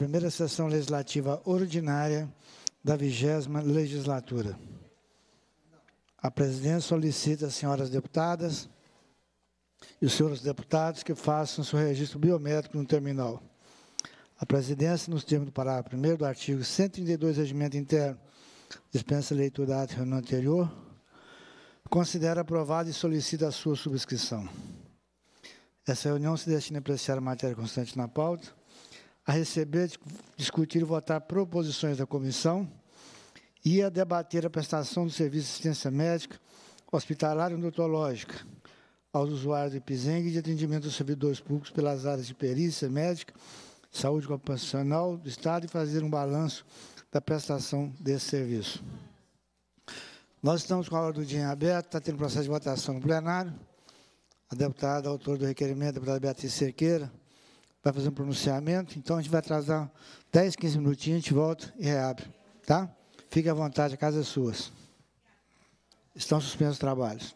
primeira sessão legislativa ordinária da vigésima legislatura. A presidência solicita as senhoras deputadas e os senhores deputados que façam seu registro biométrico no terminal. A presidência, nos termos do parágrafo 1 do artigo 132 do Regimento Interno, dispensa a leitura da ata reunião anterior, considera aprovada e solicita a sua subscrição. Essa reunião se destina a apreciar a matéria constante na pauta, a receber, discutir e votar proposições da comissão e a debater a prestação do serviço de assistência médica hospitalar e odontológica aos usuários do IPZENG e de atendimento aos servidores públicos pelas áreas de perícia médica, saúde ocupacional do Estado e fazer um balanço da prestação desse serviço. Nós estamos com a hora do dia em aberto, está tendo processo de votação no plenário. A deputada, autora do requerimento, a deputada Beatriz Cerqueira, vai tá fazer um pronunciamento, então a gente vai atrasar 10, 15 minutinhos, a gente volta e reabre, tá? Fique à vontade, a casa é sua. Estão suspensos os trabalhos.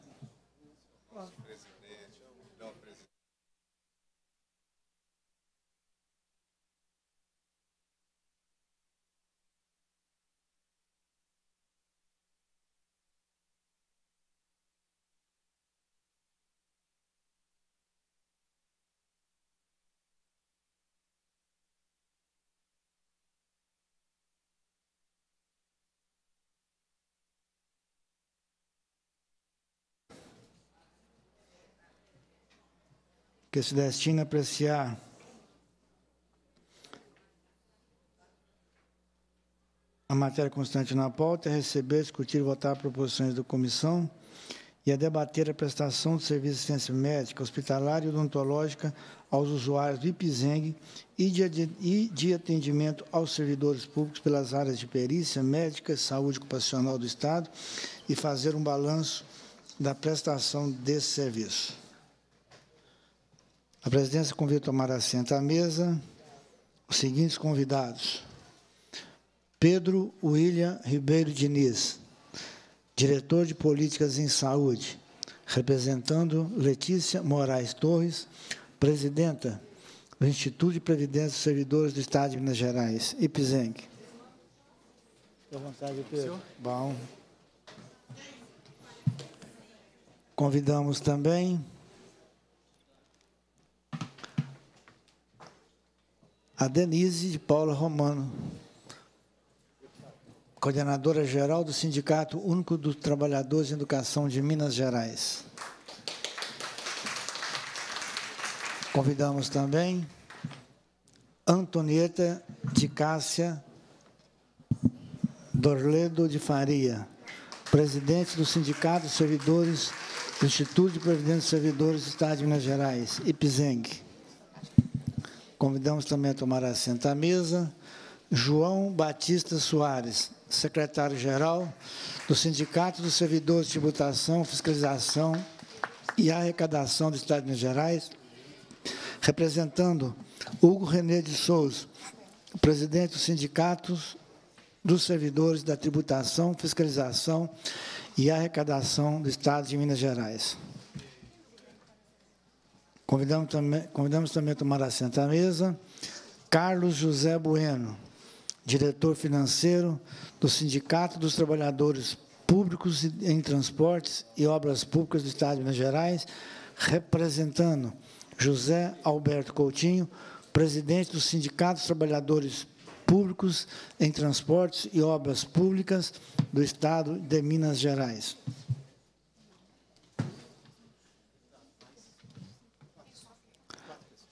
que se destina a apreciar a matéria constante na pauta, a é receber, discutir e votar proposições da comissão e a é debater a prestação de serviço de assistência médica, hospitalar e odontológica aos usuários do IPZENG e de, e de atendimento aos servidores públicos pelas áreas de perícia médica, saúde ocupacional do Estado e fazer um balanço da prestação desse serviço. A presidência convida a tomar assento à mesa os seguintes convidados. Pedro William Ribeiro Diniz, diretor de Políticas em Saúde, representando Letícia Moraes Torres, presidenta do Instituto de Previdência dos Servidores do Estado de Minas Gerais, IPZENC. Fique à vontade, Pedro. Bom. Convidamos também a Denise de Paula Romano, coordenadora geral do Sindicato Único dos Trabalhadores em Educação de Minas Gerais. Convidamos também Antonieta de Cássia Dorledo de Faria, presidente do Sindicato de Servidores do Instituto de Previdência dos Servidores do Estado de Minas Gerais, IPZENG. Convidamos também a tomar assento à mesa João Batista Soares, secretário-geral do Sindicato dos Servidores de Tributação, Fiscalização e Arrecadação do Estado de Minas Gerais, representando Hugo René de Souza, presidente do Sindicato dos Servidores da Tributação, Fiscalização e Arrecadação do Estado de Minas Gerais. Convidamos também, convidamos também a tomar assento à mesa Carlos José Bueno, diretor financeiro do Sindicato dos Trabalhadores Públicos em Transportes e Obras Públicas do Estado de Minas Gerais, representando José Alberto Coutinho, presidente do Sindicato dos Trabalhadores Públicos em Transportes e Obras Públicas do Estado de Minas Gerais.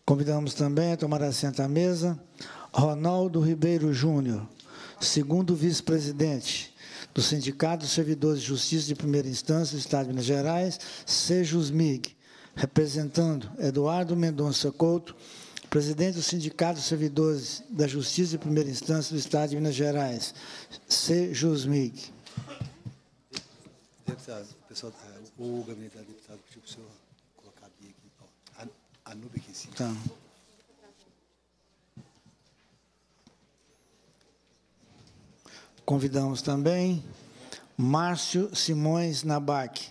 Convidamos também a tomar assento à mesa Ronaldo Ribeiro Júnior, segundo vice-presidente do Sindicato dos Servidores de Justiça de Primeira Instância do Estado de Minas Gerais, SEJUSMIG, representando Eduardo Mendonça Couto, presidente do Sindicato dos Servidores da Justiça de Primeira Instância do Estado de Minas Gerais, SEJUSMIG. Deputado, pessoal, o gabinete da deputada a nuvem aqui em cima. Tá. Convidamos também Márcio Simões Nabac,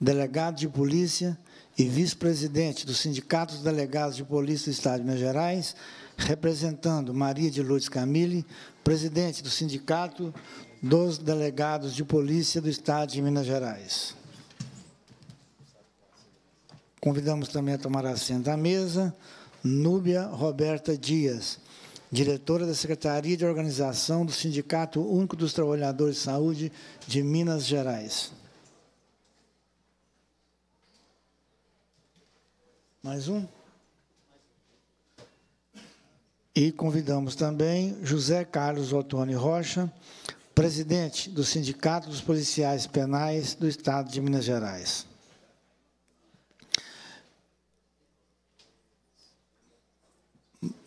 delegado de polícia e vice-presidente do Sindicato dos Delegados de Polícia do Estado de Minas Gerais, representando Maria de Lourdes Camille, presidente do Sindicato dos Delegados de Polícia do Estado de Minas Gerais. Convidamos também a tomar assento à mesa Núbia Roberta Dias, diretora da Secretaria de Organização do Sindicato Único dos Trabalhadores de Saúde de Minas Gerais. Mais um? E convidamos também José Carlos Ottoni Rocha, presidente do Sindicato dos Policiais Penais do Estado de Minas Gerais.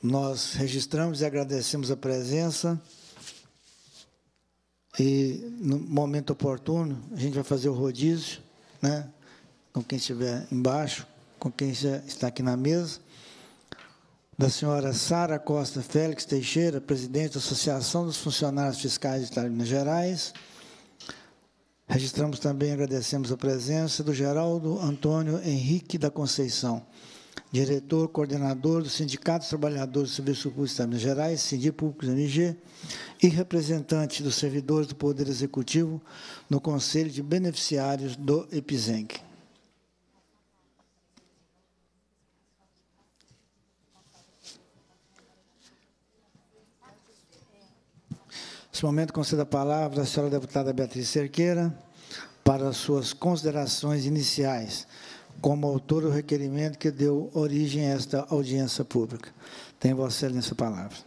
nós registramos e agradecemos a presença. E, no momento oportuno, a gente vai fazer o rodízio, né? com quem estiver embaixo, com quem já está aqui na mesa. Da senhora Sara Costa Félix Teixeira, presidente da Associação dos Funcionários Fiscais de Estado de Minas Gerais. Registramos também, agradecemos a presença do Geraldo Antônio Henrique da Conceição, diretor, coordenador do Sindicato dos Trabalhadores do Serviço Público de Minas Gerais, Sindic Públicos MG, e representante dos servidores do Poder Executivo no Conselho de Beneficiários do EPISENC. Nesse momento, concedo a palavra à senhora deputada Beatriz Cerqueira para as suas considerações iniciais como autor o requerimento que deu origem a esta audiência pública. Tem Vossa Excelência a palavra.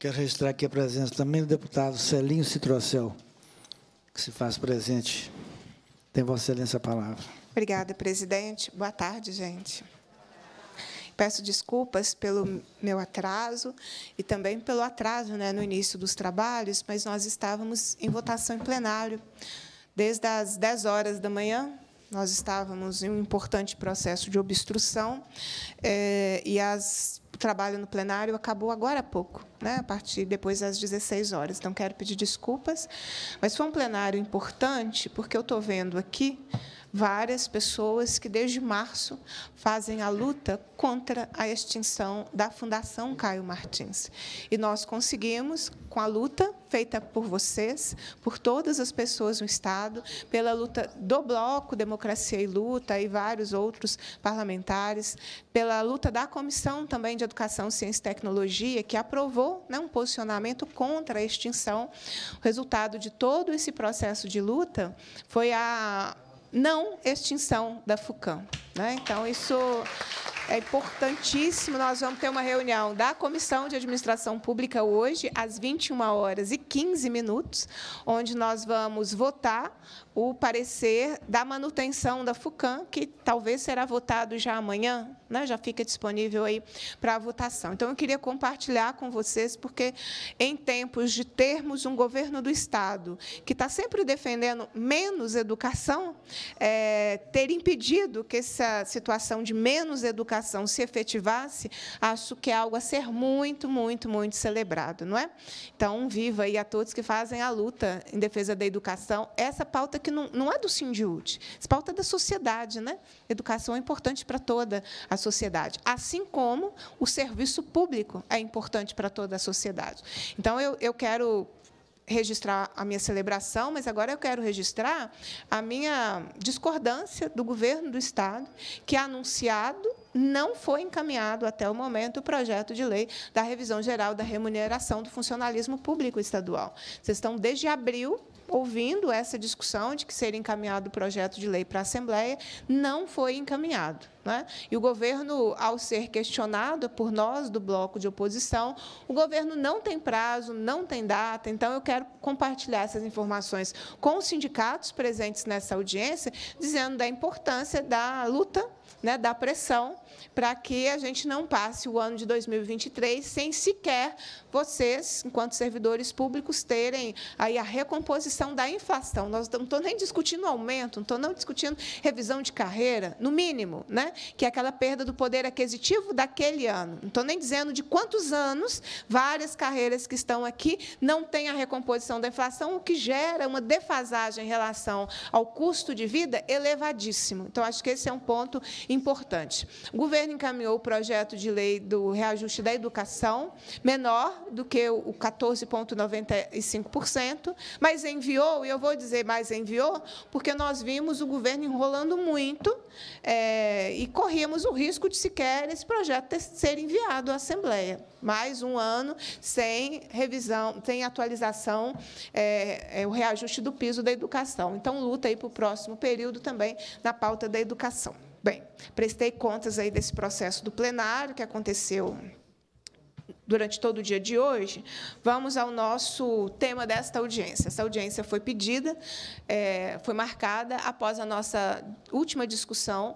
Quero registrar aqui a presença também do deputado Celinho Citrocel, que se faz presente. Tem Vossa Excelência a palavra. Obrigada, presidente. Boa tarde, gente peço desculpas pelo meu atraso e também pelo atraso né, no início dos trabalhos, mas nós estávamos em votação em plenário. Desde as 10 horas da manhã, nós estávamos em um importante processo de obstrução, eh, e as trabalho no plenário acabou agora há pouco, né? a partir depois das 16 horas. Então, quero pedir desculpas, mas foi um plenário importante, porque eu estou vendo aqui várias pessoas que, desde março, fazem a luta contra a extinção da Fundação Caio Martins. E nós conseguimos, com a luta feita por vocês, por todas as pessoas no Estado, pela luta do Bloco Democracia e Luta e vários outros parlamentares, pela luta da Comissão também de de Educação, Ciência e Tecnologia, que aprovou né, um posicionamento contra a extinção. O resultado de todo esse processo de luta foi a não extinção da FUCAM. Né? Então, isso é importantíssimo. Nós vamos ter uma reunião da Comissão de Administração Pública hoje, às 21 horas e 15 minutos, onde nós vamos votar o parecer da manutenção da FUCAM, que talvez será votado já amanhã, né? já fica disponível aí para a votação. Então, eu queria compartilhar com vocês, porque em tempos de termos um governo do Estado que está sempre defendendo menos educação, é, ter impedido que essa situação de menos educação se efetivasse, acho que é algo a ser muito, muito, muito celebrado, não é? Então, viva aí a todos que fazem a luta em defesa da educação. Essa pauta que não, não é do Sindiúte, essa pauta é da sociedade. Né? Educação é importante para toda a sociedade, assim como o serviço público é importante para toda a sociedade. Então, eu, eu quero registrar a minha celebração, mas agora eu quero registrar a minha discordância do governo do Estado, que anunciado não foi encaminhado até o momento o projeto de lei da revisão geral da remuneração do funcionalismo público estadual. Vocês estão desde abril ouvindo essa discussão de que seria encaminhado o projeto de lei para a Assembleia, não foi encaminhado. Né? E o governo, ao ser questionado por nós do bloco de oposição, o governo não tem prazo, não tem data, então eu quero compartilhar essas informações com os sindicatos presentes nessa audiência, dizendo da importância da luta, né, da pressão para que a gente não passe o ano de 2023 sem sequer vocês, enquanto servidores públicos, terem aí a recomposição da inflação. Nós não estou nem discutindo aumento, não estou não discutindo revisão de carreira, no mínimo, né? que é aquela perda do poder aquisitivo daquele ano. Não estou nem dizendo de quantos anos várias carreiras que estão aqui não têm a recomposição da inflação, o que gera uma defasagem em relação ao custo de vida elevadíssimo. Então, acho que esse é um ponto importante. O governo encaminhou o projeto de lei do reajuste da educação, menor do que o 14,95%, mas enviou, e eu vou dizer mais enviou, porque nós vimos o governo enrolando muito é, e corríamos o risco de sequer esse projeto ser enviado à Assembleia. Mais um ano sem revisão, sem atualização, é, é, o reajuste do piso da educação. Então, luta aí para o próximo período também na pauta da educação. Bem, prestei contas aí desse processo do plenário que aconteceu durante todo o dia de hoje, vamos ao nosso tema desta audiência. Essa audiência foi pedida, eh, foi marcada após a nossa última discussão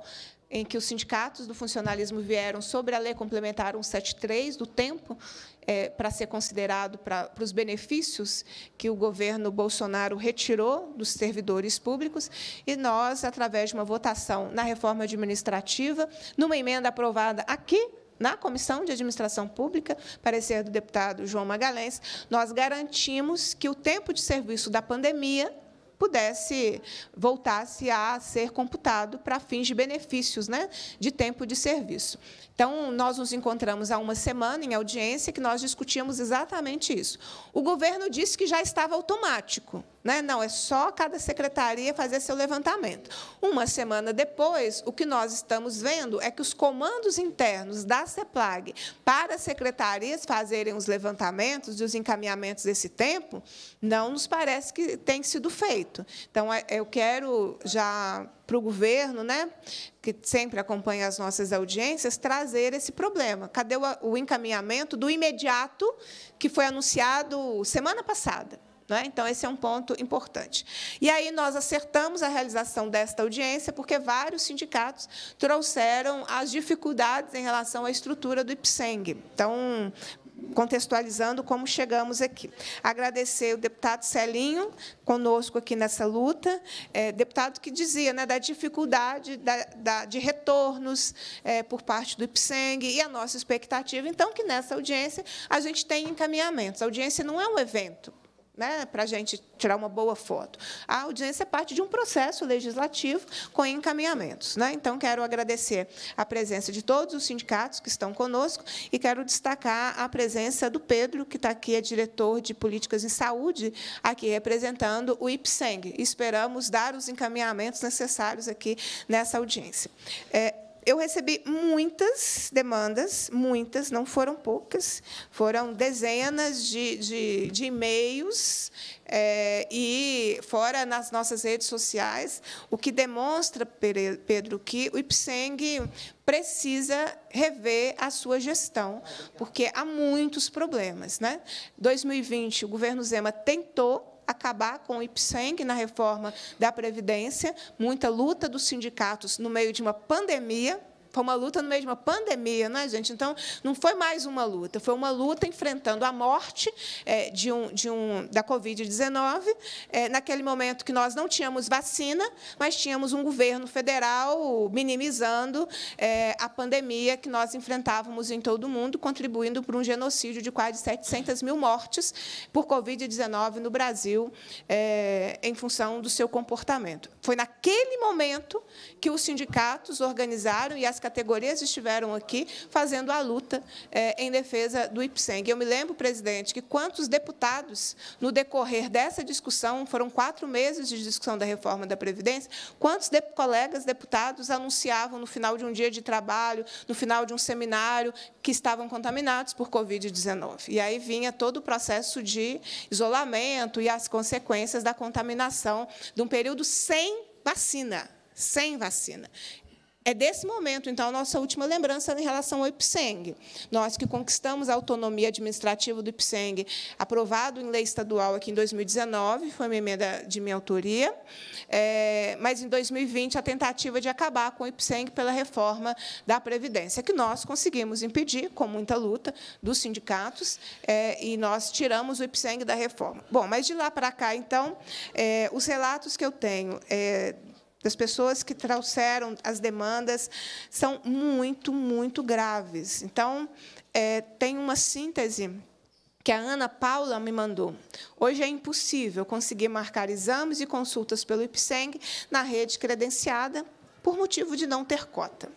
em que os sindicatos do funcionalismo vieram sobre a Lei Complementar 173 do tempo é, para ser considerado para, para os benefícios que o governo Bolsonaro retirou dos servidores públicos e nós, através de uma votação na reforma administrativa, numa emenda aprovada aqui na Comissão de Administração Pública, parecer do deputado João Magalhães, nós garantimos que o tempo de serviço da pandemia pudesse, voltasse a ser computado para fins de benefícios né, de tempo de serviço. Então, nós nos encontramos há uma semana em audiência que nós discutíamos exatamente isso. O governo disse que já estava automático. Né? Não, é só cada secretaria fazer seu levantamento. Uma semana depois, o que nós estamos vendo é que os comandos internos da CEPLAG para as secretarias fazerem os levantamentos e os encaminhamentos desse tempo não nos parece que tem sido feito. Então, é, eu quero já para o governo, né, que sempre acompanha as nossas audiências, trazer esse problema. Cadê o encaminhamento do imediato que foi anunciado semana passada? Né? Então, esse é um ponto importante. E aí nós acertamos a realização desta audiência, porque vários sindicatos trouxeram as dificuldades em relação à estrutura do IPSENG. Então, contextualizando como chegamos aqui. Agradecer o deputado Celinho, conosco aqui nessa luta, é, deputado que dizia né, da dificuldade da, da, de retornos é, por parte do IPSENG e a nossa expectativa, então, que nessa audiência a gente tem encaminhamentos. A audiência não é um evento, né, para a gente tirar uma boa foto. A audiência é parte de um processo legislativo com encaminhamentos. Né? Então, quero agradecer a presença de todos os sindicatos que estão conosco e quero destacar a presença do Pedro, que está aqui, é diretor de Políticas em Saúde, aqui representando o IPSENG. Esperamos dar os encaminhamentos necessários aqui nessa audiência. É, eu recebi muitas demandas, muitas, não foram poucas, foram dezenas de, de, de e-mails é, e fora nas nossas redes sociais, o que demonstra, Pedro, que o IPSENG precisa rever a sua gestão, porque há muitos problemas. Né? 2020, o governo Zema tentou acabar com o IPSENG na reforma da Previdência, muita luta dos sindicatos no meio de uma pandemia, foi uma luta no meio de uma pandemia, né, gente? Então, não foi mais uma luta, foi uma luta enfrentando a morte é, de um, de um, da Covid-19, é, naquele momento que nós não tínhamos vacina, mas tínhamos um governo federal minimizando é, a pandemia que nós enfrentávamos em todo o mundo, contribuindo para um genocídio de quase 700 mil mortes por Covid-19 no Brasil, é, em função do seu comportamento. Foi naquele momento que os sindicatos organizaram e as categorias estiveram aqui fazendo a luta é, em defesa do IPSENG. Eu me lembro, presidente, que quantos deputados, no decorrer dessa discussão, foram quatro meses de discussão da reforma da Previdência, quantos de colegas deputados anunciavam no final de um dia de trabalho, no final de um seminário, que estavam contaminados por Covid-19. E aí vinha todo o processo de isolamento e as consequências da contaminação de um período sem vacina sem vacina. É desse momento, então, a nossa última lembrança em relação ao IPSENG. Nós que conquistamos a autonomia administrativa do IPSENG, aprovado em lei estadual aqui em 2019, foi uma emenda de minha autoria, é, mas em 2020 a tentativa de acabar com o IPSENG pela reforma da Previdência, que nós conseguimos impedir, com muita luta dos sindicatos, é, e nós tiramos o IPSENG da reforma. Bom, mas de lá para cá, então, é, os relatos que eu tenho é, das pessoas que trouxeram as demandas são muito, muito graves. Então, é, tem uma síntese que a Ana Paula me mandou. Hoje é impossível conseguir marcar exames e consultas pelo IPSENG na rede credenciada por motivo de não ter cota.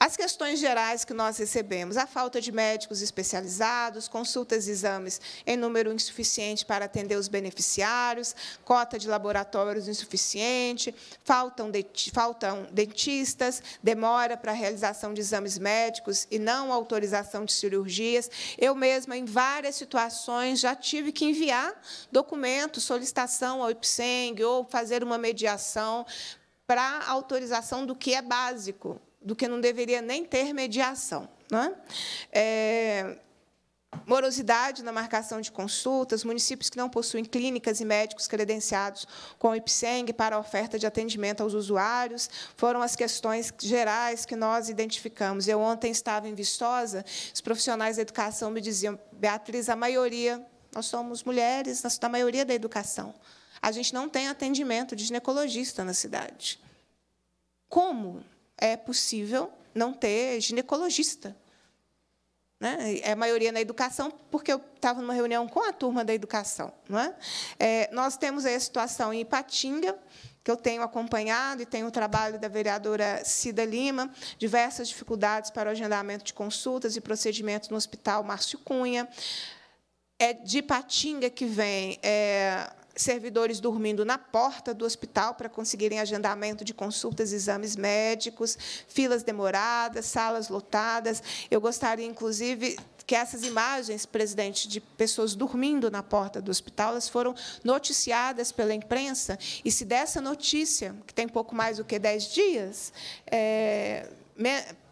As questões gerais que nós recebemos, a falta de médicos especializados, consultas e exames em número insuficiente para atender os beneficiários, cota de laboratórios insuficiente, faltam, faltam dentistas, demora para a realização de exames médicos e não autorização de cirurgias. Eu mesma, em várias situações, já tive que enviar documentos, solicitação ao IPSENG ou fazer uma mediação para autorização do que é básico, do que não deveria nem ter mediação. Né? É, morosidade na marcação de consultas, municípios que não possuem clínicas e médicos credenciados com o IPSENG para oferta de atendimento aos usuários, foram as questões gerais que nós identificamos. Eu ontem estava em Vistosa, os profissionais da educação me diziam, Beatriz, a maioria, nós somos mulheres, da maioria da educação, a gente não tem atendimento de ginecologista na cidade. Como? Como? é possível não ter ginecologista. Né? É a maioria na educação, porque eu estava numa reunião com a turma da educação. Não é? é nós temos aí a situação em Ipatinga, que eu tenho acompanhado e tenho o trabalho da vereadora Cida Lima, diversas dificuldades para o agendamento de consultas e procedimentos no Hospital Márcio Cunha. É de Patinga que vem é, servidores dormindo na porta do hospital para conseguirem agendamento de consultas, exames médicos, filas demoradas, salas lotadas. Eu gostaria, inclusive, que essas imagens, presidente, de pessoas dormindo na porta do hospital, elas foram noticiadas pela imprensa. E se dessa notícia, que tem pouco mais do que 10 dias, é,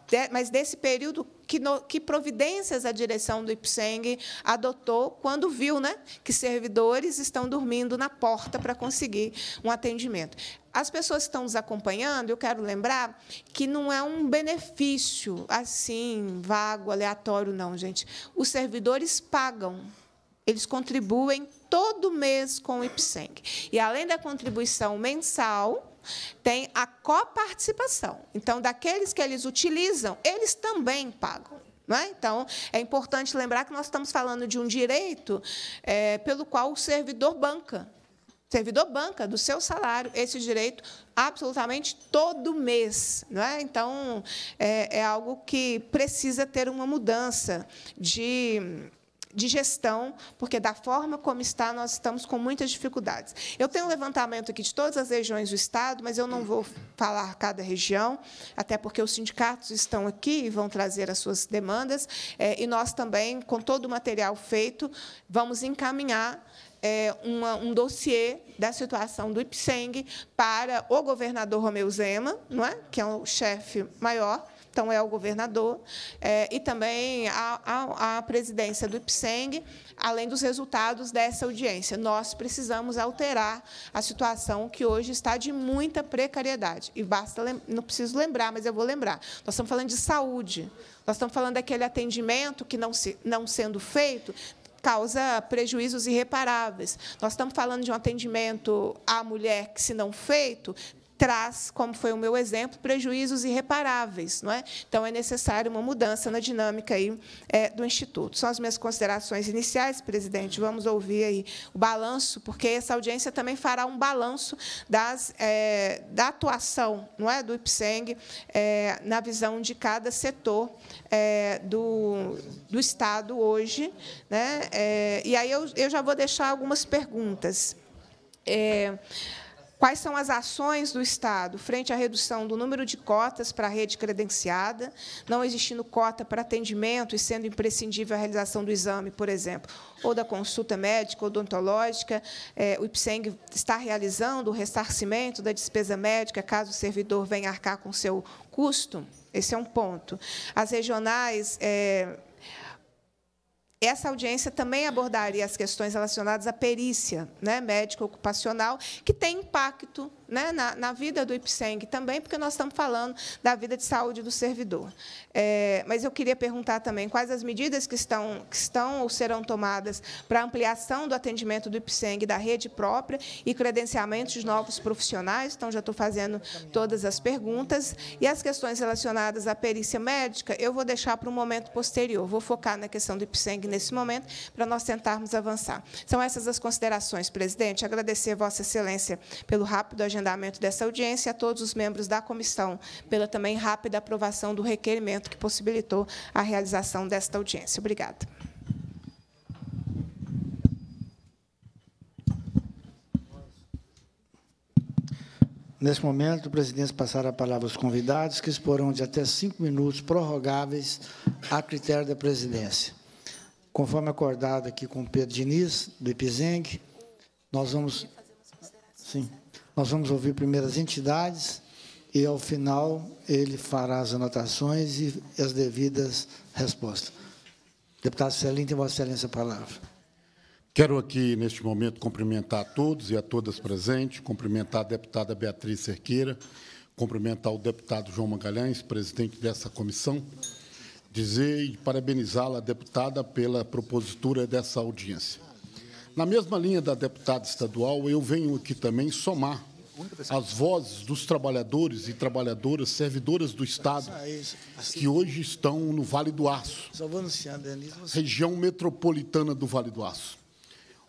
de, mas desse período que, no, que, providências a direção do IPSENG adotou quando viu né, que servidores estão dormindo na porta para conseguir um atendimento. As pessoas que estão nos acompanhando, eu quero lembrar que não é um benefício assim, vago, aleatório, não, gente. Os servidores pagam eles contribuem todo mês com o IPSENG. E além da contribuição mensal, tem a coparticipação. Então, daqueles que eles utilizam, eles também pagam. É? Então, é importante lembrar que nós estamos falando de um direito é, pelo qual o servidor banca. O servidor banca do seu salário esse direito absolutamente todo mês. Não é? Então, é, é algo que precisa ter uma mudança de de gestão, porque da forma como está, nós estamos com muitas dificuldades. Eu tenho um levantamento aqui de todas as regiões do Estado, mas eu não vou falar cada região, até porque os sindicatos estão aqui e vão trazer as suas demandas, é, e nós também, com todo o material feito, vamos encaminhar é, uma, um dossiê da situação do IPSENG para o governador Romeu Zema, não é? que é o chefe maior, então é o governador, é, e também a, a, a presidência do IPSENG, além dos resultados dessa audiência. Nós precisamos alterar a situação que hoje está de muita precariedade. E basta, não preciso lembrar, mas eu vou lembrar. Nós estamos falando de saúde, nós estamos falando daquele atendimento que, não, se, não sendo feito, causa prejuízos irreparáveis. Nós estamos falando de um atendimento à mulher que, se não feito, traz, como foi o meu exemplo, prejuízos irreparáveis. Não é? Então, é necessário uma mudança na dinâmica aí, é, do Instituto. São as minhas considerações iniciais, presidente. Vamos ouvir aí o balanço, porque essa audiência também fará um balanço das, é, da atuação não é, do IPSENG é, na visão de cada setor é, do, do Estado hoje. Né? É, e aí eu, eu já vou deixar algumas perguntas. É, Quais são as ações do Estado frente à redução do número de cotas para a rede credenciada, não existindo cota para atendimento e sendo imprescindível a realização do exame, por exemplo, ou da consulta médica, odontológica? Eh, o IPSENG está realizando o ressarcimento da despesa médica, caso o servidor venha arcar com seu custo? Esse é um ponto. As regionais eh, essa audiência também abordaria as questões relacionadas à perícia né, médica ocupacional, que tem impacto né, na, na, vida do IPSENG também, porque nós estamos falando da vida de saúde do servidor. É, mas eu queria perguntar também quais as medidas que estão, que estão ou serão tomadas para ampliação do atendimento do IPSENG da rede própria e credenciamento de novos profissionais. Então, já estou fazendo todas as perguntas. E as questões relacionadas à perícia médica, eu vou deixar para um momento posterior. Vou focar na questão do IPSENG nesse momento, para nós tentarmos avançar. São essas as considerações, presidente. Agradecer a Vossa Excelência pelo rápido agendamento agendamento dessa audiência e a todos os membros da comissão pela também rápida aprovação do requerimento que possibilitou a realização desta audiência. Obrigada. Nesse momento, o presidente passará a palavra aos convidados, que exporão de até cinco minutos prorrogáveis a critério da presidência. Conforme acordado aqui com o Pedro Diniz, do IPZENG, nós vamos... Sim. Nós vamos ouvir primeiras entidades e, ao final, ele fará as anotações e as devidas respostas. Deputado Celim, tem Vossa Excelência a palavra. Quero aqui, neste momento, cumprimentar a todos e a todas presentes, cumprimentar a deputada Beatriz Cerqueira, cumprimentar o deputado João Magalhães, presidente dessa comissão, dizer e parabenizá-la, deputada, pela propositura dessa audiência. Na mesma linha da deputada estadual, eu venho aqui também somar as vozes dos trabalhadores e trabalhadoras, servidoras do Estado, assim, que hoje estão no Vale do Aço, região metropolitana do Vale do Aço.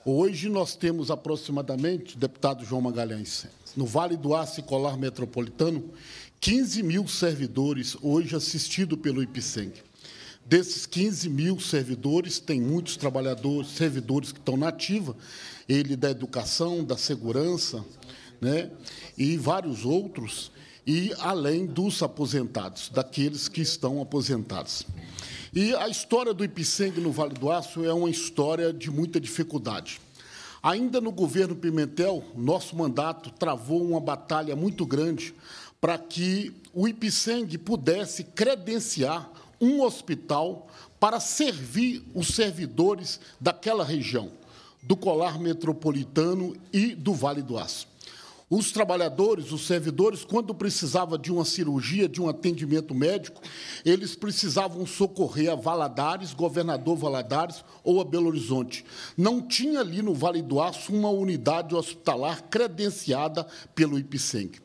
Hoje nós temos aproximadamente, deputado João Magalhães, no Vale do Aço e Colar Metropolitano, 15 mil servidores hoje assistidos pelo IPSENG. Desses 15 mil servidores, tem muitos trabalhadores, servidores que estão na ativa, ele da educação, da segurança, né? e vários outros, e além dos aposentados, daqueles que estão aposentados. E a história do IPSENG no Vale do Aço é uma história de muita dificuldade. Ainda no governo Pimentel, nosso mandato travou uma batalha muito grande para que o IPSENG pudesse credenciar um hospital para servir os servidores daquela região, do Colar Metropolitano e do Vale do Aço. Os trabalhadores, os servidores, quando precisava de uma cirurgia, de um atendimento médico, eles precisavam socorrer a Valadares, governador Valadares ou a Belo Horizonte. Não tinha ali no Vale do Aço uma unidade hospitalar credenciada pelo IPSENG.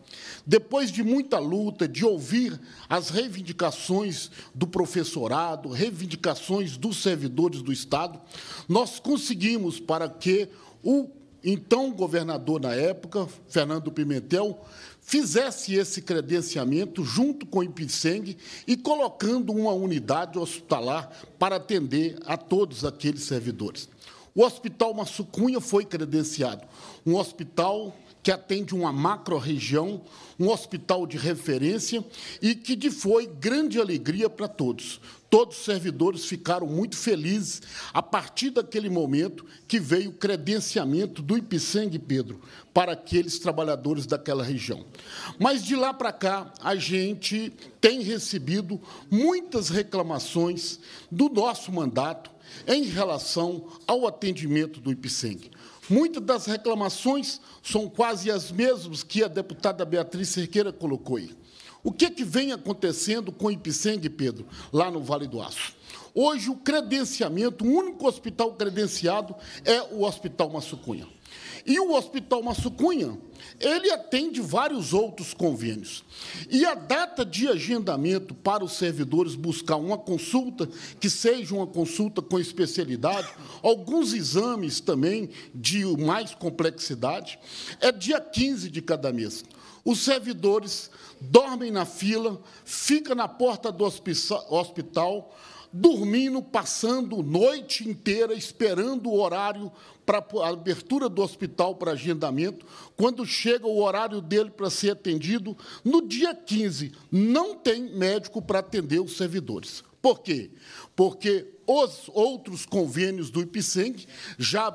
Depois de muita luta, de ouvir as reivindicações do professorado, reivindicações dos servidores do Estado, nós conseguimos para que o então governador na época, Fernando Pimentel, fizesse esse credenciamento junto com o IPSENG e colocando uma unidade hospitalar para atender a todos aqueles servidores. O Hospital Massucunha foi credenciado, um hospital que atende uma macro-região, um hospital de referência e que foi grande alegria para todos. Todos os servidores ficaram muito felizes a partir daquele momento que veio o credenciamento do Ipseng Pedro para aqueles trabalhadores daquela região. Mas de lá para cá, a gente tem recebido muitas reclamações do nosso mandato em relação ao atendimento do Ipseng. Muitas das reclamações são quase as mesmas que a deputada Beatriz Cerqueira colocou aí. O que, que vem acontecendo com o Ipseng, Pedro, lá no Vale do Aço? Hoje, o credenciamento, o único hospital credenciado é o Hospital Massucunha. E o Hospital Massucunha, ele atende vários outros convênios. E a data de agendamento para os servidores buscar uma consulta, que seja uma consulta com especialidade, alguns exames também de mais complexidade, é dia 15 de cada mês. Os servidores dormem na fila, ficam na porta do hospital, dormindo, passando noite inteira esperando o horário para a abertura do hospital para agendamento. Quando chega o horário dele para ser atendido, no dia 15, não tem médico para atender os servidores. Por quê? Porque os outros convênios do IPSENG já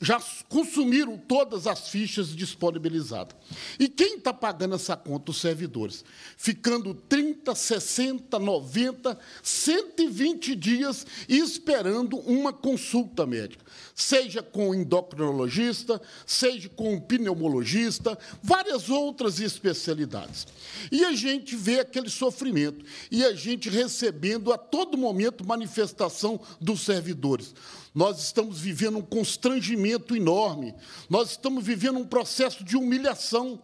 já consumiram todas as fichas disponibilizadas. E quem está pagando essa conta? Os servidores. Ficando 30, 60, 90, 120 dias esperando uma consulta médica seja com o endocrinologista, seja com o pneumologista, várias outras especialidades. E a gente vê aquele sofrimento e a gente recebendo a todo momento manifestação dos servidores. Nós estamos vivendo um constrangimento enorme, nós estamos vivendo um processo de humilhação,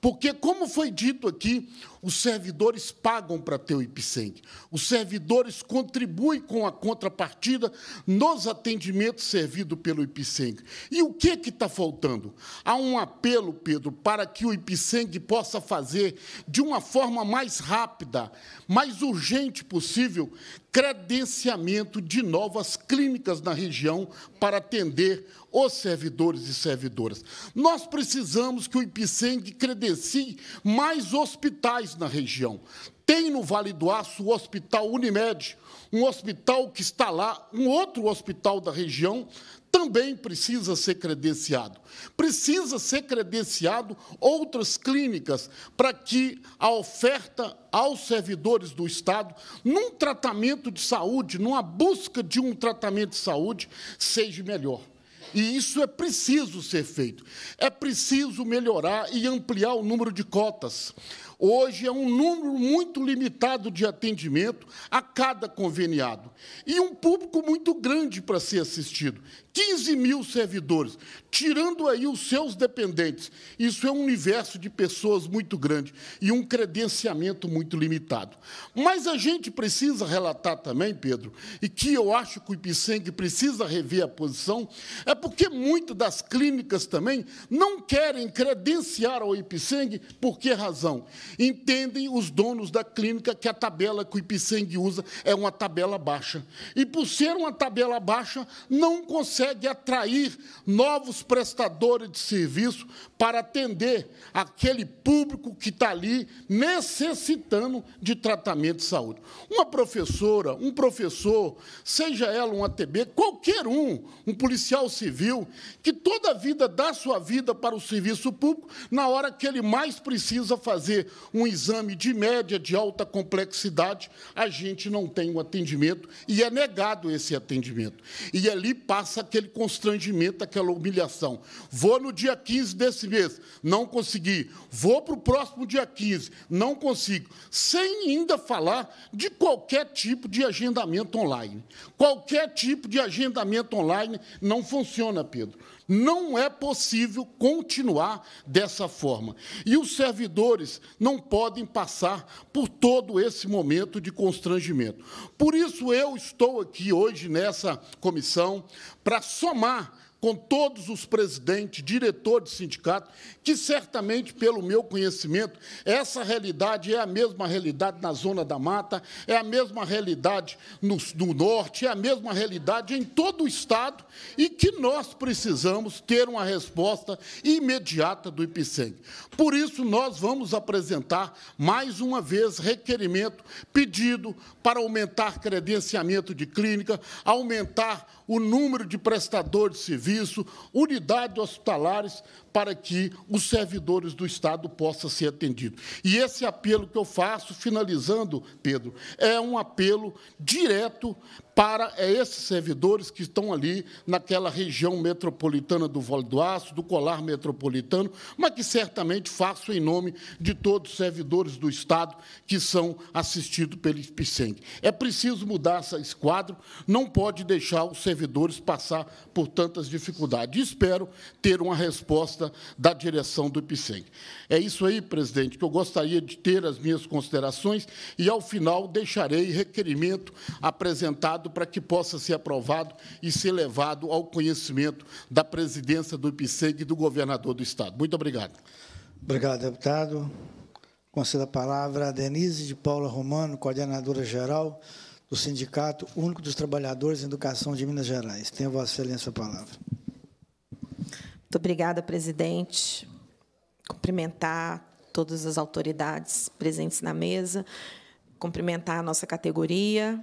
porque, como foi dito aqui, os servidores pagam para ter o IPSENG. Os servidores contribuem com a contrapartida nos atendimentos servidos pelo IPSENG. E o que é está faltando? Há um apelo, Pedro, para que o IPSENG possa fazer, de uma forma mais rápida, mais urgente possível, credenciamento de novas clínicas na região para atender os servidores e servidoras. Nós precisamos que o IPCENG credencie mais hospitais na região. Tem no Vale do Aço o Hospital Unimed, um hospital que está lá, um outro hospital da região, também precisa ser credenciado. Precisa ser credenciado outras clínicas para que a oferta aos servidores do Estado, num tratamento de saúde, numa busca de um tratamento de saúde, seja melhor. E isso é preciso ser feito. É preciso melhorar e ampliar o número de cotas. Hoje é um número muito limitado de atendimento a cada conveniado e um público muito grande para ser assistido, 15 mil servidores, tirando aí os seus dependentes. Isso é um universo de pessoas muito grande e um credenciamento muito limitado. Mas a gente precisa relatar também, Pedro, e que eu acho que o IPSENG precisa rever a posição, é porque muitas das clínicas também não querem credenciar ao IPSENG, por que razão? Entendem os donos da clínica que a tabela que o IPSENG usa é uma tabela baixa. E por ser uma tabela baixa, não consegue consegue é atrair novos prestadores de serviço para atender aquele público que está ali necessitando de tratamento de saúde. Uma professora, um professor, seja ela um ATB, qualquer um, um policial civil, que toda a vida dá sua vida para o serviço público, na hora que ele mais precisa fazer um exame de média, de alta complexidade, a gente não tem o um atendimento e é negado esse atendimento. E ali passa a daquele constrangimento, daquela humilhação. Vou no dia 15 desse mês, não consegui. Vou para o próximo dia 15, não consigo. Sem ainda falar de qualquer tipo de agendamento online. Qualquer tipo de agendamento online não funciona, Pedro. Não é possível continuar dessa forma. E os servidores não podem passar por todo esse momento de constrangimento. Por isso, eu estou aqui hoje nessa comissão para somar com todos os presidentes, diretores de sindicato, que certamente, pelo meu conhecimento, essa realidade é a mesma realidade na Zona da Mata, é a mesma realidade no, no Norte, é a mesma realidade em todo o Estado e que nós precisamos ter uma resposta imediata do IPSEM. Por isso, nós vamos apresentar, mais uma vez, requerimento, pedido para aumentar credenciamento de clínica, aumentar o número de prestadores civis, serviço, unidades hospitalares, para que os servidores do Estado possam ser atendidos. E esse apelo que eu faço, finalizando, Pedro, é um apelo direto para é, esses servidores que estão ali naquela região metropolitana do Vale do Aço, do Colar Metropolitano, mas que certamente faço em nome de todos os servidores do Estado que são assistidos pelo IPSENG. É preciso mudar esse quadro, não pode deixar os servidores passar por tantas dificuldades dificuldade. Espero ter uma resposta da direção do IPSEM. É isso aí, presidente, que eu gostaria de ter as minhas considerações e, ao final, deixarei requerimento apresentado para que possa ser aprovado e ser levado ao conhecimento da presidência do IPSEG e do governador do Estado. Muito obrigado. Obrigado, deputado. Concedo a palavra a Denise de Paula Romano, coordenadora-geral do Sindicato Único dos Trabalhadores em Educação de Minas Gerais. Tenha Vossa Excelência a palavra. Muito obrigada, presidente. Cumprimentar todas as autoridades presentes na mesa, cumprimentar a nossa categoria,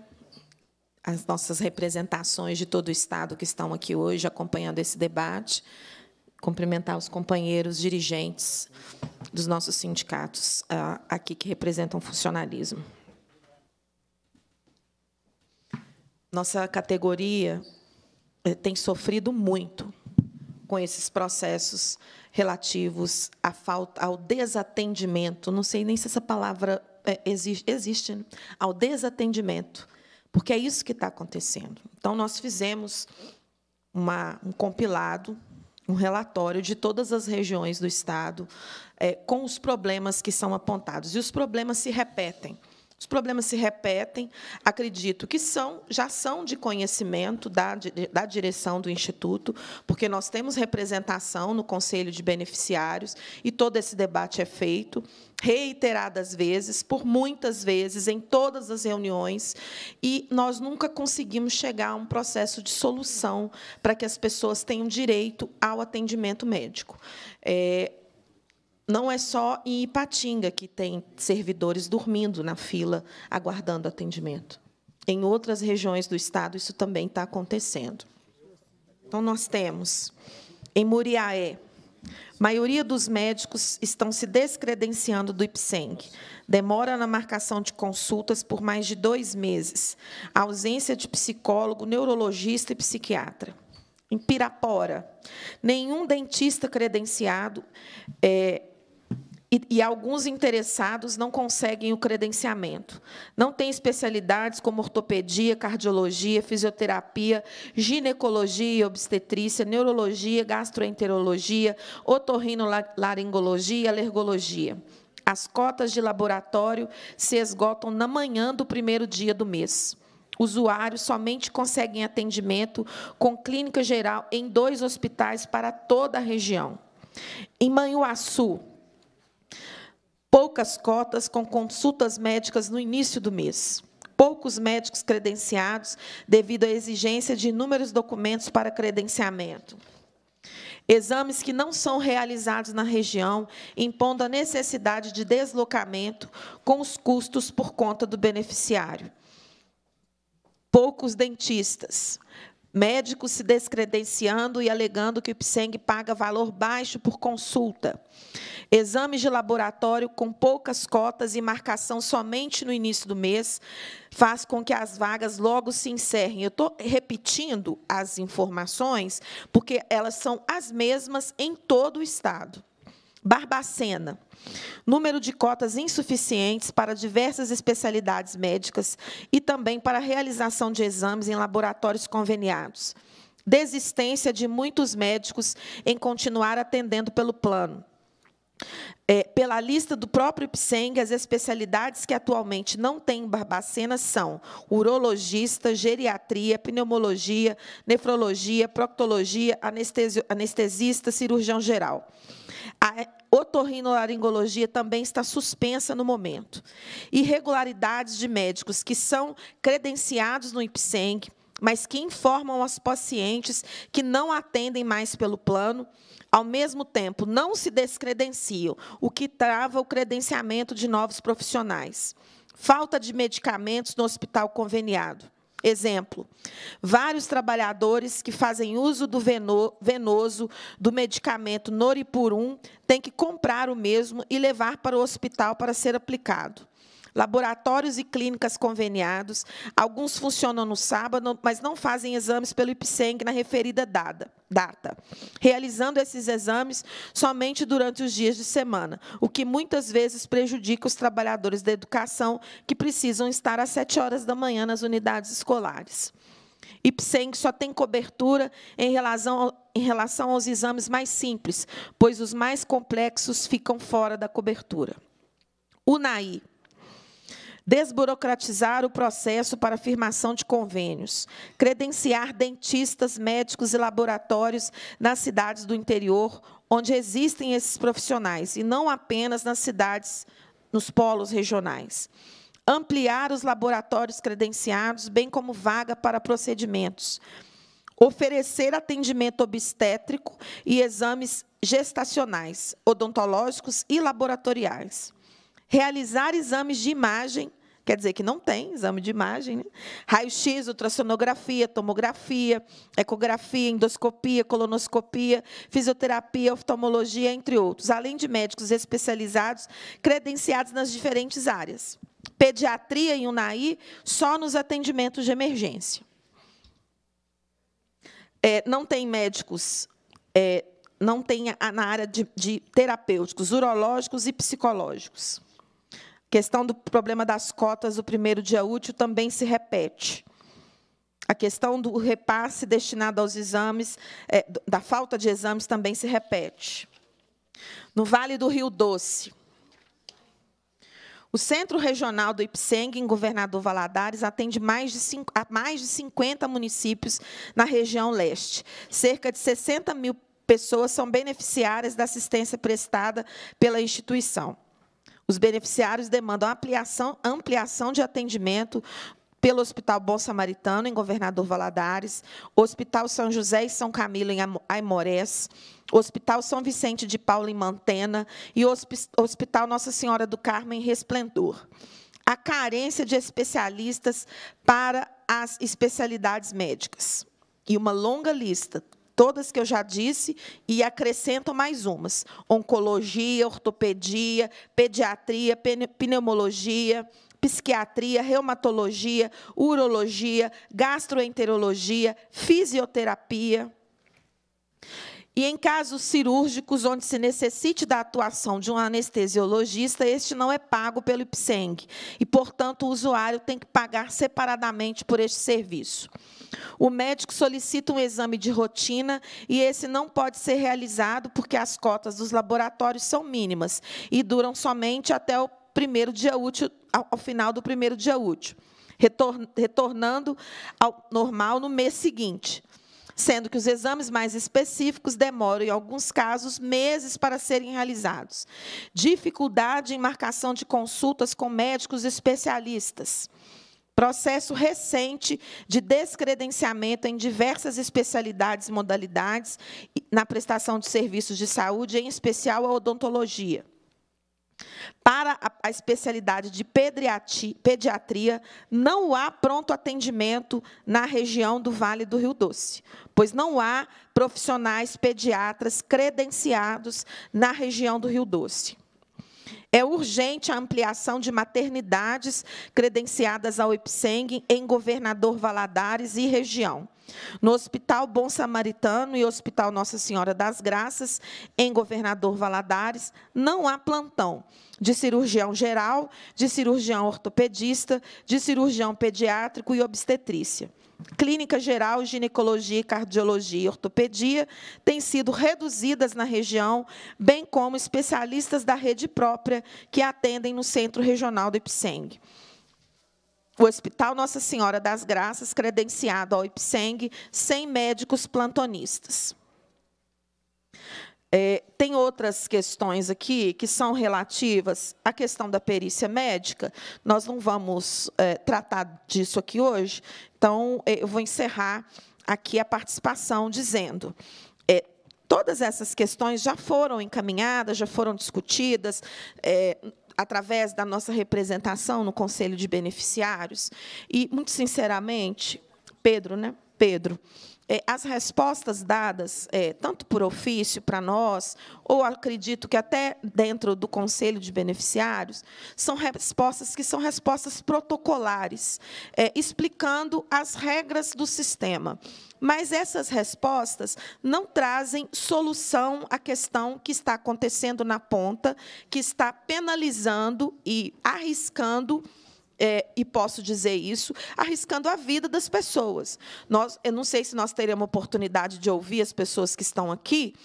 as nossas representações de todo o Estado que estão aqui hoje acompanhando esse debate, cumprimentar os companheiros dirigentes dos nossos sindicatos ah, aqui que representam o funcionalismo. Nossa categoria eh, tem sofrido muito com esses processos relativos à falta, ao desatendimento. Não sei nem se essa palavra eh, existe, existe né? ao desatendimento, porque é isso que está acontecendo. Então, nós fizemos uma, um compilado, um relatório de todas as regiões do Estado, é, com os problemas que são apontados. E os problemas se repetem. Os problemas se repetem, acredito que são, já são de conhecimento da, da direção do Instituto, porque nós temos representação no Conselho de Beneficiários e todo esse debate é feito reiteradas vezes, por muitas vezes, em todas as reuniões, e nós nunca conseguimos chegar a um processo de solução para que as pessoas tenham direito ao atendimento médico. É, não é só em Ipatinga que tem servidores dormindo na fila, aguardando atendimento. Em outras regiões do Estado, isso também está acontecendo. Então, nós temos, em Muriaé, maioria dos médicos estão se descredenciando do IPSENG. Demora na marcação de consultas por mais de dois meses. A ausência de psicólogo, neurologista e psiquiatra. Em Pirapora, nenhum dentista credenciado é, e, e, alguns interessados não conseguem o credenciamento. Não tem especialidades como ortopedia, cardiologia, fisioterapia, ginecologia, obstetrícia, neurologia, gastroenterologia, otorrinolaringologia, alergologia. As cotas de laboratório se esgotam na manhã do primeiro dia do mês. Usuários somente conseguem atendimento com clínica geral em dois hospitais para toda a região. Em Manhuaçu, poucas cotas com consultas médicas no início do mês poucos médicos credenciados devido à exigência de inúmeros documentos para credenciamento. Exames que não são realizados na região, impondo a necessidade de deslocamento com os custos por conta do beneficiário. Poucos dentistas, médicos se descredenciando e alegando que o IPSENG paga valor baixo por consulta, exames de laboratório com poucas cotas e marcação somente no início do mês, faz com que as vagas logo se encerrem. Eu estou repetindo as informações, porque elas são as mesmas em todo o Estado. Barbacena. Número de cotas insuficientes para diversas especialidades médicas e também para a realização de exames em laboratórios conveniados. Desistência de muitos médicos em continuar atendendo pelo plano. É, pela lista do próprio IPSENG, as especialidades que atualmente não têm Barbacena são urologista, geriatria, pneumologia, nefrologia, proctologia, anestesista, cirurgião geral. A otorrinolaringologia também está suspensa no momento. Irregularidades de médicos que são credenciados no IPSENG, mas que informam aos pacientes que não atendem mais pelo plano, ao mesmo tempo não se descredenciam, o que trava o credenciamento de novos profissionais. Falta de medicamentos no hospital conveniado. Exemplo: vários trabalhadores que fazem uso do venoso do medicamento Noripurum têm que comprar o mesmo e levar para o hospital para ser aplicado laboratórios e clínicas conveniados. Alguns funcionam no sábado, mas não fazem exames pelo IPSENG na referida dada, data, realizando esses exames somente durante os dias de semana, o que muitas vezes prejudica os trabalhadores da educação que precisam estar às 7 horas da manhã nas unidades escolares. IPSENG só tem cobertura em relação, em relação aos exames mais simples, pois os mais complexos ficam fora da cobertura. UNAI desburocratizar o processo para firmação de convênios, credenciar dentistas, médicos e laboratórios nas cidades do interior onde existem esses profissionais e não apenas nas cidades nos polos regionais. Ampliar os laboratórios credenciados, bem como vaga para procedimentos. Oferecer atendimento obstétrico e exames gestacionais, odontológicos e laboratoriais realizar exames de imagem, quer dizer que não tem exame de imagem, né? raio-x, ultrassonografia, tomografia, ecografia, endoscopia, colonoscopia, fisioterapia, oftalmologia, entre outros, além de médicos especializados credenciados nas diferentes áreas. Pediatria em unai só nos atendimentos de emergência. É, não tem médicos, é, não tem na área de, de terapêuticos, urológicos e psicológicos questão do problema das cotas do primeiro dia útil também se repete. A questão do repasse destinado aos exames, é, da falta de exames, também se repete. No Vale do Rio Doce, o Centro Regional do IPSENG, em Governador Valadares, atende mais de, cinco, a mais de 50 municípios na região leste. Cerca de 60 mil pessoas são beneficiárias da assistência prestada pela instituição. Os beneficiários demandam ampliação, ampliação de atendimento pelo Hospital Bom Samaritano, em Governador Valadares, Hospital São José e São Camilo, em Aimorés, Hospital São Vicente de Paulo, em Mantena, e Hospital Nossa Senhora do Carmo, em Resplendor. A carência de especialistas para as especialidades médicas. E uma longa lista, todas que eu já disse, e acrescento mais umas: oncologia, ortopedia, pediatria, pneumologia, psiquiatria, reumatologia, urologia, gastroenterologia, fisioterapia. E em casos cirúrgicos onde se necessite da atuação de um anestesiologista, este não é pago pelo IPSENG e, portanto, o usuário tem que pagar separadamente por este serviço. O médico solicita um exame de rotina e esse não pode ser realizado porque as cotas dos laboratórios são mínimas e duram somente até o primeiro dia útil, ao final do primeiro dia útil, retornando ao normal no mês seguinte sendo que os exames mais específicos demoram, em alguns casos, meses para serem realizados. Dificuldade em marcação de consultas com médicos especialistas. Processo recente de descredenciamento em diversas especialidades e modalidades na prestação de serviços de saúde, em especial a odontologia. Para a especialidade de pediatria, não há pronto atendimento na região do Vale do Rio Doce, pois não há profissionais pediatras credenciados na região do Rio Doce. É urgente a ampliação de maternidades credenciadas ao IPSENG em Governador Valadares e região. No Hospital Bom Samaritano e Hospital Nossa Senhora das Graças, em Governador Valadares, não há plantão de cirurgião geral, de cirurgião ortopedista, de cirurgião pediátrico e obstetrícia. Clínica geral, ginecologia, cardiologia e ortopedia têm sido reduzidas na região, bem como especialistas da rede própria que atendem no Centro Regional do Ipseng o Hospital Nossa Senhora das Graças, credenciado ao IPSENG, sem médicos plantonistas. É, tem outras questões aqui que são relativas à questão da perícia médica. Nós não vamos é, tratar disso aqui hoje, então é, eu vou encerrar aqui a participação dizendo. É, todas essas questões já foram encaminhadas, já foram discutidas. É, através da nossa representação no Conselho de Beneficiários. E, muito sinceramente, Pedro, né? Pedro, é, as respostas dadas, é, tanto por ofício para nós, ou acredito que até dentro do Conselho de Beneficiários, são respostas que são respostas protocolares, é, explicando as regras do sistema. Mas essas respostas não trazem solução à questão que está acontecendo na ponta, que está penalizando e arriscando é, e posso dizer isso, arriscando a vida das pessoas. Nós, eu não sei se nós teremos oportunidade de ouvir as pessoas que estão aqui,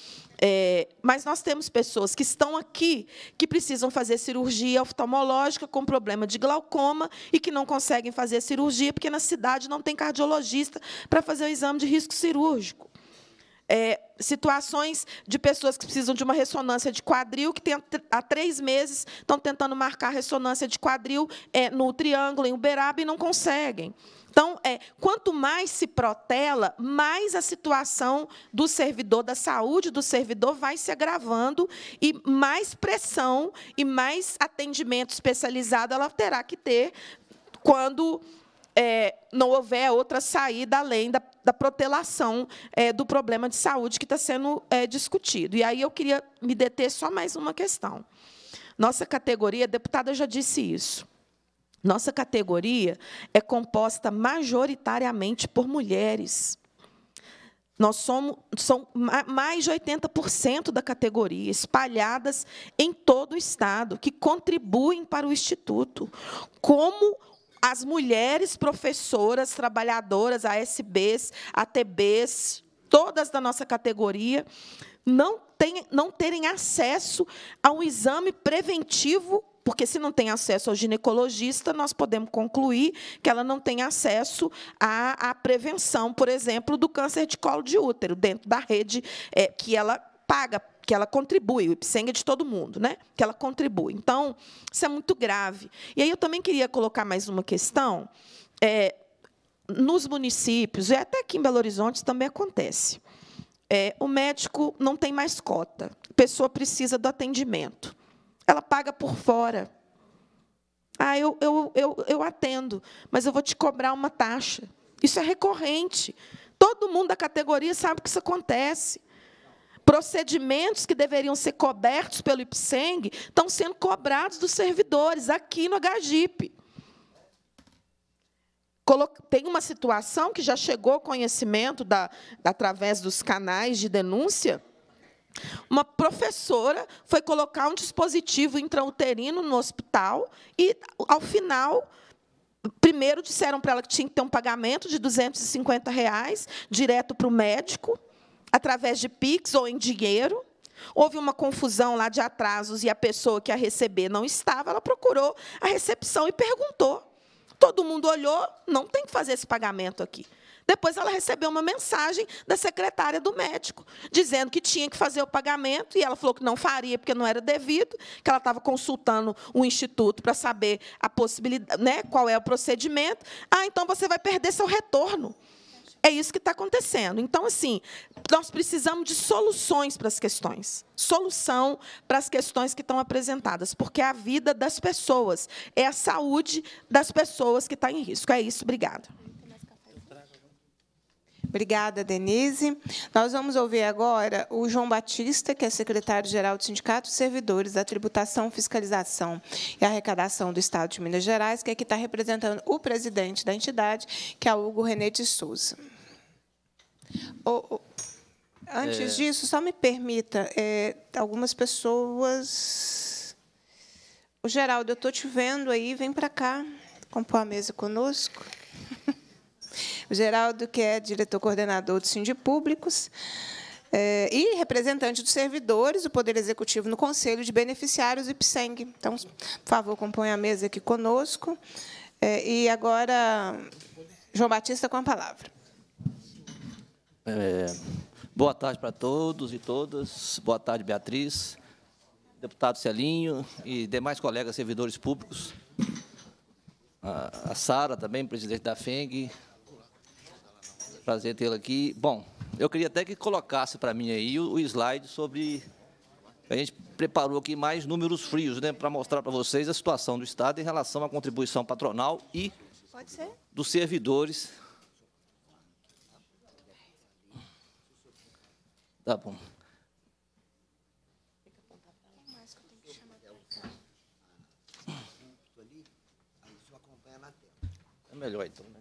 é, mas nós temos pessoas que estão aqui que precisam fazer cirurgia oftalmológica com problema de glaucoma e que não conseguem fazer cirurgia porque na cidade não tem cardiologista para fazer o exame de risco cirúrgico é, situações de pessoas que precisam de uma ressonância de quadril, que tem, há três meses estão tentando marcar ressonância de quadril é, no Triângulo, em Uberaba, e não conseguem. Então, é, quanto mais se protela, mais a situação do servidor da saúde, do servidor, vai se agravando e mais pressão e mais atendimento especializado ela terá que ter quando é, não houver outra saída além da, da protelação é, do problema de saúde que está sendo é, discutido. E aí eu queria me deter só mais uma questão. Nossa categoria, a deputada já disse isso. Nossa categoria é composta majoritariamente por mulheres. Nós somos são mais de 80% da categoria, espalhadas em todo o Estado, que contribuem para o Instituto. Como as mulheres professoras, trabalhadoras, ASBs, ATBs, todas da nossa categoria, não, tem, não terem acesso a um exame preventivo, porque se não tem acesso ao ginecologista, nós podemos concluir que ela não tem acesso à, à prevenção, por exemplo, do câncer de colo de útero, dentro da rede é, que ela paga, que ela contribui, o IPSENG é de todo mundo, né? que ela contribui. Então, isso é muito grave. E aí eu também queria colocar mais uma questão. É, nos municípios, e até aqui em Belo Horizonte também acontece, é, o médico não tem mais cota, a pessoa precisa do atendimento. Ela paga por fora. Ah, eu, eu, eu, eu atendo, mas eu vou te cobrar uma taxa. Isso é recorrente. Todo mundo da categoria sabe que isso acontece procedimentos que deveriam ser cobertos pelo IPSENG estão sendo cobrados dos servidores aqui no HGIP. Tem uma situação que já chegou ao conhecimento da, através dos canais de denúncia. Uma professora foi colocar um dispositivo intrauterino no hospital e, ao final, primeiro disseram para ela que tinha que ter um pagamento de R$ 250 reais, direto para o médico, através de Pix ou em dinheiro. Houve uma confusão lá de atrasos e a pessoa que a receber não estava, ela procurou a recepção e perguntou. Todo mundo olhou, não tem que fazer esse pagamento aqui. Depois ela recebeu uma mensagem da secretária do médico, dizendo que tinha que fazer o pagamento, e ela falou que não faria porque não era devido, que ela estava consultando o instituto para saber a possibilidade, né, qual é o procedimento. Ah, então você vai perder seu retorno. É isso que está acontecendo. Então, assim, nós precisamos de soluções para as questões. Solução para as questões que estão apresentadas, porque é a vida das pessoas, é a saúde das pessoas que está em risco. É isso, obrigada. Obrigada, Denise. Nós vamos ouvir agora o João Batista, que é secretário-geral do Sindicato Servidores da Tributação, Fiscalização e Arrecadação do Estado de Minas Gerais, que aqui está representando o presidente da entidade, que é o Hugo René de Souza. O, o, antes é... disso, só me permita, é, algumas pessoas... O Geraldo, eu estou te vendo aí, vem para cá compor a mesa conosco. Geraldo, que é diretor coordenador do Sindipúblicos Públicos. É, e representante dos servidores do Poder Executivo no Conselho de Beneficiários IPSENG. Então, por favor, compõe a mesa aqui conosco. É, e agora, João Batista com a palavra. É, boa tarde para todos e todas. Boa tarde, Beatriz, deputado Celinho e demais colegas servidores públicos. A, a Sara também, presidente da FENG, Prazer tê-lo aqui. Bom, eu queria até que colocasse para mim aí o, o slide sobre... A gente preparou aqui mais números frios, né, para mostrar para vocês a situação do Estado em relação à contribuição patronal e dos servidores. Tá bom. É melhor então, né?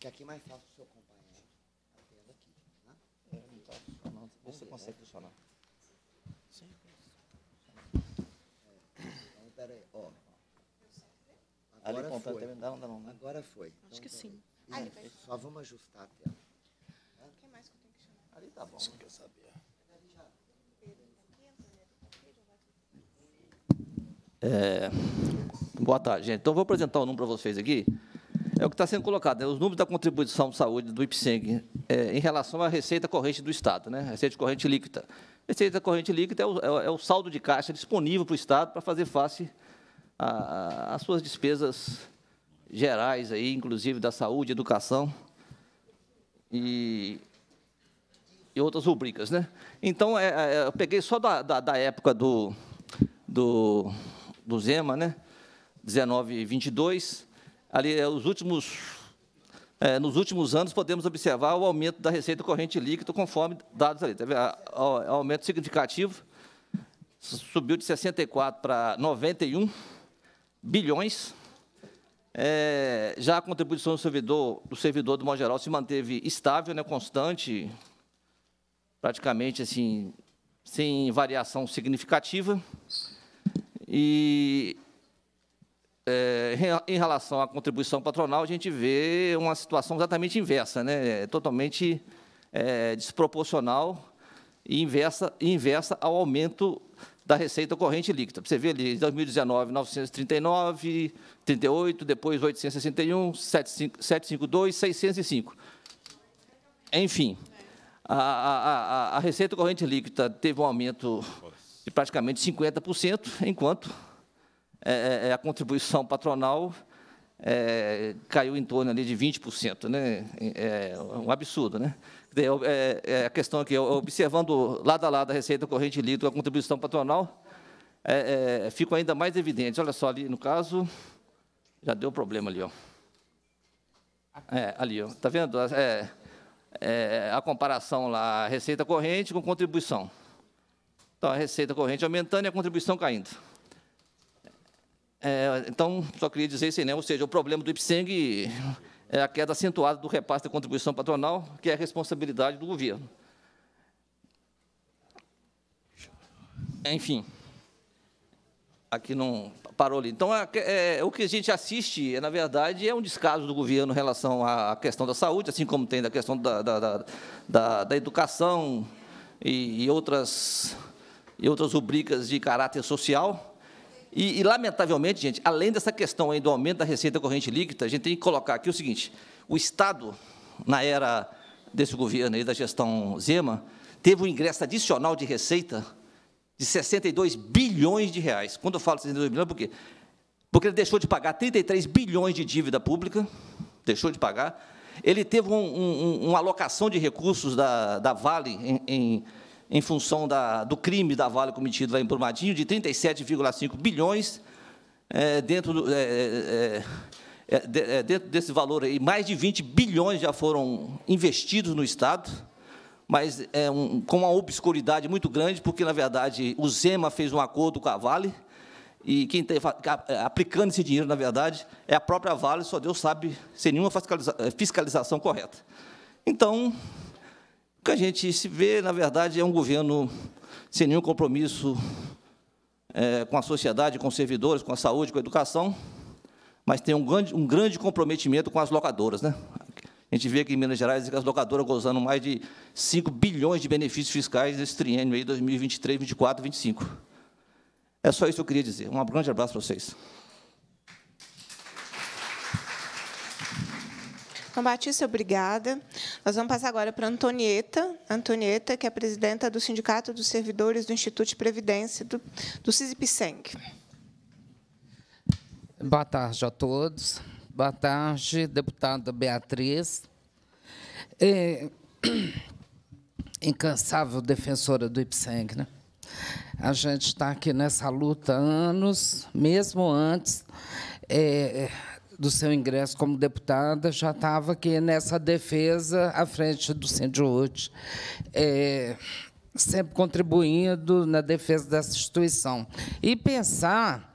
Que aqui é mais fácil o seu companheiro A tela aqui. Tá? Né? É, não está funcionando. Vê se consegue funcionar. Sim. É. Então, peraí. Ó. Ali foi. Também, não, não, não. Né? Agora foi. Acho então, que sim. Aí, é, Só vamos ajustar a tela. Né? Quem mais que eu tenho que chamar? Ali tá bom. Isso que eu sabia. É... Boa tarde, gente. Então, vou apresentar o número para vocês aqui. É o que está sendo colocado. Né? Os números da contribuição de saúde do IPSEG é, em relação à receita corrente do Estado, né? receita corrente líquida. Receita corrente líquida é, é o, é o, saldo de caixa disponível para o Estado para fazer face às suas despesas gerais, aí, inclusive da saúde, educação e, e outras rubricas. Né? Então, é, é eu peguei só da, da, da época do, do, do Zema, né? 19 e 22, ali, eh, os últimos, é, nos últimos anos, podemos observar o aumento da receita corrente líquida conforme dados ali. Teve tá aumento significativo, subiu de 64 para 91 bilhões. É, já a contribuição do servidor, do servidor, do modo geral, se manteve estável, né, constante, praticamente assim, sem variação significativa. E é, em relação à contribuição patronal, a gente vê uma situação exatamente inversa, né? É totalmente é, desproporcional e inversa, inversa ao aumento da receita corrente líquida. Você vê ali, em 2019, 939, 38, depois 861, 752, 605. Enfim, a, a, a, a receita corrente líquida teve um aumento de praticamente 50%, enquanto é, é, é, a contribuição patronal é, caiu em torno ali de 20%, né? É, é um absurdo, né? É, a questão aqui, observando lado a lado a receita corrente líquida com a contribuição patronal, é, é, ainda mais evidente. Olha só, ali no caso, já deu problema ali, ó. É, ali, ó. Está vendo? É, a comparação lá, receita corrente com contribuição. Então, a receita corrente aumentando e a contribuição caindo. É, então, só queria dizer isso né? ou seja, o problema do IPSENG é a queda acentuada do repasse da contribuição patronal, que é a responsabilidade do governo. Enfim, aqui não parou ali. Então, é, o que a gente assiste, é, na verdade, é um descaso do governo em relação à questão da saúde, assim como tem da questão da, da, da, da educação e, e, outras, e outras rubricas de caráter social, e, e, lamentavelmente, gente, além dessa questão aí do aumento da receita corrente líquida, a gente tem que colocar aqui o seguinte: o Estado, na era desse governo aí, da gestão Zema, teve um ingresso adicional de receita de 62 bilhões de reais. Quando eu falo 62 bilhões, por quê? Porque ele deixou de pagar 33 bilhões de dívida pública, deixou de pagar. Ele teve um, um, uma alocação de recursos da, da Vale em, em em função da, do crime da Vale cometido lá em Brumadinho, de 37,5 bilhões, é, dentro, do, é, é, dentro desse valor aí, mais de 20 bilhões já foram investidos no Estado, mas um, com uma obscuridade muito grande, porque, na verdade, o Zema fez um acordo com a Vale, e quem está aplicando esse dinheiro, na verdade, é a própria Vale, só Deus sabe, sem nenhuma fiscaliza fiscalização correta. Então, o que a gente se vê, na verdade, é um governo sem nenhum compromisso é, com a sociedade, com os servidores, com a saúde, com a educação, mas tem um grande, um grande comprometimento com as locadoras. Né? A gente vê aqui em Minas Gerais que as locadoras gozando mais de 5 bilhões de benefícios fiscais nesse triênio aí, 2023, 2024, 2025. É só isso que eu queria dizer. Um grande abraço para vocês. Então, Batista, obrigada. Nós vamos passar agora para a Antonieta, Antonieta, que é presidenta do Sindicato dos Servidores do Instituto de Previdência, do, do CISIPSENG. Boa tarde a todos. Boa tarde, deputada Beatriz. É, incansável defensora do IPSENG. Né? A gente está aqui nessa luta há anos, mesmo antes é, do seu ingresso como deputada, já estava aqui nessa defesa à frente do Sindhut, é, sempre contribuindo na defesa dessa instituição. E pensar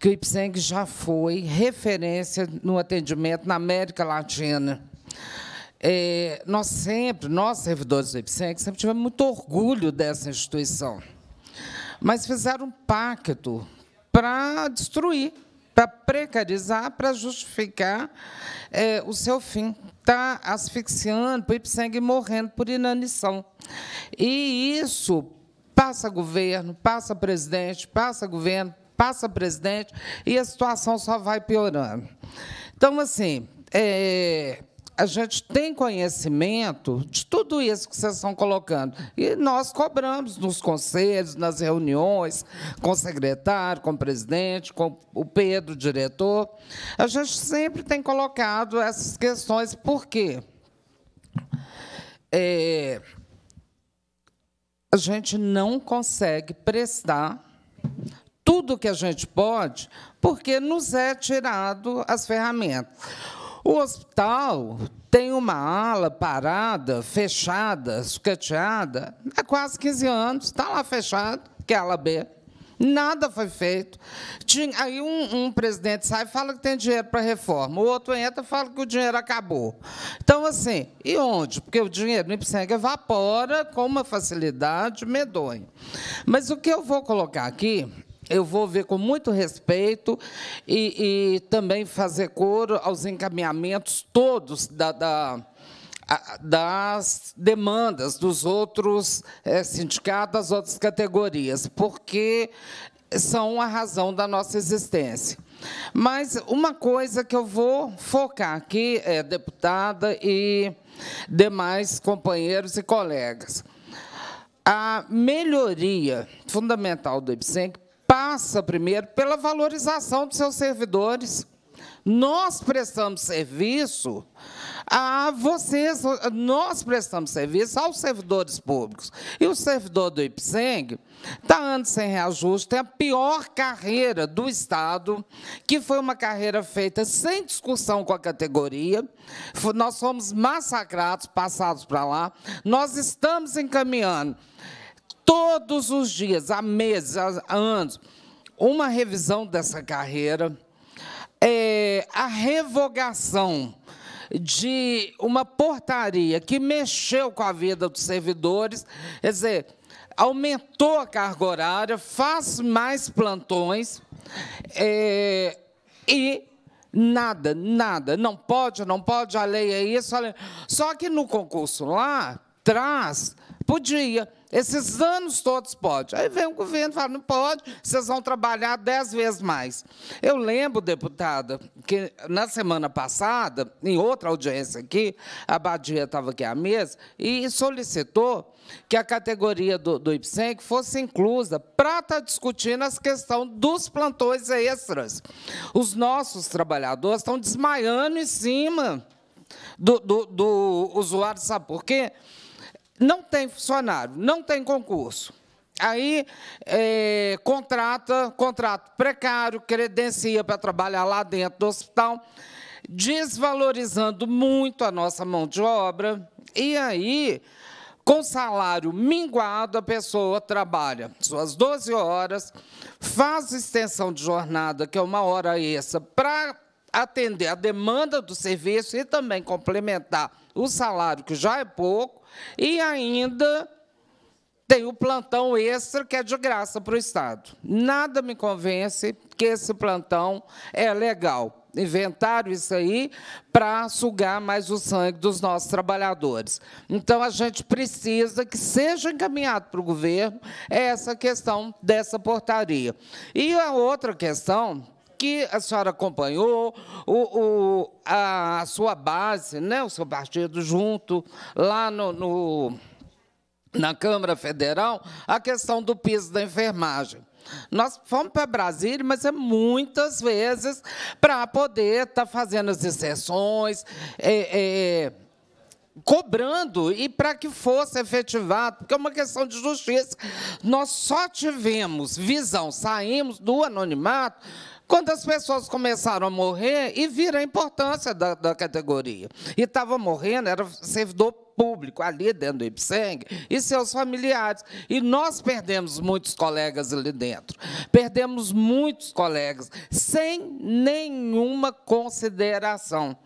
que o IPSENG já foi referência no atendimento na América Latina. É, nós sempre, nós, servidores do IPSENG, sempre tivemos muito orgulho dessa instituição. Mas fizeram um pacto para destruir para precarizar, para justificar é, o seu fim. Está asfixiando, o Ipseng morrendo por inanição. E isso passa governo, passa presidente, passa governo, passa presidente, e a situação só vai piorando. Então, assim, é, a gente tem conhecimento de tudo isso que vocês estão colocando. E nós cobramos nos conselhos, nas reuniões, com o secretário, com o presidente, com o Pedro, o diretor. A gente sempre tem colocado essas questões. Por quê? É, a gente não consegue prestar tudo que a gente pode, porque nos é tirado as ferramentas. O hospital tem uma ala parada, fechada, sucateada, há quase 15 anos, está lá fechado, que é a ala B. Nada foi feito. Tinha, aí um, um, presidente sai e fala que tem dinheiro para reforma, o outro entra e fala que o dinheiro acabou. Então, assim, e onde? Porque o dinheiro no Ipsenga evapora com uma facilidade medonha. Mas o que eu vou colocar aqui eu vou ver com muito respeito e, e também fazer coro aos encaminhamentos todos da, da das demandas dos outros eh, sindicatos, das outras categorias, porque são a razão da nossa existência. Mas uma coisa que eu vou focar aqui, é, deputada e demais companheiros e colegas, a melhoria fundamental do IBSENC passa primeiro pela valorização dos seus servidores. Nós prestamos serviço a vocês, nós prestamos serviço aos servidores públicos. E o servidor do IPSENG está andando sem reajuste, tem é a pior carreira do Estado, que foi uma carreira feita sem discussão com a categoria. Nós fomos massacrados, passados para lá. Nós estamos encaminhando todos os dias, há meses, há anos, uma revisão dessa carreira, é, a revogação de uma portaria que mexeu com a vida dos servidores, quer dizer, aumentou a carga horária, faz mais plantões é, e nada, nada, não pode, não pode, a lei é isso. Lei... É-. Só que no concurso lá traz Podia. Esses anos todos pode. Aí vem o governo e fala, não pode, vocês vão trabalhar dez vezes mais. Eu lembro, deputada, que na semana passada, em outra audiência aqui, a Badia estava aqui à mesa e solicitou que a categoria do, do IPSENC fosse inclusa para estar tá discutindo as questões dos plantões extras. Os nossos trabalhadores estão desmaiando em cima do, do, do usuário, sabe por quê? Porque não tem funcionário, não tem concurso. Aí é, contrata, contrato precário, credencia para trabalhar lá dentro do hospital, desvalorizando muito a nossa mão de obra. E aí, com salário minguado, a pessoa trabalha suas 12 horas, faz extensão de jornada, que é uma hora extra, para atender a demanda do serviço e também complementar o salário, que já é pouco, e ainda tem o plantão extra, que é de graça para o Estado. Nada me convence que esse plantão é legal. Inventaram isso aí para sugar mais o sangue dos nossos trabalhadores. Então, a gente precisa que seja encaminhado para o governo essa questão dessa portaria. E a outra questão que a senhora acompanhou, o, o, a sua base, né, o seu partido junto, lá no, no na Câmara Federal, a questão do piso da enfermagem. Nós fomos para Brasília, mas é muitas vezes para poder estar tá fazendo as exceções, é, é, cobrando e para que fosse efetivado, porque é uma questão de justiça. Nós só tivemos visão, saímos do anonimato quando as pessoas começaram a morrer, e viram a importância da, da categoria. E estava morrendo, era servidor público ali dentro do Ipseng e seus familiares. E nós perdemos muitos colegas ali dentro. Perdemos muitos colegas sem nenhuma consideração.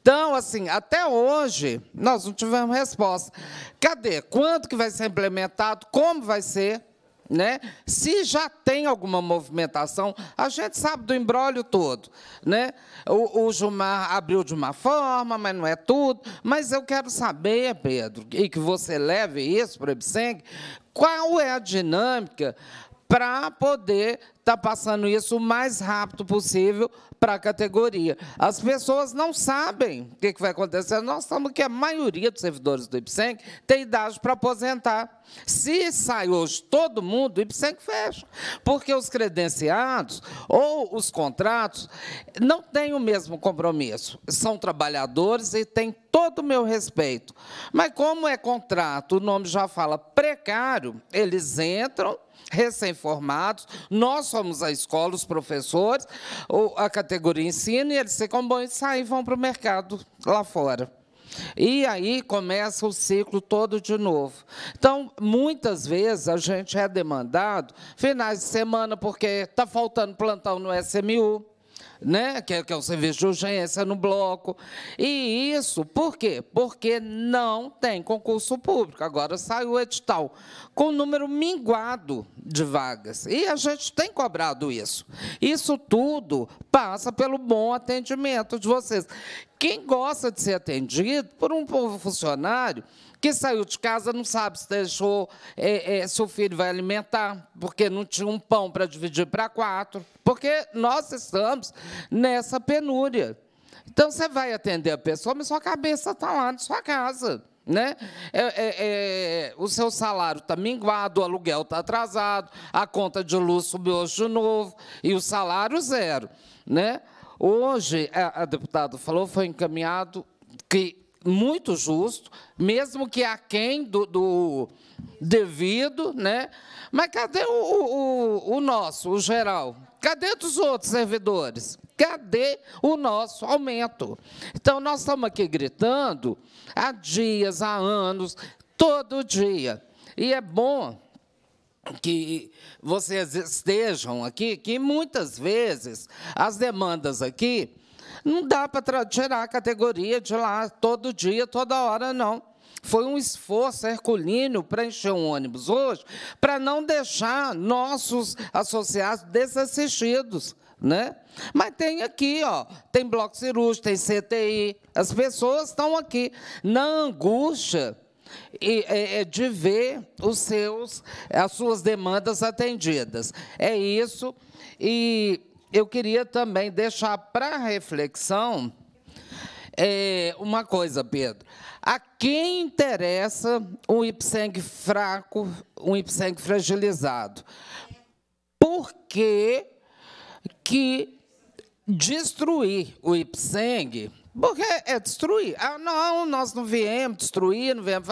Então, assim, até hoje nós não tivemos resposta. Cadê? Quanto que vai ser implementado? Como vai ser? Né? Se já tem alguma movimentação, a gente sabe do embrólio todo. Né? O, o Gilmar abriu de uma forma, mas não é tudo. Mas eu quero saber, Pedro, e que você leve isso para o qual é a dinâmica para poder estar tá passando isso o mais rápido possível para a categoria. As pessoas não sabem o que, que vai acontecer. Nós estamos que a maioria dos servidores do IPSENC tem idade para aposentar. Se sai hoje todo mundo, o IPSENC fecha, porque os credenciados ou os contratos não têm o mesmo compromisso. São trabalhadores e têm todo o meu respeito. Mas como é contrato, o nome já fala precário, eles entram recém-formados, nós somos a escola, os professores, a categoria ensino, e eles se compõem e saem e vão para o mercado lá fora. E aí começa o ciclo todo de novo. Então, muitas vezes a gente é demandado finais de semana porque está faltando plantão no SMU, né? que, é o serviço de urgência no bloco. E isso por quê? Porque não tem concurso público. Agora saiu o edital com número minguado de vagas. E a gente tem cobrado isso. Isso tudo passa pelo bom atendimento de vocês. Quem gosta de ser atendido por um funcionário que saiu de casa não sabe se deixou é, é, seu filho vai alimentar, porque não tinha um pão para dividir para quatro, porque nós estamos nessa penúria. Então você vai atender a pessoa, mas sua cabeça está lá na sua casa. Né? É, é, é, o seu salário está minguado, o aluguel está atrasado, a conta de luz subiu hoje de novo e o salário zero. Né? Hoje, a, a deputada falou, foi encaminhado que muito justo, mesmo que aquém do, do devido, né? Mas cadê o, o, o nosso, o geral? Cadê dos outros servidores? Cadê o nosso aumento? Então, nós estamos aqui gritando há dias, há anos, todo dia. E é bom que vocês estejam aqui, que muitas vezes as demandas aqui não dá para tirar a categoria de lá todo dia, toda hora, não. Foi um esforço herculíneo para encher um ônibus hoje, para não deixar nossos associados desassistidos. Né? Mas tem aqui, ó, tem bloco cirúrgico, tem CTI, as pessoas estão aqui na angústia é, é de ver os seus, as suas demandas atendidas. É isso. E eu queria também deixar para reflexão é, uma coisa, Pedro. A quem interessa um Ipseng fraco, um Ipseng fragilizado? Por que, que destruir o Ipseng? Porque é destruir. Ah, não, nós não viemos destruir, não viemos.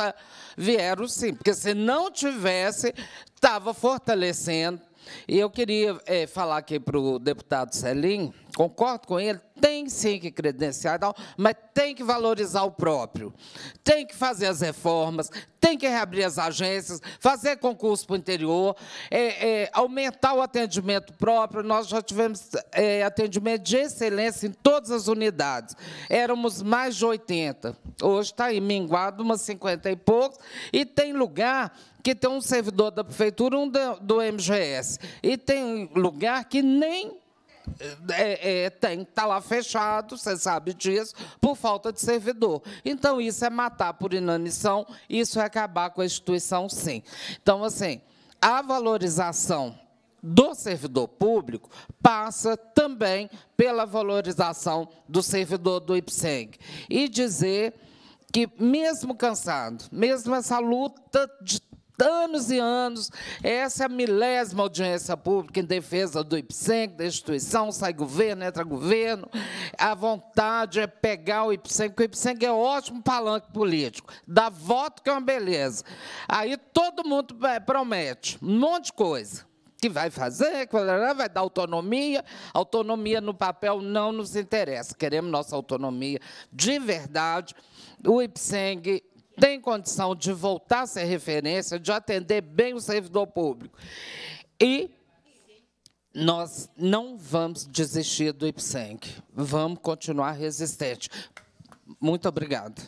Vieram sim, porque se não tivesse, estava fortalecendo, e eu queria é, falar aqui para o deputado Celim, concordo com ele, tem sim que credenciar, mas tem que valorizar o próprio. Tem que fazer as reformas, tem que reabrir as agências, fazer concurso para o interior, é, é, aumentar o atendimento próprio. Nós já tivemos é, atendimento de excelência em todas as unidades. Éramos mais de 80. Hoje está aí minguado umas 50 e poucos. E tem lugar que tem um servidor da prefeitura, um do MGS. E tem lugar que nem é, é, tem, está lá fechado, você sabe disso, por falta de servidor. Então, isso é matar por inanição, isso é acabar com a instituição, sim. Então, assim, a valorização do servidor público passa também pela valorização do servidor do IPSEG. E dizer que, mesmo cansado, mesmo essa luta de anos e anos, essa é a milésima audiência pública em defesa do IPSEC, da instituição, sai governo, entra governo. A vontade é pegar o IPSEC, porque o IPSEC é um ótimo palanque político, dá voto que é uma beleza. Aí todo mundo é, promete um monte de coisa que vai fazer, que vai dar autonomia. Autonomia no papel não nos interessa. Queremos nossa autonomia de verdade. O IPSENG tem condição de voltar a ser referência, de atender bem o servidor público. E nós não vamos desistir do IPSENC. Vamos continuar resistente. Muito obrigada.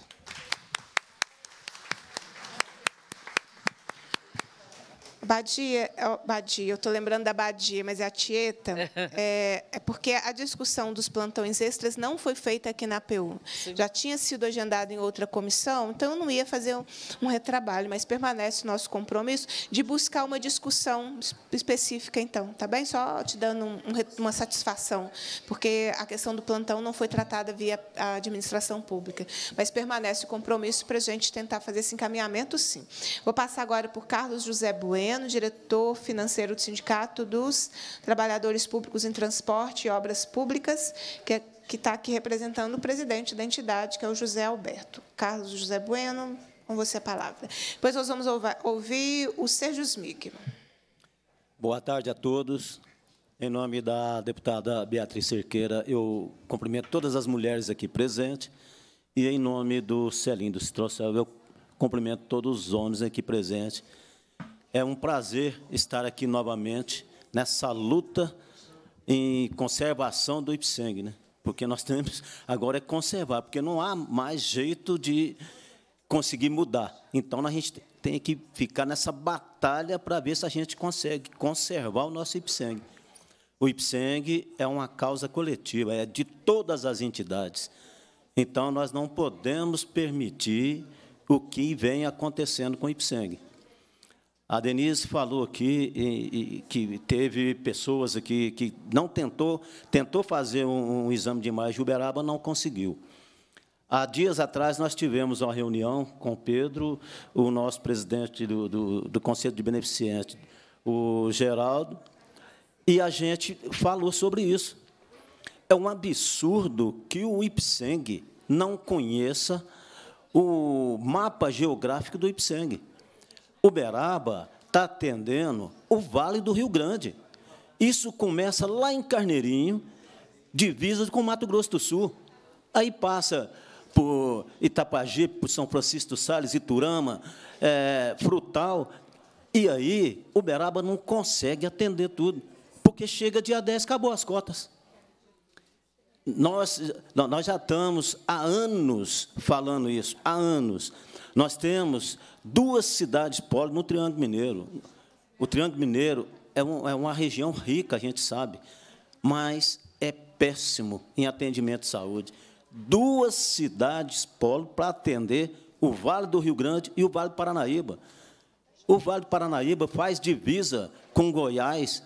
Badia, é, Badia, eu estou lembrando da Badia, mas é a Tieta. É, é, porque a discussão dos plantões extras não foi feita aqui na PU. Sim. Já tinha sido agendada em outra comissão, então eu não ia fazer um, um, retrabalho, mas permanece o nosso compromisso de buscar uma discussão específica, então. Tá bem? Só te dando um, uma satisfação, porque a questão do plantão não foi tratada via a administração pública. Mas permanece o compromisso para a gente tentar fazer esse encaminhamento, sim. Vou passar agora por Carlos José Bueno Bueno, diretor financeiro do Sindicato dos Trabalhadores Públicos em Transporte e Obras Públicas, que é que está aqui representando o presidente da entidade, que é o José Alberto. Carlos José Bueno, com você a palavra. Depois nós vamos ouvir o Sérgio Smig. Boa tarde a todos. Em nome da deputada Beatriz Cerqueira, eu cumprimento todas as mulheres aqui presentes. E em nome do Celindo Citrocel, eu cumprimento todos os homens aqui presentes é um prazer estar aqui novamente nessa luta em conservação do Ipseng, né? porque nós temos agora é conservar, porque não há mais jeito de conseguir mudar. Então, a gente tem que ficar nessa batalha para ver se a gente consegue conservar o nosso Ipseng. O Ipseng é uma causa coletiva, é de todas as entidades. Então, nós não podemos permitir o que vem acontecendo com o Ipseng. A Denise falou aqui e, e, que teve pessoas aqui que não tentou, tentou fazer um, um exame de imagem de Uberaba, não conseguiu. Há dias atrás, nós tivemos uma reunião com o Pedro, o nosso presidente do, do, do Conselho de Beneficentes, o Geraldo, e a gente falou sobre isso. É um absurdo que o IPSENG não conheça o mapa geográfico do IPSENG. Uberaba está atendendo o Vale do Rio Grande. Isso começa lá em Carneirinho, divisa com Mato Grosso do Sul. Aí passa por Itapajipe, por São Francisco do Sales, Iturama, é, Frutal. E aí Uberaba não consegue atender tudo, porque chega dia 10, acabou as cotas. Nós, nós já estamos há anos falando isso, há anos. Nós temos duas cidades polo no Triângulo Mineiro. O Triângulo Mineiro é, um, é uma região rica, a gente sabe, mas é péssimo em atendimento de saúde. Duas cidades polo para atender o Vale do Rio Grande e o Vale do Paranaíba. O Vale do Paranaíba faz divisa com Goiás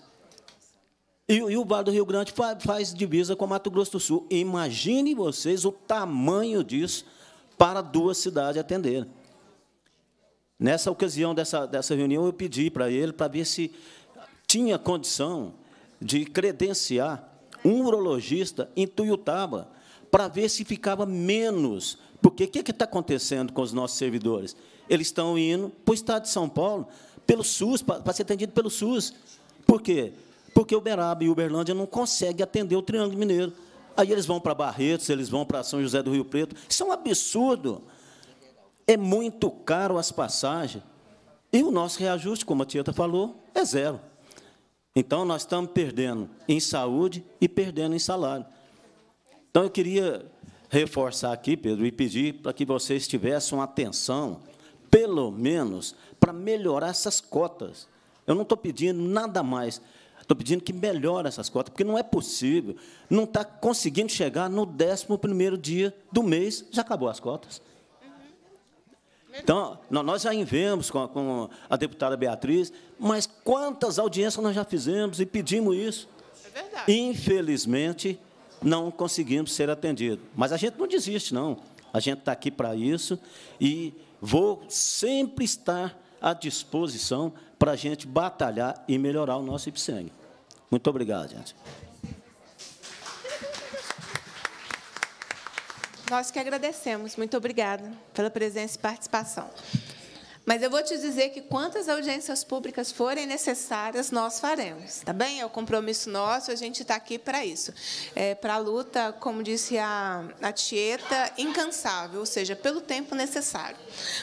e, e o Vale do Rio Grande faz, faz divisa com Mato Grosso do Sul. Imagine vocês o tamanho disso para duas cidades atenderem. Nessa ocasião dessa, dessa reunião, eu pedi para ele para ver se tinha condição de credenciar um urologista em Tuiutaba para ver se ficava menos. Porque o que é está acontecendo com os nossos servidores? Eles estão indo para o Estado de São Paulo, pelo SUS, para ser atendido pelo SUS. Por quê? Porque Uberaba e Uberlândia não conseguem atender o Triângulo Mineiro. Aí eles vão para Barretos, eles vão para São José do Rio Preto. Isso é um absurdo. É muito caro as passagens. E o nosso reajuste, como a Tieta falou, é zero. Então, nós estamos perdendo em saúde e perdendo em salário. Então, eu queria reforçar aqui, Pedro, e pedir para que vocês tivessem atenção, pelo menos, para melhorar essas cotas. Eu não estou pedindo nada mais. Estou pedindo que melhore essas cotas, porque não é possível. Não está conseguindo chegar no 11º dia do mês, já acabou as cotas. Então, nós já enviamos com a, com a deputada Beatriz, mas quantas audiências nós já fizemos e pedimos isso? É verdade. Infelizmente, não conseguimos ser atendidos. Mas a gente não desiste, não. A gente está aqui para isso e vou sempre estar à disposição para a gente batalhar e melhorar o nosso IPSENG. Muito obrigado, gente. Nós que agradecemos. Muito obrigada pela presença e participação. Mas eu vou te dizer que quantas audiências públicas forem necessárias, nós faremos, tá bem? É o um compromisso nosso, a gente está aqui para isso. É, para a luta, como disse a, a Tieta, incansável, ou seja, pelo tempo necessário.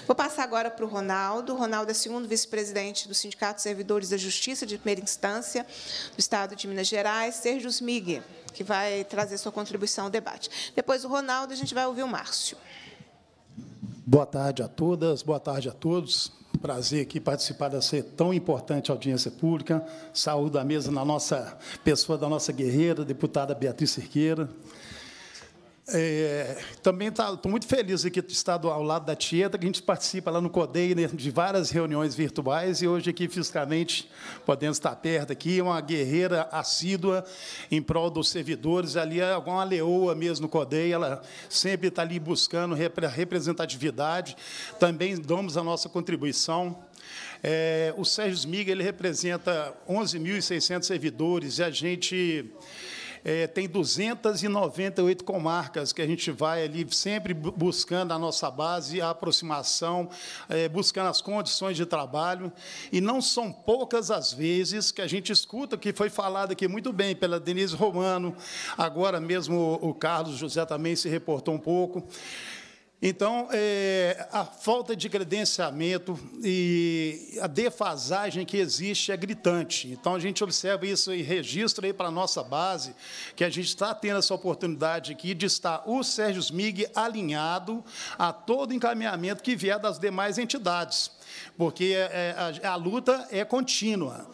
Vou passar agora para o Ronaldo. O Ronaldo é segundo vice-presidente do Sindicato de Servidores da Justiça de Primeira Instância do Estado de Minas Gerais, Sérgio Smig que vai trazer sua contribuição ao debate. Depois o Ronaldo, a gente vai ouvir o Márcio. Boa tarde a todas, boa tarde a todos. Prazer aqui participar dessa tão importante audiência pública. Saúde a mesa na nossa pessoa da nossa guerreira, deputada Beatriz Cerqueira. É, também estou tá, muito feliz aqui de estar ao lado da Tieta, que a gente participa lá no CODEI né, de várias reuniões virtuais e hoje aqui fisicamente podemos estar perto aqui, uma guerreira assídua em prol dos servidores, ali é alguma leoa mesmo no CODEI, ela sempre está ali buscando representatividade, também damos a nossa contribuição. É, o Sérgio Smiga, ele representa 11.600 servidores e a gente é, tem 298 comarcas que a gente vai ali sempre buscando a nossa base, a aproximação, é, buscando as condições de trabalho. E não são poucas as vezes que a gente escuta, que foi falado aqui muito bem pela Denise Romano, agora mesmo o Carlos José também se reportou um pouco. Então, é, a falta de credenciamento e a defasagem que existe é gritante. Então, a gente observa isso e registra aí para a nossa base que a gente está tendo essa oportunidade aqui de estar o Sérgio Smig alinhado a todo encaminhamento que vier das demais entidades, porque é, é, a, a luta é contínua.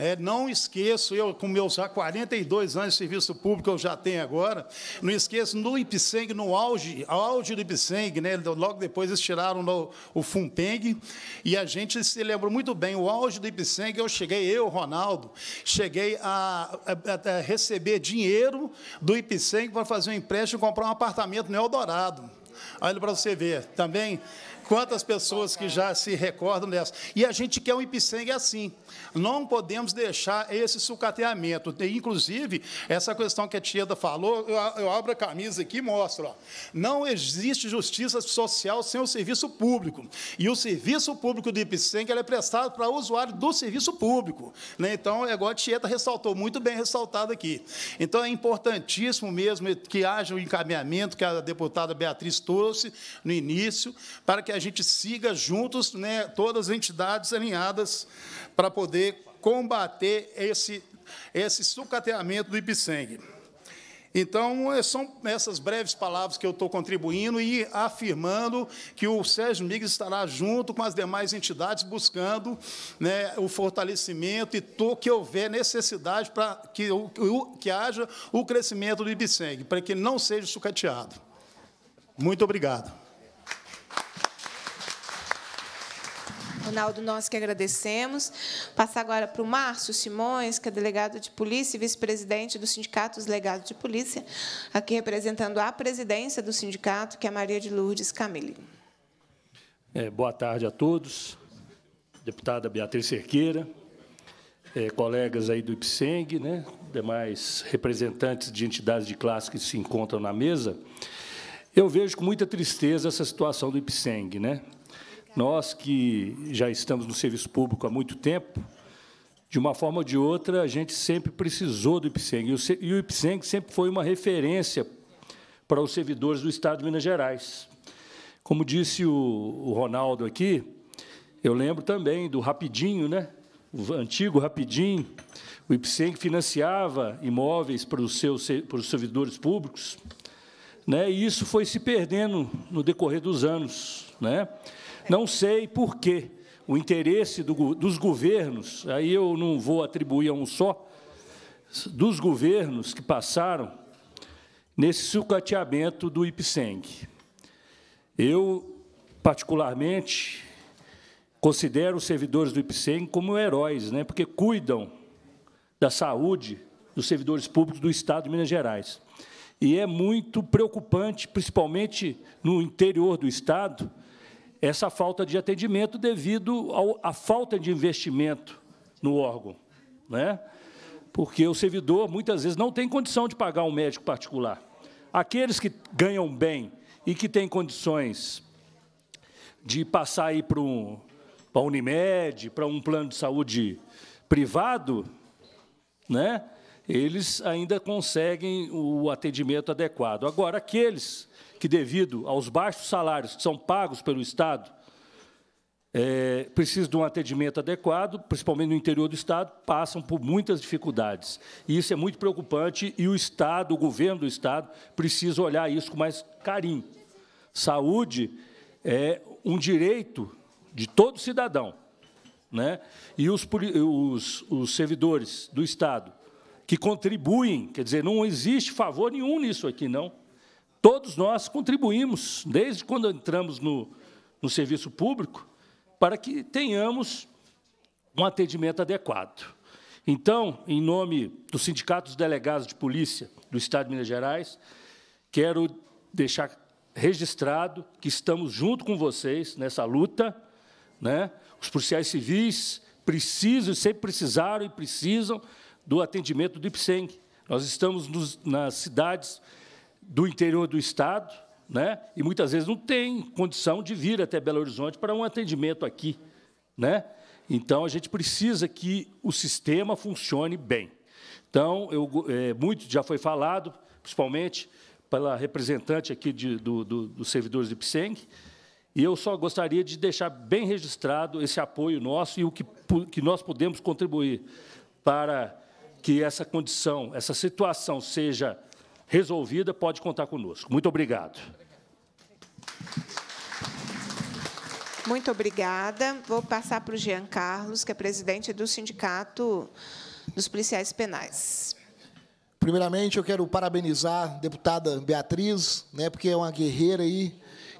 É, não esqueço, eu com meus já 42 anos de serviço público, eu já tenho agora, não esqueço, no Ipseng, no auge, auge do Ipseng, né, logo depois eles tiraram no, o Fumpeng, e a gente se lembra muito bem, o auge do Ipseng, eu cheguei, eu, Ronaldo, cheguei a, a, a receber dinheiro do Ipseng para fazer um empréstimo e comprar um apartamento no Eldorado. Olha para você ver, também quantas pessoas que já se recordam dessa. E a gente quer um Ipseng assim. Não podemos deixar esse sucateamento. Inclusive, essa questão que a Tieda falou, eu, eu abro a camisa aqui e mostro. Ó. Não existe justiça social sem o serviço público. E o serviço público do ele é prestado para o usuário do serviço público. Né? Então, é igual a Tieta ressaltou, muito bem ressaltado aqui. Então, é importantíssimo mesmo que haja o encaminhamento que a deputada Beatriz trouxe no início, para que a gente siga juntos né, todas as entidades alinhadas para poder combater esse, esse sucateamento do Ipseng. Então, é são essas breves palavras que eu estou contribuindo e afirmando que o Sérgio Migues estará junto com as demais entidades buscando né, o fortalecimento e to que houver necessidade para que, que haja o crescimento do IBSEG, para que não seja sucateado. Muito obrigado. Ronaldo, nós que agradecemos. Passar agora para o Márcio Simões, que é delegado de polícia e vice-presidente do Sindicato dos Legados de Polícia, aqui representando a presidência do sindicato, que é a Maria de Lourdes Camille. É, boa tarde a todos. Deputada Beatriz Cerqueira, é, colegas aí do IPSENG, né, demais representantes de entidades de classe que se encontram na mesa. Eu vejo com muita tristeza essa situação do IPSENG, né? Nós que já estamos no serviço público há muito tempo, de uma forma ou de outra, a gente sempre precisou do IPSENG. E o IPSENG sempre foi uma referência para os servidores do Estado de Minas Gerais. Como disse o Ronaldo aqui, eu lembro também do Rapidinho, né? o antigo Rapidinho, o IPSEM financiava imóveis para os, seus, para os servidores públicos, né? e isso foi se perdendo no decorrer dos anos. Né? Não sei por que O interesse do, dos governos, aí eu não vou atribuir a um só, dos governos que passaram nesse sucateamento do Ipseng. Eu, particularmente, considero os servidores do Ipseng como heróis, né? porque cuidam da saúde dos servidores públicos do Estado de Minas Gerais. E é muito preocupante, principalmente no interior do Estado, essa falta de atendimento devido à falta de investimento no órgão. Né? Porque o servidor, muitas vezes, não tem condição de pagar um médico particular. Aqueles que ganham bem e que têm condições de passar aí para, um, para a Unimed, para um plano de saúde privado, né? eles ainda conseguem o atendimento adequado. Agora, aqueles que, devido aos baixos salários que são pagos pelo Estado, é, precisam de um atendimento adequado, principalmente no interior do Estado, passam por muitas dificuldades. E isso é muito preocupante e o Estado, o governo do Estado, precisa olhar isso com mais carinho. Saúde é um direito de todo cidadão. Né? E os, os, os servidores do Estado que contribuem, quer dizer, não existe favor nenhum nisso aqui, não. Todos nós contribuímos, desde quando entramos no, no serviço público, para que tenhamos um atendimento adequado. Então, em nome do Sindicato dos Delegados de Polícia do Estado de Minas Gerais, quero deixar registrado que estamos junto com vocês nessa luta. Né? Os policiais civis precisam, sempre precisaram e precisam do atendimento do IPSENG. Nós estamos nos, nas cidades do interior do Estado, né? e muitas vezes não tem condição de vir até Belo Horizonte para um atendimento aqui. Né? Então, a gente precisa que o sistema funcione bem. Então, eu, é, muito já foi falado, principalmente pela representante aqui de, do, do, dos servidores do IPSENG, e eu só gostaria de deixar bem registrado esse apoio nosso e o que, que nós podemos contribuir para que essa condição, essa situação seja resolvida, pode contar conosco. Muito obrigado. Muito obrigada. Vou passar para o Jean Carlos, que é presidente do Sindicato dos Policiais Penais. Primeiramente, eu quero parabenizar a deputada Beatriz, né, porque é uma guerreira aí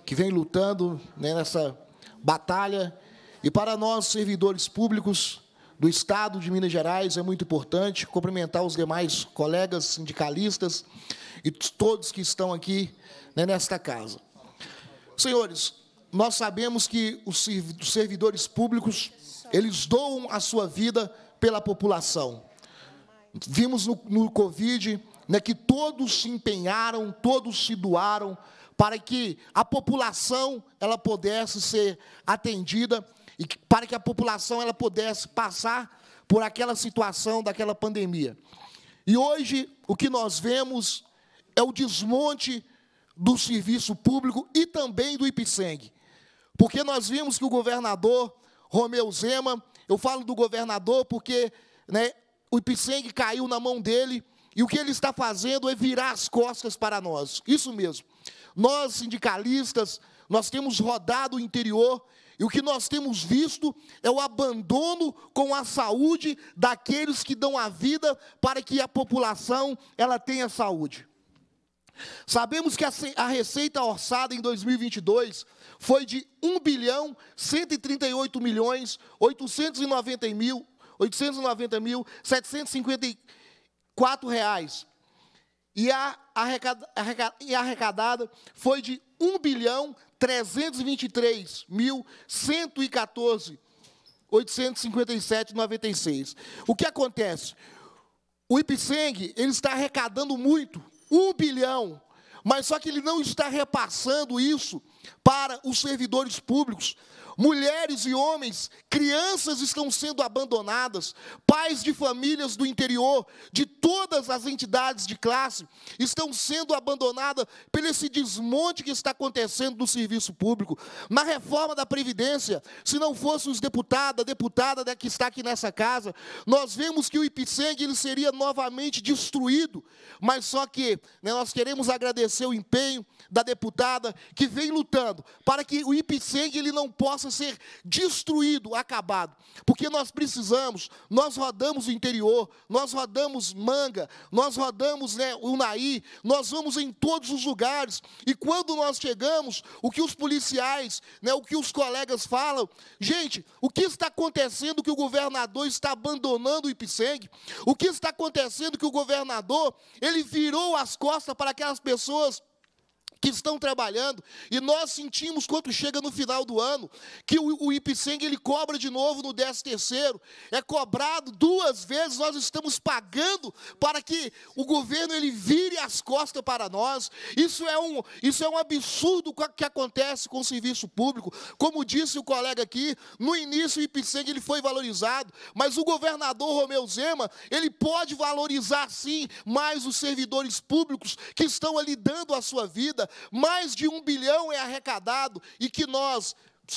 que vem lutando né, nessa batalha. E para nós, servidores públicos, do Estado de Minas Gerais, é muito importante. Cumprimentar os demais colegas sindicalistas e todos que estão aqui né, nesta casa. Senhores, nós sabemos que os servidores públicos, eles doam a sua vida pela população. Vimos no, no Covid né, que todos se empenharam, todos se doaram para que a população ela pudesse ser atendida e que, para que a população ela pudesse passar por aquela situação daquela pandemia. E hoje o que nós vemos é o desmonte do serviço público e também do IPSENG. Porque nós vimos que o governador Romeu Zema, eu falo do governador porque né, o IPSENG caiu na mão dele e o que ele está fazendo é virar as costas para nós. Isso mesmo. Nós, sindicalistas, nós temos rodado o interior e o que nós temos visto é o abandono com a saúde daqueles que dão a vida para que a população ela tenha saúde. Sabemos que a receita orçada em 2022 foi de 1 bilhão 138 milhões 890 mil 890 mil 754 reais. E a, arrecada, arrecada, e a arrecadada foi de 1 bilhão 323 mil 114 857,96. O que acontece? O Ipseng, ele está arrecadando muito, 1 bilhão, mas só que ele não está repassando isso para os servidores públicos, Mulheres e homens, crianças estão sendo abandonadas, pais de famílias do interior, de todas as entidades de classe, estão sendo abandonadas pelo esse desmonte que está acontecendo no serviço público. Na reforma da Previdência, se não fossem os deputados, a deputada que está aqui nessa casa, nós vemos que o Ipseng ele seria novamente destruído, mas só que né, nós queremos agradecer o empenho da deputada que vem lutando para que o Ipseng ele não possa possa ser destruído, acabado. Porque nós precisamos, nós rodamos o interior, nós rodamos Manga, nós rodamos né, Naí, nós vamos em todos os lugares. E quando nós chegamos, o que os policiais, né, o que os colegas falam, gente, o que está acontecendo que o governador está abandonando o Ipseng? O que está acontecendo que o governador, ele virou as costas para aquelas pessoas que estão trabalhando, e nós sentimos quando chega no final do ano que o, o IPSENG ele cobra de novo no décimo terceiro, é cobrado duas vezes, nós estamos pagando para que o governo ele vire as costas para nós. Isso é um, isso é um absurdo que acontece com o serviço público. Como disse o colega aqui, no início o IPSENG ele foi valorizado, mas o governador Romeu Zema, ele pode valorizar sim mais os servidores públicos que estão ali dando a sua vida mais de um bilhão é arrecadado e que nós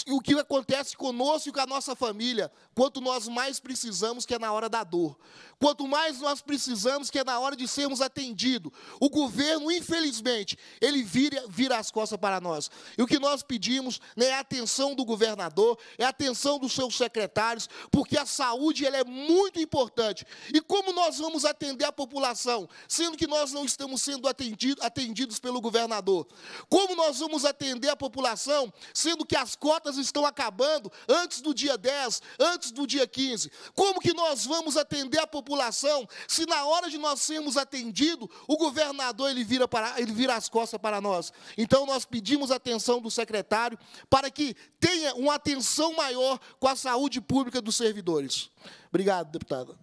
o que acontece conosco e com a nossa família, quanto nós mais precisamos, que é na hora da dor. Quanto mais nós precisamos, que é na hora de sermos atendidos. O governo, infelizmente, ele vira, vira as costas para nós. E o que nós pedimos né, é a atenção do governador, é a atenção dos seus secretários, porque a saúde ela é muito importante. E como nós vamos atender a população, sendo que nós não estamos sendo atendido, atendidos pelo governador? Como nós vamos atender a população, sendo que as cotas cotas estão acabando antes do dia 10, antes do dia 15. Como que nós vamos atender a população se na hora de nós sermos atendidos, o governador ele vira, para, ele vira as costas para nós? Então nós pedimos atenção do secretário para que tenha uma atenção maior com a saúde pública dos servidores. Obrigado, deputada.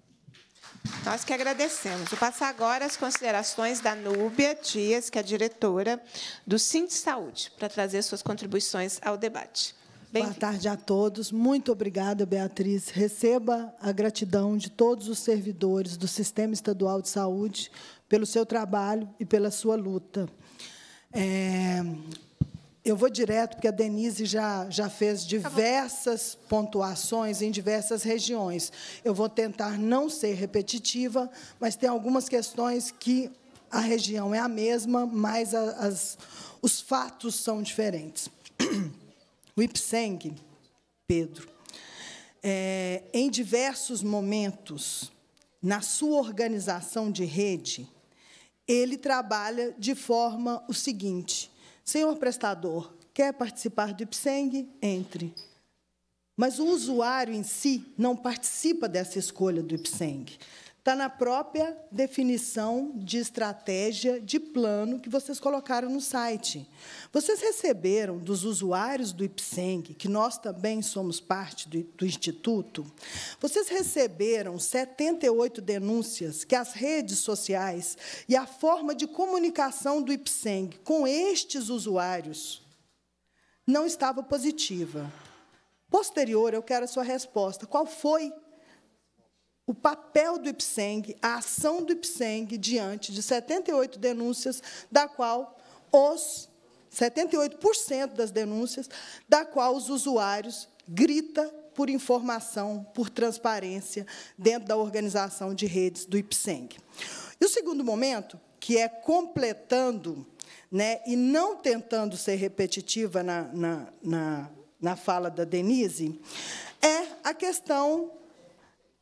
Nós que agradecemos. Vou passar agora as considerações da Núbia Dias, que é diretora do Sim de Saúde, para trazer suas contribuições ao debate. Bem... Boa tarde a todos. Muito obrigada, Beatriz. Receba a gratidão de todos os servidores do Sistema Estadual de Saúde pelo seu trabalho e pela sua luta. É... Eu vou direto, porque a Denise já, já fez diversas tá pontuações em diversas regiões. Eu vou tentar não ser repetitiva, mas tem algumas questões que a região é a mesma, mas as, os fatos são diferentes. O Ipseng, Pedro, é, em diversos momentos, na sua organização de rede, ele trabalha de forma o seguinte: senhor prestador, quer participar do IPSENG? Entre. Mas o usuário em si não participa dessa escolha do IPSENG. Está na própria definição de estratégia, de plano que vocês colocaram no site. Vocês receberam dos usuários do IPSENG, que nós também somos parte do, do Instituto, vocês receberam 78 denúncias que as redes sociais e a forma de comunicação do IPSENG com estes usuários não estava positiva. Posterior, eu quero a sua resposta. Qual foi o papel do IPSENG, a ação do IPSENG diante de 78 denúncias, da qual os 78% das denúncias, da qual os usuários grita por informação, por transparência dentro da organização de redes do IPSENG. E o segundo momento, que é completando né, e não tentando ser repetitiva na, na, na, na fala da Denise, é a questão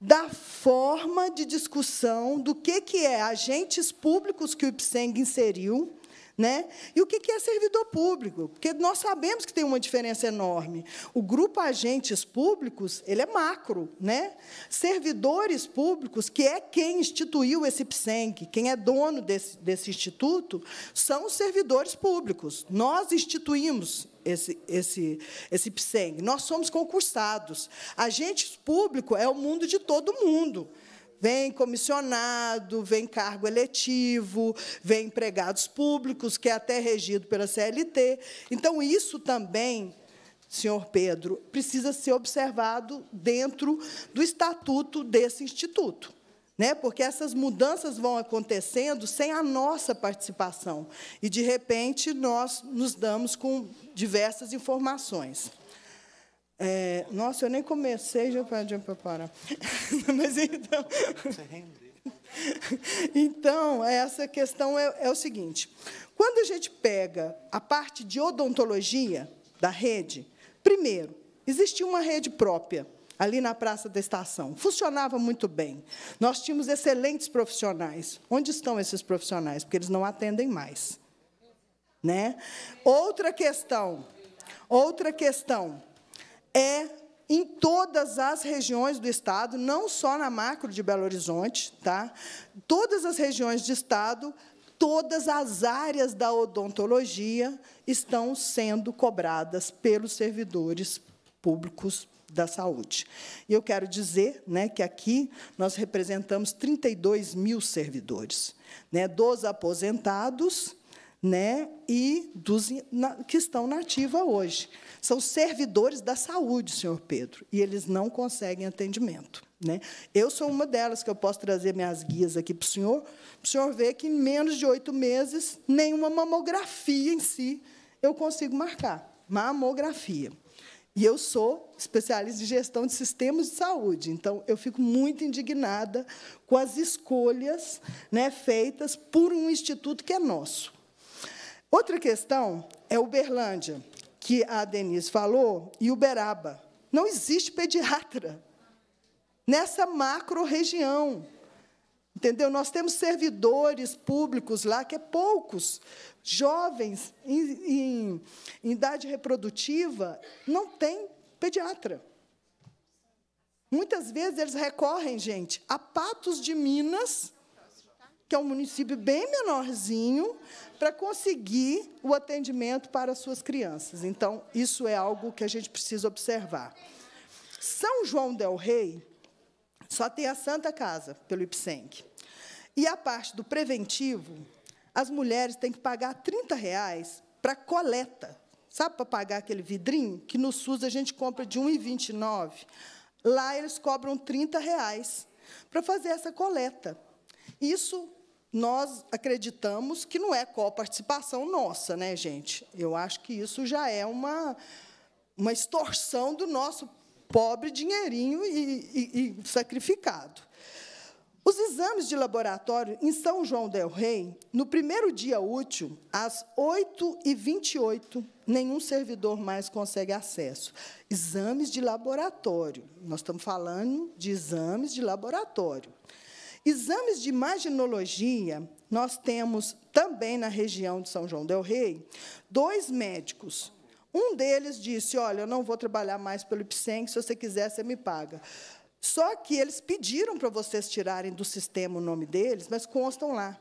da forma de discussão do que, que é agentes públicos que o IPSENG inseriu, né? E o que é servidor público? Porque nós sabemos que tem uma diferença enorme. O grupo agentes públicos ele é macro. Né? Servidores públicos, que é quem instituiu esse Ipseng, quem é dono desse, desse instituto, são os servidores públicos. Nós instituímos esse, esse, esse pseng Nós somos concursados. agente público é o mundo de todo mundo. Vem comissionado, vem cargo eletivo, vem empregados públicos, que é até regido pela CLT. Então, isso também senhor Pedro, precisa ser observado dentro do estatuto desse instituto né? Porque essas mudanças vão acontecendo sem a nossa participação e de repente nós nos damos com diversas informações. É, nossa, eu nem comecei já para para mas então então essa questão é, é o seguinte: quando a gente pega a parte de odontologia da rede, primeiro existia uma rede própria ali na Praça da Estação. Funcionava muito bem. Nós tínhamos excelentes profissionais. Onde estão esses profissionais? Porque eles não atendem mais. Né? Outra questão, outra questão é em todas as regiões do estado, não só na macro de Belo Horizonte, tá? Todas as regiões de estado, todas as áreas da odontologia estão sendo cobradas pelos servidores públicos da Saúde. E eu quero dizer né, que aqui nós representamos 32 mil servidores, né, dos aposentados né, e dos na, que estão na ativa hoje. São servidores da saúde, senhor Pedro, e eles não conseguem atendimento. Né? Eu sou uma delas que eu posso trazer minhas guias aqui para o senhor, para o senhor ver que em menos de oito meses, nenhuma mamografia em si eu consigo marcar. Mamografia. E eu sou especialista em gestão de sistemas de saúde, então eu fico muito indignada com as escolhas né, feitas por um instituto que é nosso. Outra questão é Uberlândia, que a Denise falou, e Uberaba. Não existe pediatra nessa macro-região. Entendeu? Nós temos servidores públicos lá que é poucos jovens em, em, em idade reprodutiva não têm pediatra. Muitas vezes eles recorrem, gente, a Patos de Minas, que é um município bem menorzinho, para conseguir o atendimento para suas crianças. Então, isso é algo que a gente precisa observar. São João del Rei só tem a Santa Casa, pelo IPSENC. E a parte do preventivo, as mulheres têm que pagar 30 reais para coleta. Sabe para pagar aquele vidrinho? Que no SUS a gente compra de 1,29. Lá eles cobram 30 reais para fazer essa coleta. Isso nós acreditamos que não é coparticipação nossa, né, gente? Eu acho que isso já é uma, uma extorsão do nosso pobre dinheirinho e, e, e sacrificado. Os exames de laboratório em São João del Rei, no primeiro dia útil, às 8h28, nenhum servidor mais consegue acesso. Exames de laboratório. Nós estamos falando de exames de laboratório. Exames de imaginologia, nós temos também na região de São João del Rei dois médicos. Um deles disse: Olha, eu não vou trabalhar mais pelo IPSEM, se você quiser, você me paga. Só que eles pediram para vocês tirarem do sistema o nome deles, mas constam lá.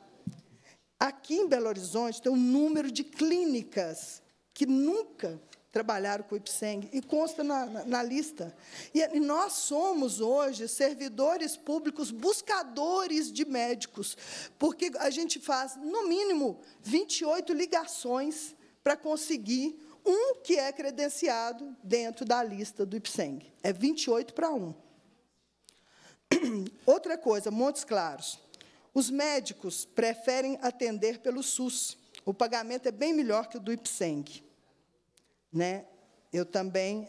Aqui em Belo Horizonte tem um número de clínicas que nunca trabalharam com o IPSENG, e consta na, na, na lista. E, e nós somos hoje servidores públicos buscadores de médicos, porque a gente faz, no mínimo, 28 ligações para conseguir um que é credenciado dentro da lista do IPSENG. É 28 para 1. Outra coisa, Montes Claros. Os médicos preferem atender pelo SUS. O pagamento é bem melhor que o do IPSENG. Né? Eu também.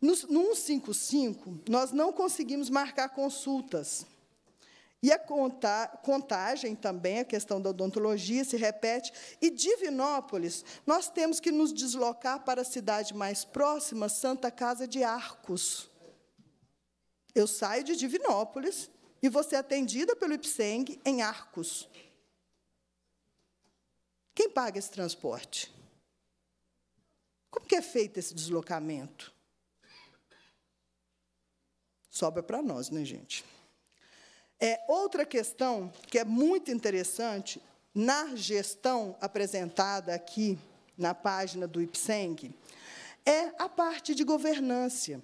No, 155, nós não conseguimos marcar consultas. E a contagem também, a questão da odontologia se repete. E Divinópolis, nós temos que nos deslocar para a cidade mais próxima, Santa Casa de Arcos. Eu saio de Divinópolis e vou ser atendida pelo Ipseng em Arcos. Quem paga esse transporte? Como que é feito esse deslocamento? Sobra para nós, né, gente? É, outra questão que é muito interessante, na gestão apresentada aqui na página do IPSENG, é a parte de governança.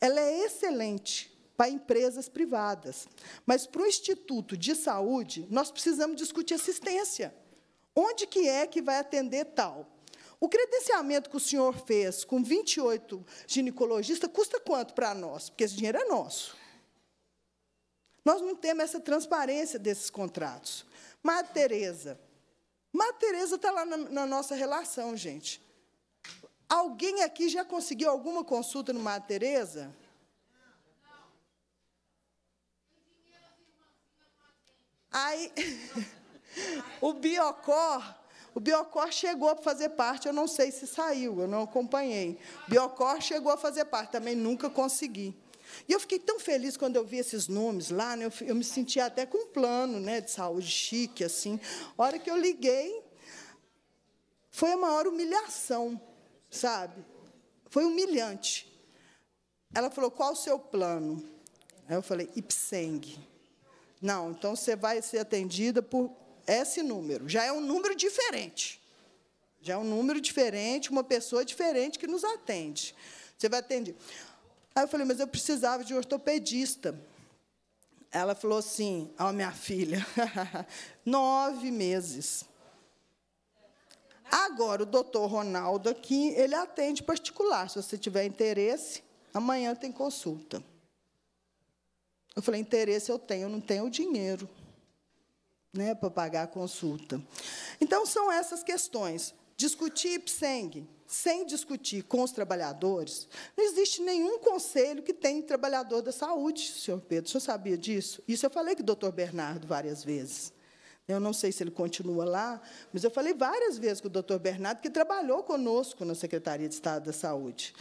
Ela é excelente para empresas privadas. Mas para o Instituto de Saúde, nós precisamos discutir assistência. Onde que é que vai atender tal? O credenciamento que o senhor fez com 28 ginecologistas custa quanto para nós? Porque esse dinheiro é nosso. Nós não temos essa transparência desses contratos. Madre Tereza. Madre Tereza está lá na, na nossa relação, gente. Alguém aqui já conseguiu alguma consulta no Tereza? Teresa? Aí o Biocor, o Biocor chegou a fazer parte, eu não sei se saiu, eu não acompanhei. Biocor chegou a fazer parte, também nunca consegui. E eu fiquei tão feliz quando eu vi esses nomes lá, né? eu, me sentia até com um plano né, de saúde chique, assim. A hora que eu liguei, foi a maior humilhação, sabe? Foi humilhante. Ela falou, qual o seu plano? Aí eu falei, Ipseng. Não, então você vai ser atendida por esse número. Já é um número diferente. Já é um número diferente, uma pessoa diferente que nos atende. Você vai atender. Aí eu falei, mas eu precisava de um ortopedista. Ela falou assim, ó, oh, minha filha, nove meses. Agora, o doutor Ronaldo aqui, ele atende particular. Se você tiver interesse, amanhã tem consulta. Eu falei, interesse eu tenho, eu não tenho dinheiro né, para pagar a consulta. Então, são essas questões. Discutir IPSENG sem discutir com os trabalhadores, não existe nenhum conselho que tenha trabalhador da saúde, senhor Pedro. O senhor sabia disso? Isso eu falei com o doutor Bernardo várias vezes. Eu não sei se ele continua lá, mas eu falei várias vezes com o doutor Bernardo, que trabalhou conosco na Secretaria de Estado da Saúde.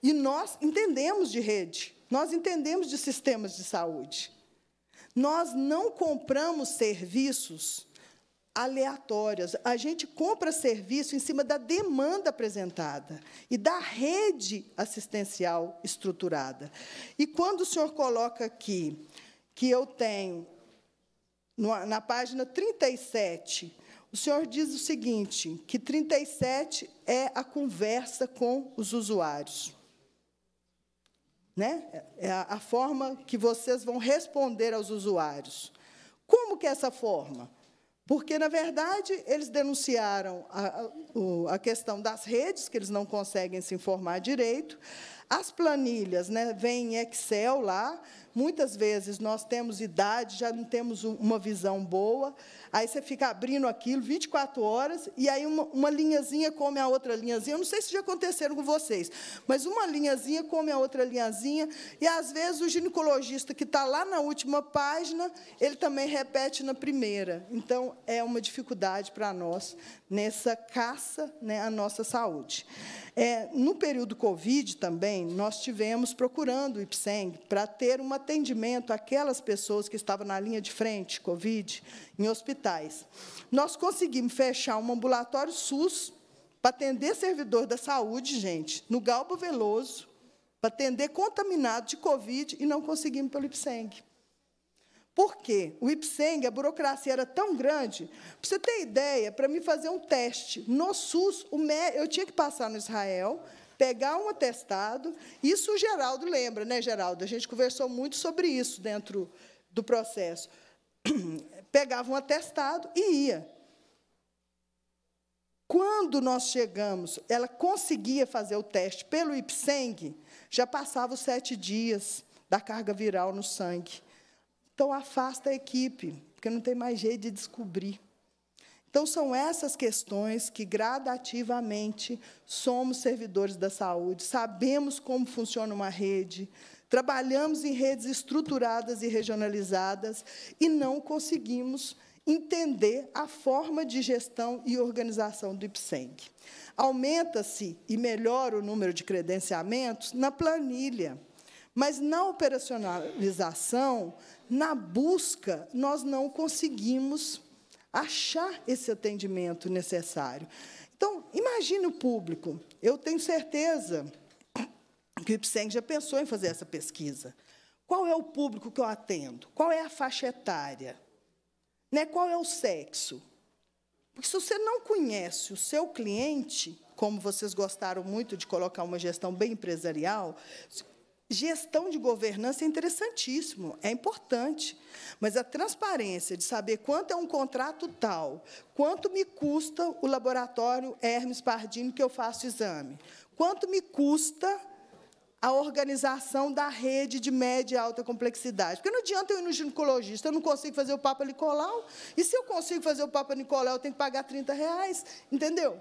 E nós entendemos de rede. Nós entendemos de sistemas de saúde. Nós não compramos serviços aleatórios. A gente compra serviço em cima da demanda apresentada e da rede assistencial estruturada. E quando o senhor coloca aqui que eu tenho, na página 37, o senhor diz o seguinte, que 37 é a conversa com os usuários né? É a forma que vocês vão responder aos usuários. Como que é essa forma? Porque, na verdade, eles denunciaram a, a, questão das redes, que eles não conseguem se informar direito. As planilhas né, vêm em Excel lá, Muitas vezes nós temos idade, já não temos uma visão boa, aí você fica abrindo aquilo 24 horas, e aí uma, uma linhazinha come a outra linhazinha. Eu não sei se já aconteceram com vocês, mas uma linhazinha come a outra linhazinha, e às vezes o ginecologista que está lá na última página, ele também repete na primeira. Então, é uma dificuldade para nós nessa caça né, à nossa saúde. É, no período Covid também, nós tivemos procurando o IPSENG para ter uma atendimento àquelas pessoas que estavam na linha de frente, Covid, em hospitais. Nós conseguimos fechar um ambulatório SUS para atender servidor da saúde, gente, no Galbo Veloso, para atender contaminado de Covid e não conseguimos pelo IPSENG. Por quê? O IPSENG, a burocracia era tão grande. Para você ter ideia, para me fazer um teste no SUS, O eu tinha que passar no Israel, pegar um atestado. Isso o Geraldo lembra, né, Geraldo? A gente conversou muito sobre isso dentro do processo. Pegava um atestado e ia. Quando nós chegamos, ela conseguia fazer o teste pelo IPSENG, já passava os sete dias da carga viral no sangue. Então, afasta a equipe, porque não tem mais jeito de descobrir. Então, são essas questões que gradativamente somos servidores da saúde, sabemos como funciona uma rede, trabalhamos em redes estruturadas e regionalizadas e não conseguimos entender a forma de gestão e organização do IPSENG. Aumenta-se e melhora o número de credenciamentos na planilha, mas na operacionalização, na busca, nós não conseguimos achar esse atendimento necessário. Então, imagine o público. Eu tenho certeza que o Ipseng já pensou em fazer essa pesquisa. Qual é o público que eu atendo? Qual é a faixa etária? Né? Qual é o sexo? Porque se você não conhece o seu cliente, como vocês gostaram muito de colocar uma gestão bem empresarial, Gestão de governança é interessantíssimo, é importante, mas a transparência de saber quanto é um contrato tal, quanto me custa o laboratório Hermes Pardini que eu faço exame, quanto me custa a organização da rede de média e alta complexidade. Porque não adianta eu ir no ginecologista, eu não consigo fazer o Papa Nicolau, e se eu consigo fazer o Papa Nicolau, eu tenho que pagar 30 reais, entendeu?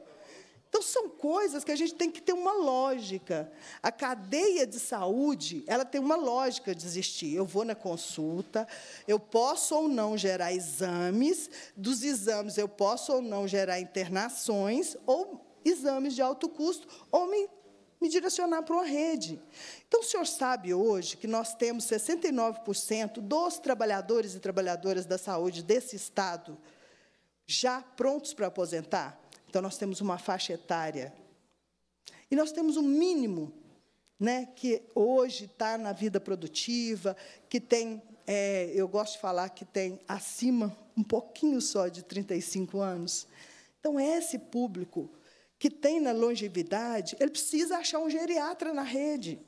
Então, são coisas que a gente tem que ter uma lógica. A cadeia de saúde ela tem uma lógica de existir. Eu vou na consulta, eu posso ou não gerar exames, dos exames eu posso ou não gerar internações, ou exames de alto custo, ou me, me direcionar para uma rede. Então, o senhor sabe hoje que nós temos 69% dos trabalhadores e trabalhadoras da saúde desse Estado já prontos para aposentar? Então, nós temos uma faixa etária. E nós temos um mínimo né, que hoje está na vida produtiva, que tem, é, eu gosto de falar que tem acima um pouquinho só de 35 anos. Então, é esse público que tem na longevidade, ele precisa achar um geriatra na rede.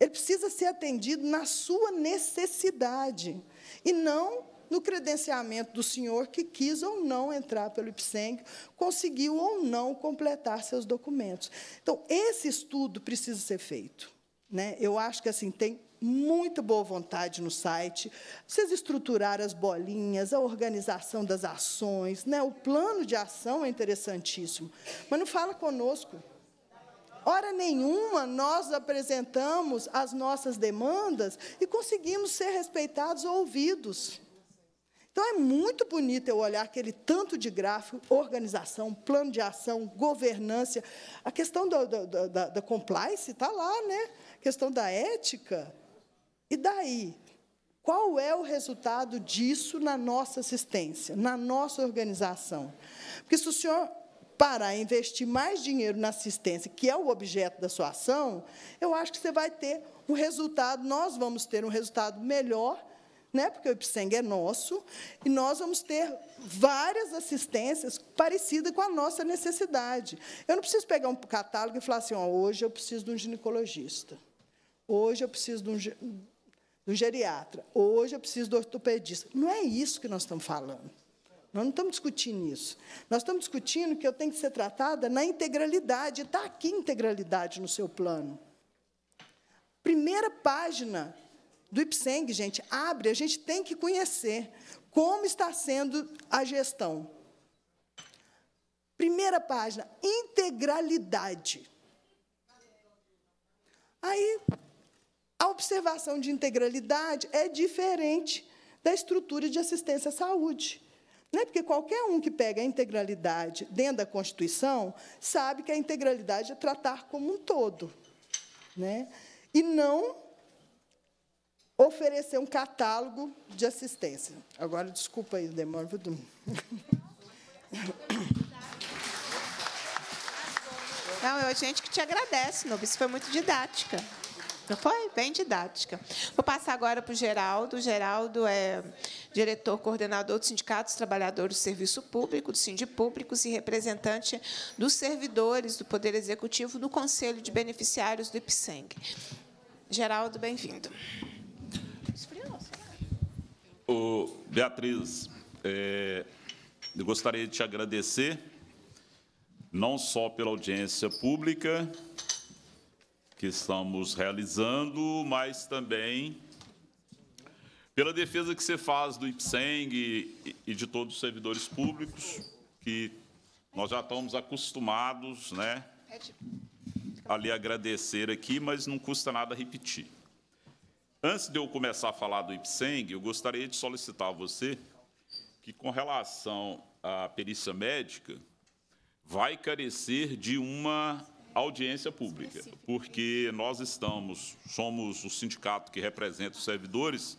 Ele precisa ser atendido na sua necessidade e não no credenciamento do senhor que quis ou não entrar pelo IPSENG, conseguiu ou não completar seus documentos. Então, esse estudo precisa ser feito. Né? Eu acho que assim tem muita boa vontade no site. Vocês estruturaram as bolinhas, a organização das ações, né? o plano de ação é interessantíssimo. Mas não fala conosco. Hora nenhuma nós apresentamos as nossas demandas e conseguimos ser respeitados ou ouvidos. Então, é muito bonito eu olhar aquele tanto de gráfico, organização, plano de ação, governança. A questão da, da, da, da compliance está lá, né? a questão da ética. E daí? Qual é o resultado disso na nossa assistência, na nossa organização? Porque se o senhor parar e investir mais dinheiro na assistência, que é o objeto da sua ação, eu acho que você vai ter um resultado, nós vamos ter um resultado melhor né? porque o Ipseng é nosso, e nós vamos ter várias assistências parecidas com a nossa necessidade. Eu não preciso pegar um catálogo e falar assim, oh, hoje eu preciso de um ginecologista, hoje eu preciso de um, de um geriatra, hoje eu preciso de um ortopedista. Não é isso que nós estamos falando. Nós não estamos discutindo isso. Nós estamos discutindo que eu tenho que ser tratada na integralidade. Está aqui integralidade no seu plano. Primeira página do IPSENG, gente, abre, a gente tem que conhecer como está sendo a gestão. Primeira página, integralidade. Aí, a observação de integralidade é diferente da estrutura de assistência à saúde. é? Porque qualquer um que pega a integralidade dentro da Constituição sabe que a integralidade é tratar como um todo. Né? E não oferecer um catálogo de assistência. Agora, desculpa aí, demora. Não, eu é a gente que te agradece, Nubis. Isso foi muito didática. Não foi? Bem didática. Vou passar agora para o Geraldo. O Geraldo é diretor coordenador do Sindicato dos Trabalhadores do Serviço Público, do Sindi Públicos e representante dos servidores do Poder Executivo do Conselho de Beneficiários do IPSENG. Geraldo, bem-vindo. Esfriou, o Beatriz, é, eu gostaria de te agradecer, não só pela audiência pública que estamos realizando, mas também pela defesa que você faz do IPSENG e, e de todos os servidores públicos, que nós já estamos acostumados né, é tipo, a lhe agradecer aqui, mas não custa nada repetir. Antes de eu começar a falar do IPSENG, eu gostaria de solicitar a você que, com relação à perícia médica, vai carecer de uma audiência pública, porque nós estamos, somos o sindicato que representa os servidores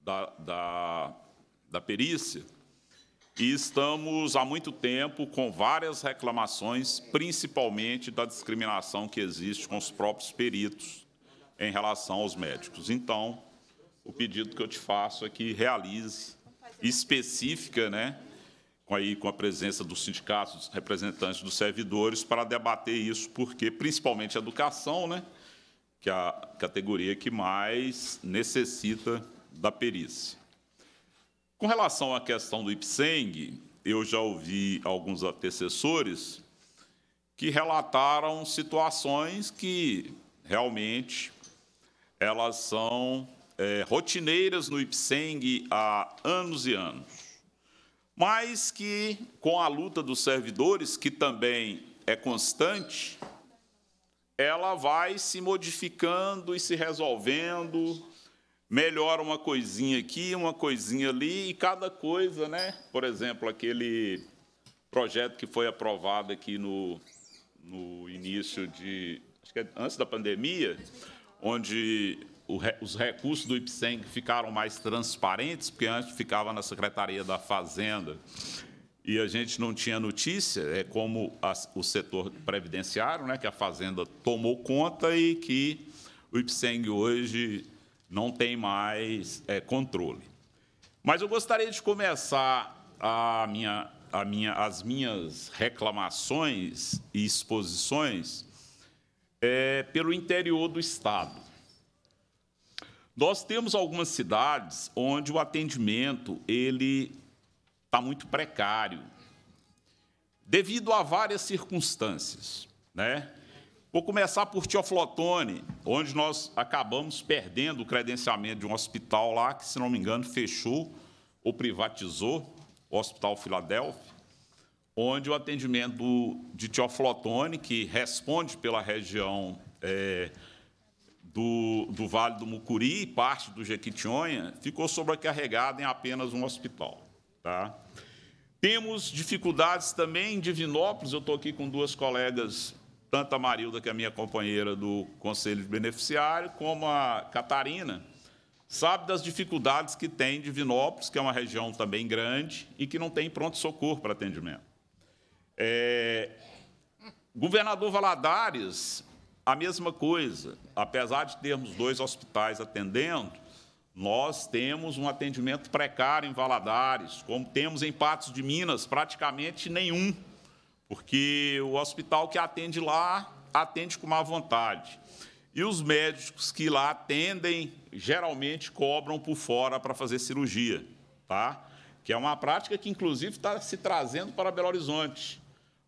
da, da, da perícia, e estamos há muito tempo com várias reclamações, principalmente da discriminação que existe com os próprios peritos em relação aos médicos. Então, o pedido que eu te faço é que realize específica, né, aí com a presença dos sindicatos, dos representantes dos servidores, para debater isso, porque principalmente a educação, né, que é a categoria que mais necessita da perícia. Com relação à questão do IPSENG, eu já ouvi alguns antecessores que relataram situações que realmente elas são é, rotineiras no Ipseng há anos e anos, mas que, com a luta dos servidores, que também é constante, ela vai se modificando e se resolvendo, melhora uma coisinha aqui, uma coisinha ali, e cada coisa, né? Por exemplo, aquele projeto que foi aprovado aqui no, no início de. Acho que é antes da pandemia, onde os recursos do IPSEM ficaram mais transparentes, porque antes ficava na Secretaria da Fazenda e a gente não tinha notícia, é como a, o setor previdenciário, né, que a Fazenda tomou conta e que o IPSENG hoje não tem mais é, controle. Mas eu gostaria de começar a minha, a minha, as minhas reclamações e exposições é, pelo interior do estado. Nós temos algumas cidades onde o atendimento ele está muito precário, devido a várias circunstâncias, né? Vou começar por Tioflotone, onde nós acabamos perdendo o credenciamento de um hospital lá, que, se não me engano, fechou ou privatizou, o Hospital Filadélfia onde o atendimento de Teoflotone, que responde pela região é, do, do, Vale do Mucuri e parte do Jequitinhonha, ficou sobrecarregado em apenas um hospital. Tá? Temos dificuldades também em Divinópolis, eu estou aqui com duas colegas, tanto a Marilda, que é minha companheira do Conselho de Beneficiário, como a Catarina, sabe das dificuldades que tem Divinópolis, que é uma região também grande e que não tem pronto-socorro para atendimento. É, governador Valadares, a mesma coisa. Apesar de termos dois hospitais atendendo, nós temos um atendimento precário em Valadares, como temos em Patos de Minas, praticamente nenhum, porque o hospital que atende lá atende com má vontade. E os médicos que lá atendem geralmente cobram por fora para fazer cirurgia, tá? Que é uma prática que, inclusive, está se trazendo para Belo Horizonte.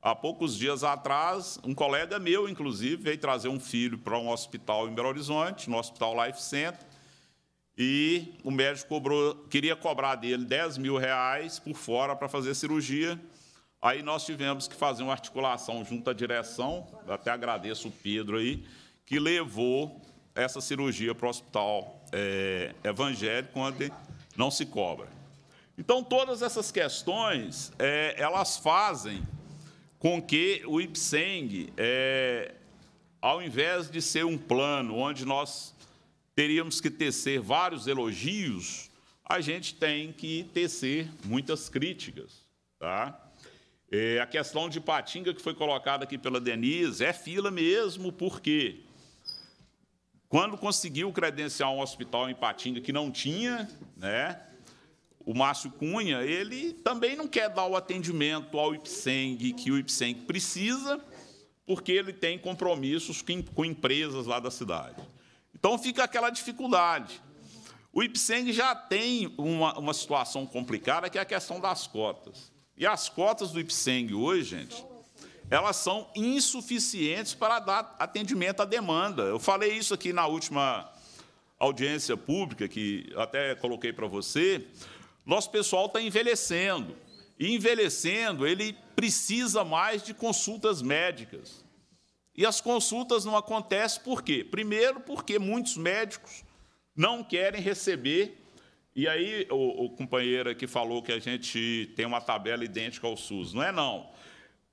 Há poucos dias atrás, um colega meu, inclusive, veio trazer um filho para um hospital em Belo Horizonte, no Hospital Life Center, e o médico cobrou, queria cobrar dele 10 mil reais por fora para fazer cirurgia. Aí nós tivemos que fazer uma articulação junto à direção, até agradeço o Pedro aí, que levou essa cirurgia para o hospital é, evangélico, onde não se cobra. Então, todas essas questões, é, elas fazem com que o IPSENG, é, ao invés de ser um plano onde nós teríamos que tecer vários elogios, a gente tem que tecer muitas críticas. Tá? É, a questão de Patinga, que foi colocada aqui pela Denise, é fila mesmo, porque quando conseguiu credenciar um hospital em Patinga que não tinha, né, o Márcio Cunha, ele também não quer dar o atendimento ao IPSENG que o IPSENG precisa, porque ele tem compromissos com empresas lá da cidade. Então fica aquela dificuldade. O IPSENG já tem uma, uma situação complicada, que é a questão das cotas. E as cotas do IPSENG hoje, gente, elas são insuficientes para dar atendimento à demanda. Eu falei isso aqui na última audiência pública, que até coloquei para você. Nosso pessoal está envelhecendo. E envelhecendo, ele precisa mais de consultas médicas. E as consultas não acontecem por quê? Primeiro, porque muitos médicos não querem receber. E aí, o, o companheiro que falou que a gente tem uma tabela idêntica ao SUS. Não é, não.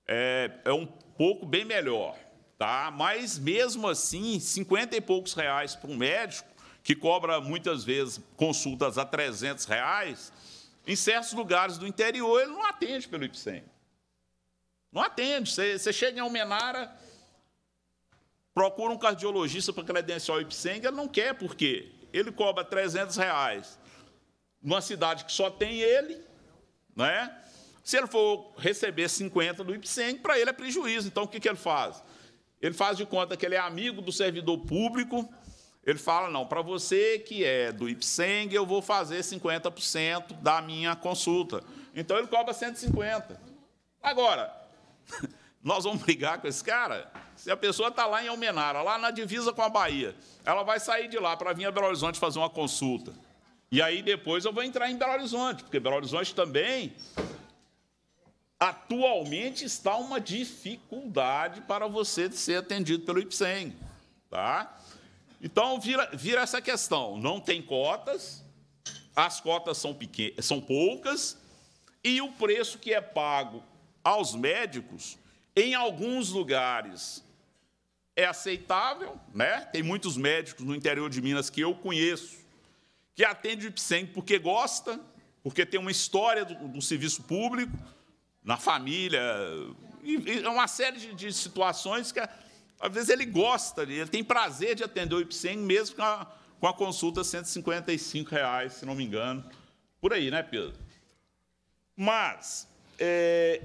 É, é um pouco bem melhor. Tá? Mas, mesmo assim, 50 e poucos reais para um médico que cobra muitas vezes consultas a 300 reais, em certos lugares do interior ele não atende pelo IPSEM. Não atende. Você, você chega em Almenara, procura um cardiologista para credenciar o IPSEM, ele não quer, por quê? Ele cobra 300 reais numa cidade que só tem ele, né? Se ele for receber 50 do IPSEM, para ele é prejuízo. Então, o que, que ele faz? Ele faz de conta que ele é amigo do servidor público, ele fala: não, para você que é do IPSENG, eu vou fazer 50% da minha consulta. Então ele cobra 150. Agora, nós vamos brigar com esse cara? Se a pessoa está lá em Almenara, lá na divisa com a Bahia, ela vai sair de lá para vir a Belo Horizonte fazer uma consulta. E aí depois eu vou entrar em Belo Horizonte, porque Belo Horizonte também atualmente está uma dificuldade para você ser atendido pelo Ipseng. tá? Então, vira, vira essa questão: não tem cotas, as cotas são, pequenas, são poucas, e o preço que é pago aos médicos, em alguns lugares, é aceitável. Né? Tem muitos médicos no interior de Minas que eu conheço que atendem o IPSEM porque gosta, porque tem uma história do, do serviço público, na família, e, e é uma série de, de situações que. A, às vezes ele gosta, ele tem prazer de atender o IPCEM, mesmo com a, com a consulta R$ reais, se não me engano. Por aí, né, Pedro? Mas, é,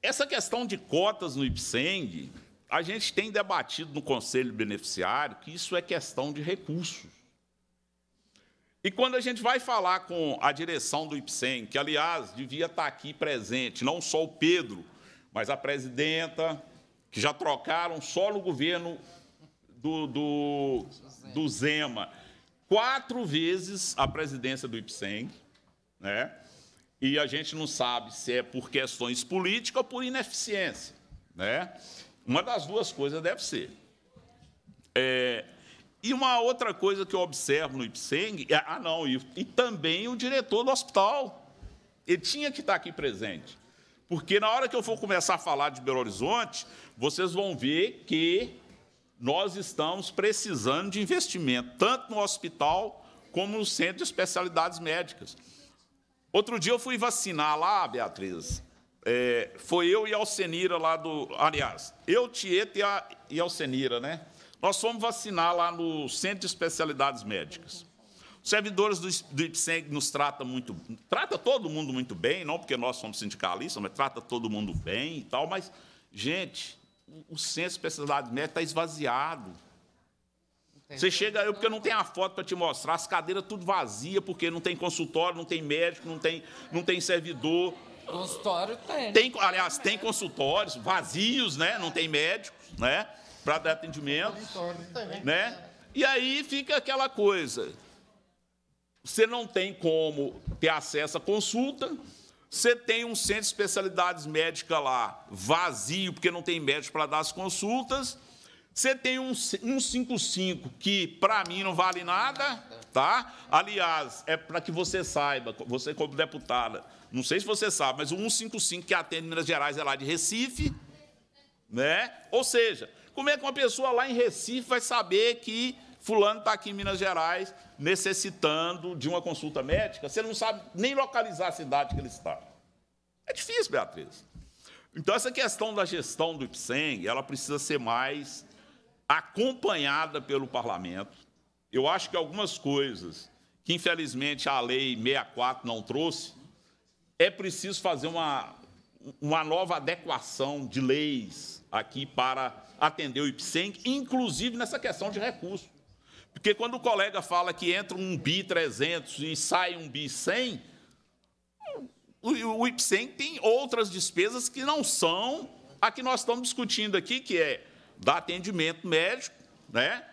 essa questão de cotas no IPCEM, a gente tem debatido no Conselho Beneficiário que isso é questão de recursos. E quando a gente vai falar com a direção do IPSEM, que, aliás, devia estar aqui presente, não só o Pedro, mas a presidenta, que já trocaram só no governo do, do, do Zema quatro vezes a presidência do Ipseng, né? E a gente não sabe se é por questões políticas ou por ineficiência, né? Uma das duas coisas deve ser. É, e uma outra coisa que eu observo no IPSEM, é, ah, não, e, e também o diretor do hospital, ele tinha que estar aqui presente. Porque na hora que eu for começar a falar de Belo Horizonte, vocês vão ver que nós estamos precisando de investimento, tanto no hospital como no centro de especialidades médicas. Outro dia eu fui vacinar lá, Beatriz. É, foi eu e a Alcenira lá do. Aliás, eu, Tieta e a, e Alcenira, né? Nós fomos vacinar lá no Centro de Especialidades Médicas servidores do, do IPSEG nos tratam muito, trata todo mundo muito bem, não porque nós somos sindicalistas, mas trata todo mundo bem e tal, mas, gente, o, o centro de especialidade médica está esvaziado. Você chega eu porque não tem a foto para te mostrar, as cadeiras tudo vazia, porque não tem consultório, não tem médico, não tem, não tem servidor. Consultório tem. tem aliás, tem consultórios vazios, né? Não tem médicos, né? Para dar atendimento. Né? E aí fica aquela coisa. Você não tem como ter acesso à consulta. Você tem um centro de especialidades médicas lá vazio, porque não tem médico para dar as consultas. Você tem um 155 que para mim não vale nada, tá? Aliás, é para que você saiba, você como deputada, não sei se você sabe, mas o 155 que atende Minas Gerais é lá de Recife, né? Ou seja, como é que uma pessoa lá em Recife vai saber que fulano está aqui em Minas Gerais necessitando de uma consulta médica, você não sabe nem localizar a cidade que ele está. É difícil, Beatriz. Então, essa questão da gestão do IPSEM, ela precisa ser mais acompanhada pelo parlamento. Eu acho que algumas coisas que, infelizmente, a Lei 64 não trouxe, é preciso fazer uma, uma nova adequação de leis aqui para atender o IPSEM, inclusive nessa questão de recursos. Porque quando o colega fala que entra um bi 300 e sai um bi 100, o IPSEM tem outras despesas que não são a que nós estamos discutindo aqui, que é dar atendimento médico, né,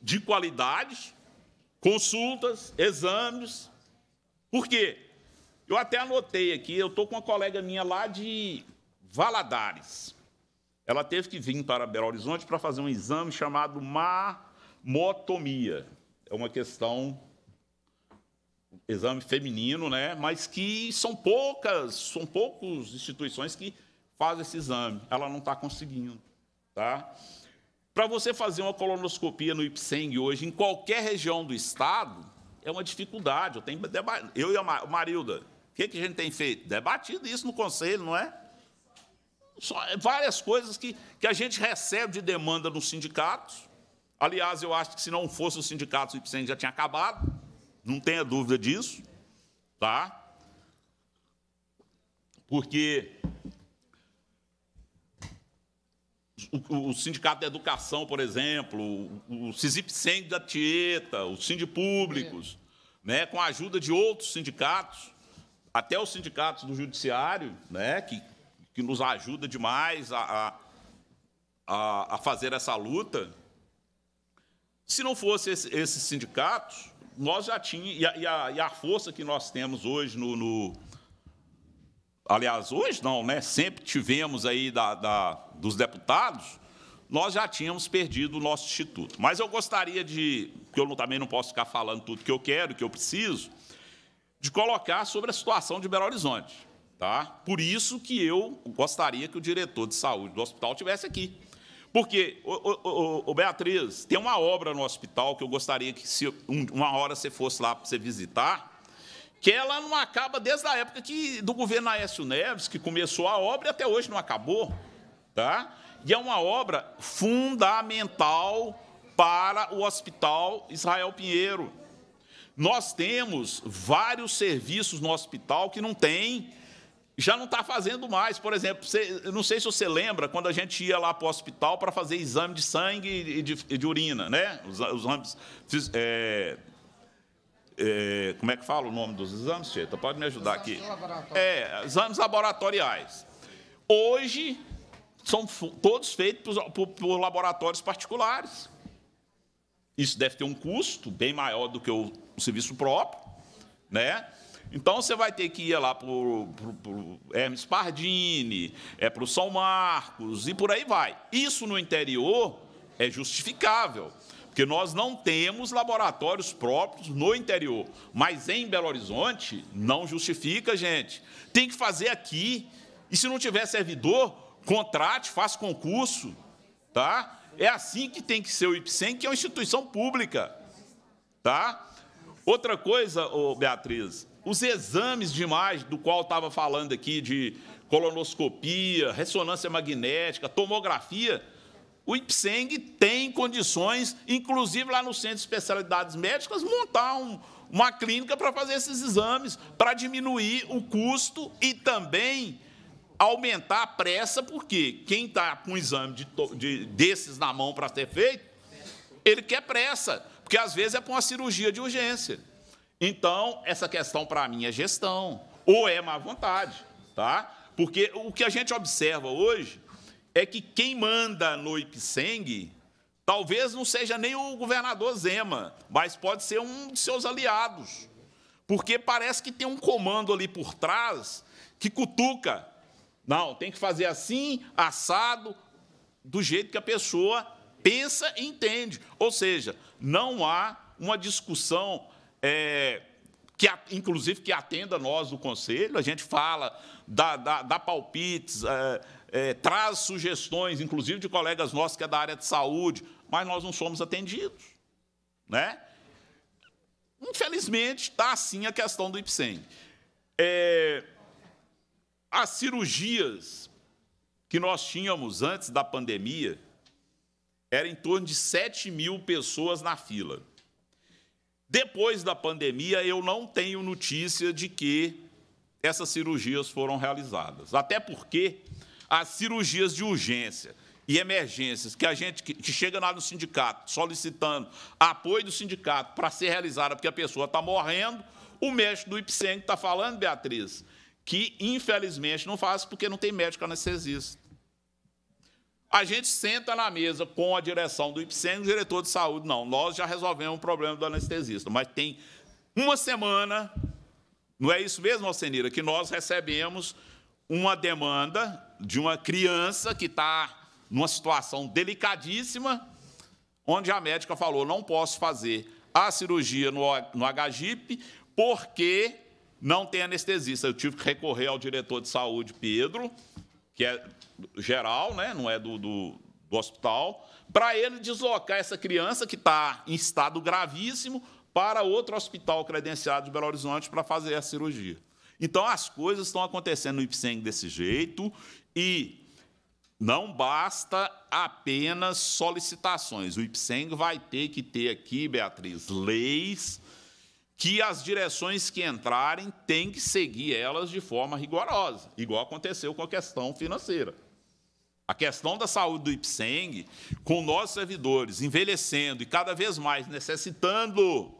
de qualidade, consultas, exames. Por quê? Eu até anotei aqui, eu estou com uma colega minha lá de Valadares. Ela teve que vir para Belo Horizonte para fazer um exame chamado MAR motomia. É uma questão exame feminino, né? Mas que são poucas, são poucas instituições que fazem esse exame. Ela não está conseguindo, tá? Para você fazer uma colonoscopia no IPSENG hoje, em qualquer região do estado, é uma dificuldade. Eu, tenho eu e a Marilda, o que, que a gente tem feito? Debatido isso no conselho, não é? Só é várias coisas que, que a gente recebe de demanda nos sindicatos, Aliás, eu acho que se não fosse os sindicatos, o IPSEM já tinha acabado, não tenha dúvida disso, tá? Porque o, Sindicato da Educação, por exemplo, o, o da Tieta, os Sindipúblicos, é. né, com a ajuda de outros sindicatos, até os sindicatos do Judiciário, né, que, que nos ajuda demais a, a, a fazer essa luta, se não fosse esse, esses sindicatos, nós já tínhamos. E a, e a, e a força que nós temos hoje no, no, Aliás, hoje não, né? Sempre tivemos aí da, da, dos deputados, nós já tínhamos perdido o nosso instituto. Mas eu gostaria de. Porque eu também não posso ficar falando tudo que eu quero, que eu preciso, de colocar sobre a situação de Belo Horizonte. Tá? Por isso que eu gostaria que o diretor de saúde do hospital tivesse aqui. Porque, ô, ô, ô, Beatriz, tem uma obra no hospital que eu gostaria que se uma hora você fosse lá para você visitar, que ela é não acaba desde a época que, do governo Aécio Neves, que começou a obra e até hoje não acabou. Tá? E é uma obra fundamental para o Hospital Israel Pinheiro. Nós temos vários serviços no hospital que não têm já não está fazendo mais. Por exemplo, você, não sei se você lembra quando a gente ia lá para o hospital para fazer exame de sangue e de, de urina, né? Os, os exames. É, é, como é que fala o nome dos exames, Cheta? Pode me ajudar aqui. É, exames laboratoriais. Hoje, são todos feitos por, por, por laboratórios particulares. Isso deve ter um custo bem maior do que o, o serviço próprio, né? Então você vai ter que ir lá para o Hermes Pardini, é para o São Marcos e por aí vai. Isso no interior é justificável, porque nós não temos laboratórios próprios no interior, mas em Belo Horizonte não justifica, gente. Tem que fazer aqui. E se não tiver servidor, contrate, faça concurso, tá? É assim que tem que ser o IPSEM, que é uma instituição pública, tá? Outra coisa, Beatriz, os exames de imagem, do qual estava falando aqui, de colonoscopia, ressonância magnética, tomografia, o IPSENG tem condições, inclusive lá no Centro de Especialidades Médicas, montar um, uma clínica para fazer esses exames, para diminuir o custo e também aumentar a pressa, porque quem está com um exame de, de, desses na mão para ser feito, ele quer pressa, porque às vezes é para uma cirurgia de urgência. Então, essa questão para mim é gestão, ou é má vontade, tá? Porque o que a gente observa hoje é que quem manda no Ipseng talvez não seja nem o governador Zema, mas pode ser um de seus aliados. Porque parece que tem um comando ali por trás que cutuca. Não, tem que fazer assim, assado, do jeito que a pessoa pensa e entende. Ou seja, não há uma discussão é, que inclusive que atenda nós do Conselho, a gente fala, dá, dá, dá palpites, é, é, traz sugestões, inclusive de colegas nossos que é da área de saúde, mas nós não somos atendidos. Né? Infelizmente, está assim a questão do IPSEM. É, as cirurgias que nós tínhamos antes da pandemia era em torno de 7 mil pessoas na fila. Depois da pandemia, eu não tenho notícia de que essas cirurgias foram realizadas. Até porque as cirurgias de urgência e emergências que a gente que, chega lá no sindicato solicitando apoio do sindicato para ser realizada porque a pessoa está morrendo, o médico do IPSEM está falando, Beatriz, que infelizmente não faz porque não tem médico anestesista. A gente senta na mesa com a direção do IPSEM e o diretor de saúde, não. Nós já resolvemos o problema do anestesista, mas tem uma semana, não é isso mesmo, Alcenira, que nós recebemos uma demanda de uma criança que está numa situação delicadíssima, onde a médica falou, não posso fazer a cirurgia no, no HGIP porque não tem anestesista. Eu tive que recorrer ao diretor de saúde, Pedro, que é geral, né? não é do, do, do hospital, para ele deslocar essa criança que está em estado gravíssimo para outro hospital credenciado de Belo Horizonte para fazer a cirurgia. Então, as coisas estão acontecendo no IPSEM desse jeito e não basta apenas solicitações. O IPSENG vai ter que ter aqui, Beatriz, leis que as direções que entrarem têm que seguir elas de forma rigorosa, igual aconteceu com a questão financeira. A questão da saúde do IPSENG, com nossos servidores envelhecendo e cada vez mais necessitando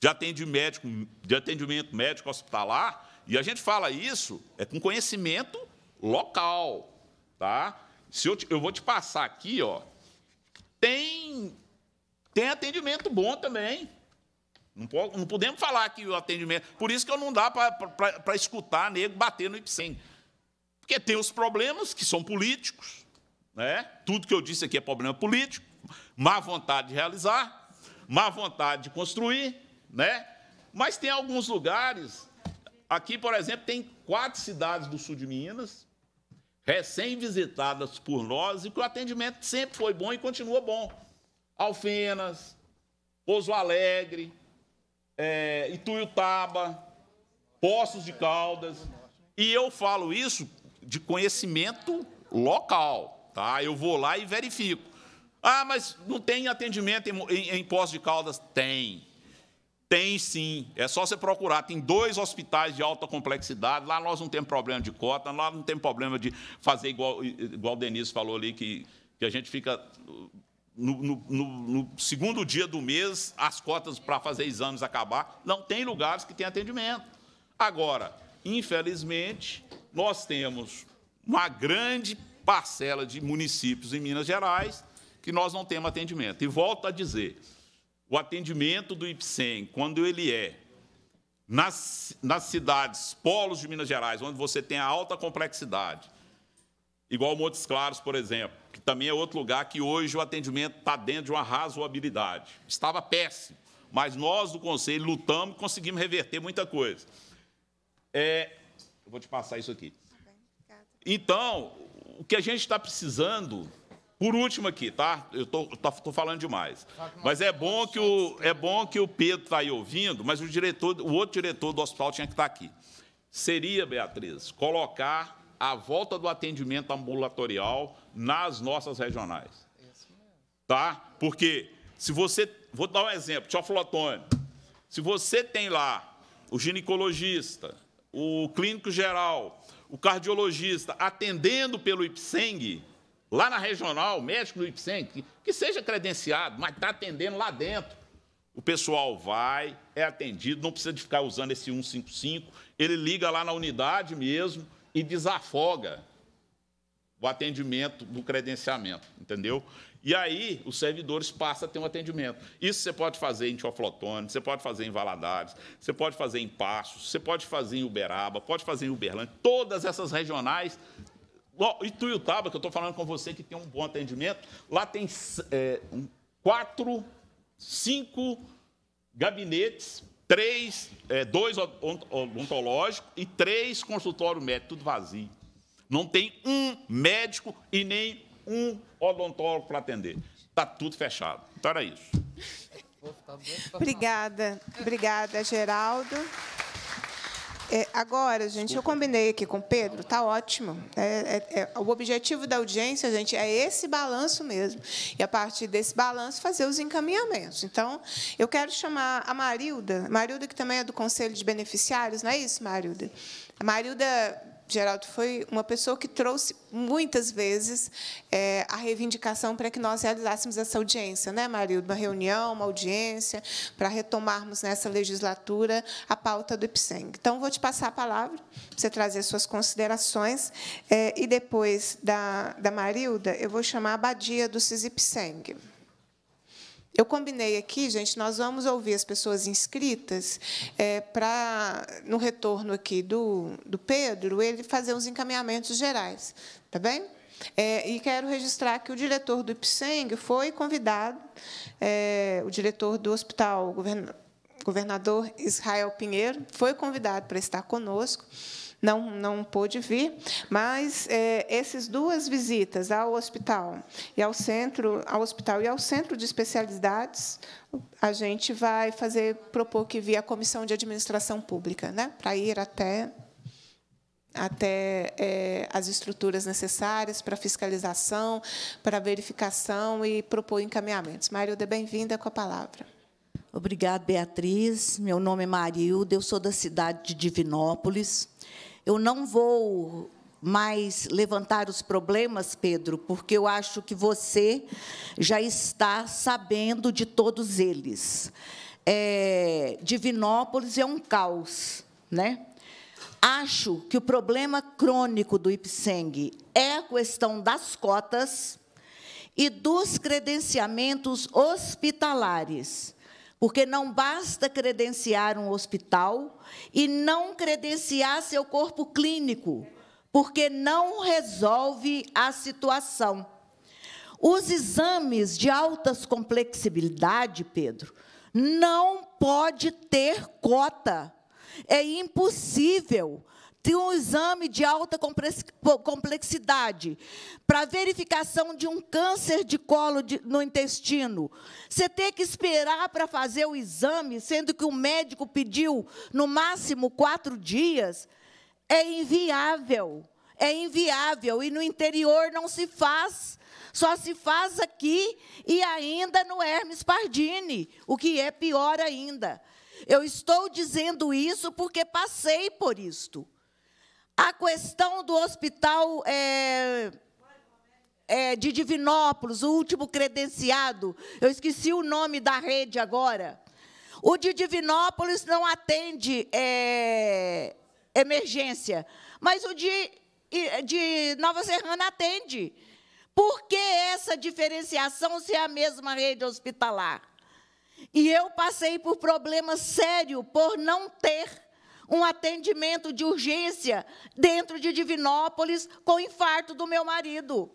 de atendimento médico, de atendimento médico hospitalar, e a gente fala isso é com conhecimento local, tá? Se eu, te, eu vou te passar aqui, ó, tem tem atendimento bom também, não, podemos falar que o atendimento. Por isso que eu não dá para escutar nego bater no IPSEM. Porque tem os problemas que são políticos, né? tudo que eu disse aqui é problema político, má vontade de realizar, má vontade de construir, né? mas tem alguns lugares. Aqui, por exemplo, tem quatro cidades do sul de Minas, recém-visitadas por nós, e que o atendimento sempre foi bom e continua bom. Alfenas, Pouso Alegre, é, Ituiutaba, Poços de Caldas. E eu falo isso de conhecimento local, tá? Eu vou lá e verifico. Ah, mas não tem atendimento em, em, em Poços de Caldas? Tem. Tem sim, é só você procurar. Tem dois hospitais de alta complexidade. Lá nós não temos problema de cota, lá não tem problema de fazer igual, igual o Denise falou ali, que, que a gente fica no, no, no, segundo dia do mês, as cotas para fazer exames acabar, não tem lugares que tem atendimento. Agora, infelizmente, nós temos uma grande parcela de municípios em Minas Gerais que nós não temos atendimento. E volto a dizer, o atendimento do IPSEM, quando ele é nas, nas cidades, polos de Minas Gerais, onde você tem a alta complexidade, igual Montes Claros, por exemplo, que também é outro lugar que hoje o atendimento está dentro de uma razoabilidade. Estava péssimo, mas nós do Conselho lutamos e conseguimos reverter muita coisa. É, eu vou te passar isso aqui. Então, o que a gente está precisando, por último aqui, tá? Eu estou falando demais. Mas é bom que o, é bom que o Pedro está aí ouvindo, mas o, diretor, o outro diretor do hospital tinha que estar tá aqui. Seria, Beatriz, colocar a volta do atendimento ambulatorial nas nossas regionais. Tá? Porque se você. Vou dar um exemplo, tioflotone. Se você tem lá o ginecologista, o clínico geral, o cardiologista atendendo pelo IPSENG, lá na regional, o médico do IPSENG, que, que seja credenciado, mas está atendendo lá dentro. O pessoal vai, é atendido, não precisa de ficar usando esse 155, ele liga lá na unidade mesmo, e desafoga o atendimento do credenciamento, entendeu? E aí os servidores passam a ter um atendimento. Isso você pode fazer em Tioflotone, você pode fazer em Valadares, você pode fazer em Passos, você pode fazer em Uberaba, pode fazer em Uberlândia, todas essas regionais. E Tuiutaba, que eu estou falando com você que tem um bom atendimento, lá tem é, quatro, cinco gabinetes três, é, dois odontológicos e três consultórios médicos, tudo vazio. Não tem um médico e nem um odontólogo para atender. Está tudo fechado. Então era isso. Obrigada, obrigada, Geraldo. É, agora, gente, Desculpa. eu combinei aqui com o Pedro, tá ótimo. É, é, é, o objetivo da audiência, gente, é esse balanço mesmo. E a partir desse balanço fazer os encaminhamentos. Então, eu quero chamar a Marilda, Marilda que também é do Conselho de Beneficiários, não é isso, Marilda? A Marilda Geraldo foi uma pessoa que trouxe muitas vezes é, a reivindicação para que nós realizássemos essa audiência, né, Marildo? Uma reunião, uma audiência, para retomarmos nessa legislatura a pauta do IPSENG. Então, vou te passar a palavra, para você trazer suas considerações. É, e depois da, da Marilda, eu vou chamar a Badia do CISIPSENG. Eu combinei aqui, gente, nós vamos ouvir as pessoas inscritas é, para, no retorno aqui do, do Pedro, ele fazer uns encaminhamentos gerais. Tá bem? É, e quero registrar que o diretor do IPSENG foi convidado, é, o diretor do Hospital Governador Israel Pinheiro foi convidado para estar conosco não, não pôde vir, mas é, essas duas visitas ao hospital e ao centro, ao hospital e ao centro de especialidades, a gente vai fazer propor que via a comissão de administração pública, né, para ir até até é, as estruturas necessárias para fiscalização, para verificação e propor encaminhamentos. Marilda, bem-vinda com a palavra. Obrigada, Beatriz. Meu nome é Marilda, eu sou da cidade de Divinópolis. Eu não vou mais levantar os problemas, Pedro, porque eu acho que você já está sabendo de todos eles. É, Divinópolis é um caos, né? Acho que o problema crônico do IPSENG é a questão das cotas e dos credenciamentos hospitalares. Porque não basta credenciar um hospital e não credenciar seu corpo clínico, porque não resolve a situação. Os exames de altas complexibilidade, Pedro, não pode ter cota. É impossível de um exame de alta complexidade para verificação de um câncer de colo de, no intestino. Você tem que esperar para fazer o exame, sendo que o médico pediu no máximo quatro dias. É inviável. É inviável. E no interior não se faz. Só se faz aqui e ainda no Hermes Pardini, o que é pior ainda. Eu estou dizendo isso porque passei por isto. A questão do hospital é, é, de Divinópolis, o último credenciado, eu esqueci o nome da rede agora. O de Divinópolis não atende é, emergência, mas o de, de Nova Serrana atende. Por que essa diferenciação se é a mesma rede hospitalar? E eu passei por problema sério por não ter um atendimento de urgência dentro de Divinópolis com o infarto do meu marido.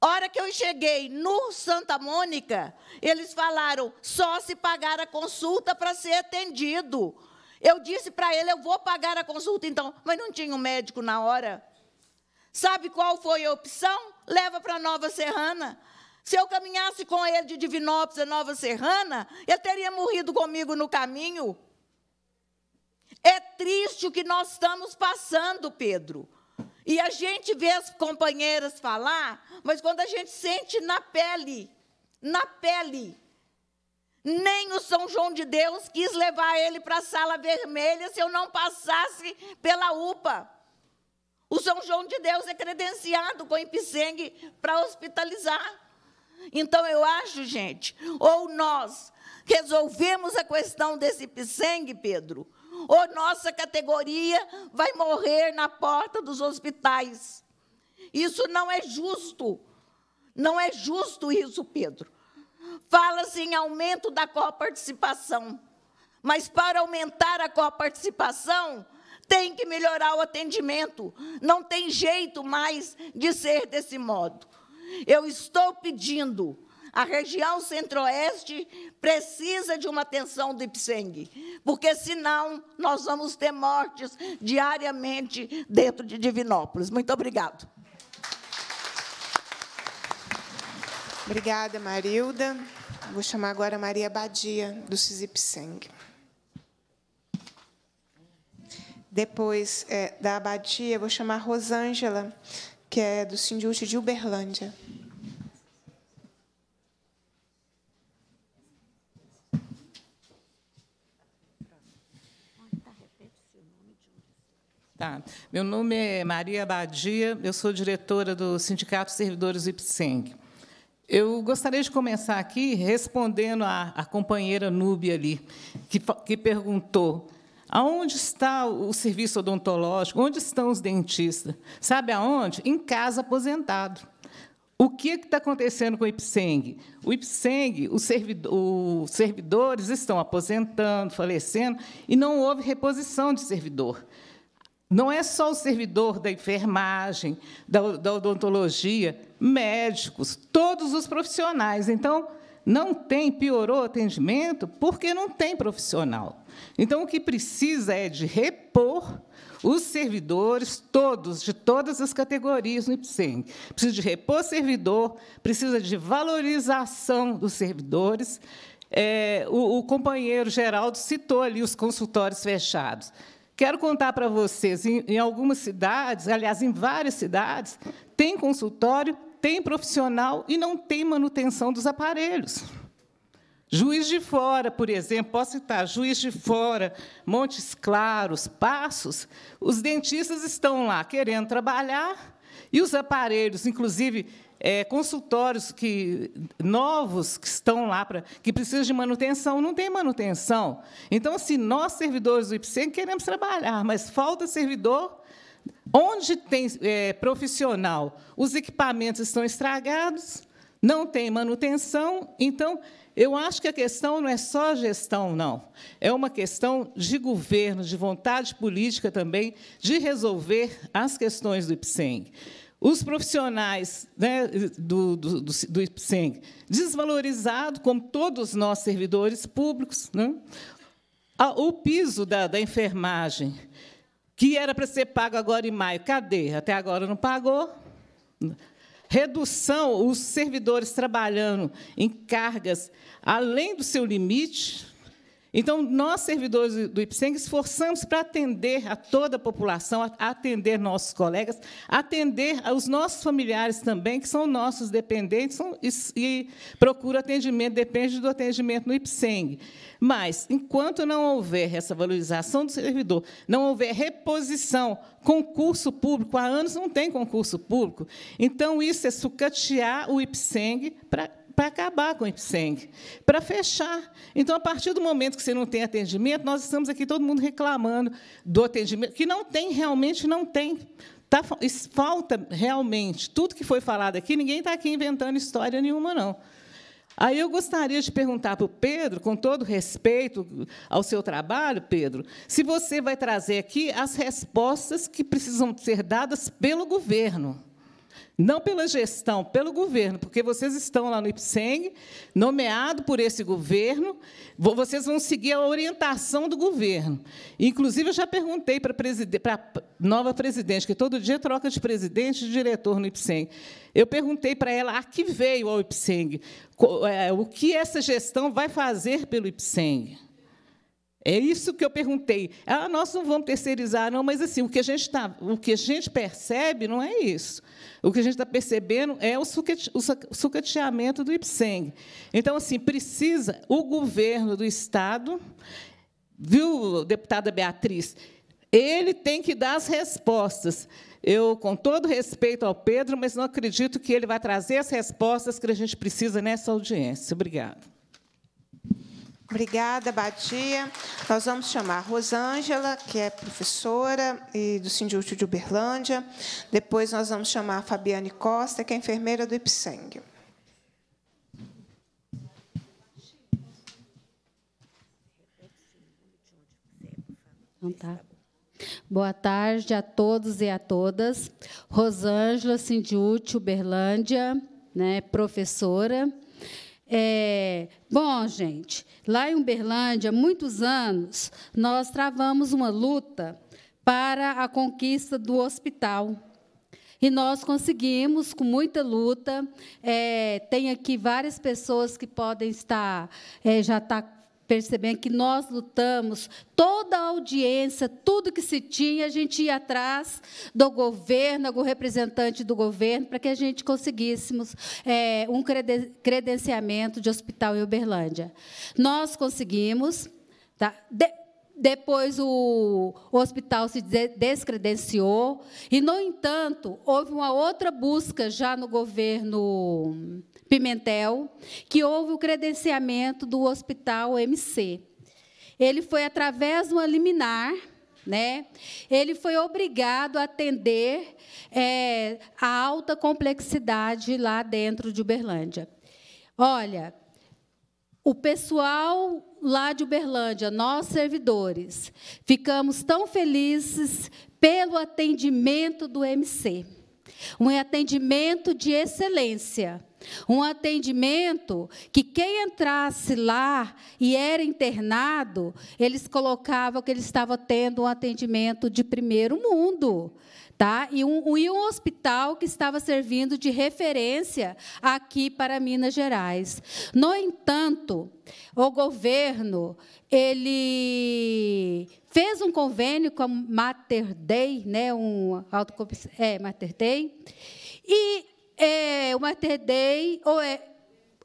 Hora que eu cheguei no Santa Mônica, eles falaram só se pagar a consulta para ser atendido. Eu disse para ele, eu vou pagar a consulta então, mas não tinha um médico na hora. Sabe qual foi a opção? Leva para Nova Serrana. Se eu caminhasse com ele de Divinópolis a Nova Serrana, ele teria morrido comigo no caminho. É triste o que nós estamos passando, Pedro. E a gente vê as companheiras falar, mas quando a gente sente na pele, na pele, nem o São João de Deus quis levar ele para a sala vermelha se eu não passasse pela UPA. O São João de Deus é credenciado com Ipicengue para hospitalizar. Então, eu acho, gente, ou nós resolvemos a questão desse Ipicengue, Pedro, ou nossa categoria vai morrer na porta dos hospitais. Isso não é justo. Não é justo isso, Pedro. Fala-se em aumento da coparticipação. Mas para aumentar a coparticipação, tem que melhorar o atendimento. Não tem jeito mais de ser desse modo. Eu estou pedindo a região centro-oeste precisa de uma atenção do IPSENG, porque senão nós vamos ter mortes diariamente dentro de Divinópolis. Muito obrigado. Obrigada, Marilda. Vou chamar agora a Maria Badia, do CISIPSENG. Depois é, da Abadia, vou chamar a Rosângela, que é do Sindiúte de Uberlândia. Tá. Meu nome é Maria Badia, eu sou diretora do Sindicato Servidores IPSENG. Eu gostaria de começar aqui respondendo à, à companheira Núbia ali, que, que perguntou aonde está o serviço odontológico, onde estão os dentistas. Sabe aonde? Em casa aposentado. O que é está acontecendo com o IPSENG? O IPSENG, os servidores estão aposentando, falecendo, e não houve reposição de servidor. Não é só o servidor da enfermagem, da, da odontologia, médicos, todos os profissionais. Então, não tem, piorou o atendimento porque não tem profissional. Então, o que precisa é de repor os servidores, todos, de todas as categorias no IPSEM. Precisa de repor servidor, precisa de valorização dos servidores. É, o, o companheiro Geraldo citou ali os consultórios fechados. Quero contar para vocês, em, em, algumas cidades, aliás, em várias cidades, tem consultório, tem profissional e não tem manutenção dos aparelhos. Juiz de Fora, por exemplo, posso citar Juiz de Fora, Montes Claros, Passos, os dentistas estão lá querendo trabalhar e os aparelhos, inclusive é, consultórios que, novos que estão lá, pra, que precisam de manutenção, não tem manutenção. Então, se assim, nós, servidores do IPSEM, queremos trabalhar, mas falta servidor. Onde tem é, profissional, os equipamentos estão estragados, não tem manutenção, então eu acho que a questão não é só gestão, não. É uma questão de governo, de vontade política também, de resolver as questões do IPSEM. Os profissionais né, do, do, do, do IPSEM, desvalorizado, como todos nós servidores públicos. Né? O piso da, da enfermagem, que era para ser pago agora em maio, cadê? Até agora não pagou. Redução, os servidores trabalhando em cargas além do seu limite, então, nós, servidores do IPSENG, esforçamos para atender a toda a população, atender nossos colegas, atender aos nossos familiares também, que são nossos dependentes, e, procuram procura atendimento, depende do atendimento no IPSENG. Mas, enquanto não houver essa valorização do servidor, não houver reposição, concurso público, há anos não tem concurso público, então isso é sucatear o IPSENG para para acabar com o IPSENG, para fechar. Então, a partir do momento que você não tem atendimento, nós estamos aqui todo mundo reclamando do atendimento, que não tem, realmente não tem. Tá, falta realmente tudo que foi falado aqui, ninguém está aqui inventando história nenhuma, não. Aí eu gostaria de perguntar para o Pedro, com todo respeito ao seu trabalho, Pedro, se você vai trazer aqui as respostas que precisam ser dadas pelo governo não pela gestão, pelo governo, porque vocês estão lá no IPSEM, nomeado por esse governo, vocês vão seguir a orientação do governo. Inclusive, eu já perguntei para a, para a nova presidente, que todo dia troca de presidente e diretor no IPSEM, eu perguntei para ela a que veio ao IPSEM, é, o que essa gestão vai fazer pelo IPSEM. É isso que eu perguntei. Ah, nós não vamos terceirizar, não, mas assim, o que a gente, tá, o que a gente percebe não é isso. O que a gente está percebendo é o, sucate, o sucateamento do IPSENG. Então, assim, precisa o governo do Estado, viu, deputada Beatriz? Ele tem que dar as respostas. Eu, com todo respeito ao Pedro, mas não acredito que ele vai trazer as respostas que a gente precisa nessa audiência. Obrigada. Obrigada, Badia. Nós vamos chamar Rosângela, que é professora e do Sindúcio de Uberlândia. Depois nós vamos chamar Fabiane Costa, que é enfermeira do IPSENG. Então tá. Boa tarde a todos e a todas. Rosângela Sindiúti Uberlândia, né, professora. É, bom, gente, lá em Uberlândia, muitos anos, nós travamos uma luta para a conquista do hospital. E nós conseguimos, com muita luta, é, tem aqui várias pessoas que podem estar, é, já estar tá percebendo que nós lutamos, toda a audiência, tudo que se tinha, a gente ia atrás do governo, algum representante do governo, para que a gente conseguíssemos é, um credenciamento de hospital em Uberlândia. Nós conseguimos. Tá? De depois o, hospital se descredenciou. E, no entanto, houve uma outra busca já no governo Pimentel, que houve o credenciamento do Hospital MC. Ele foi através de uma liminar, né? Ele foi obrigado a atender é, a alta complexidade lá dentro de Uberlândia. Olha, o pessoal lá de Uberlândia, nós servidores, ficamos tão felizes pelo atendimento do MC. Um atendimento de excelência. Um atendimento que quem entrasse lá e era internado, eles colocavam que ele estava tendo um atendimento de primeiro mundo. Tá? E, um, e um hospital que estava servindo de referência aqui para Minas Gerais. No entanto, o governo ele fez um convênio com a Mater Dei, né, um, é, Mater Dei, e é, o Mater Dei é,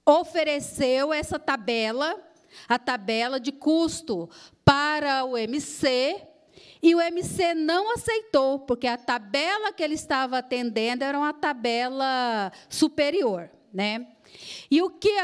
ofereceu essa tabela, a tabela de custo para o MC, e o MC não aceitou, porque a tabela que ele estava atendendo era uma tabela superior. Né? E o que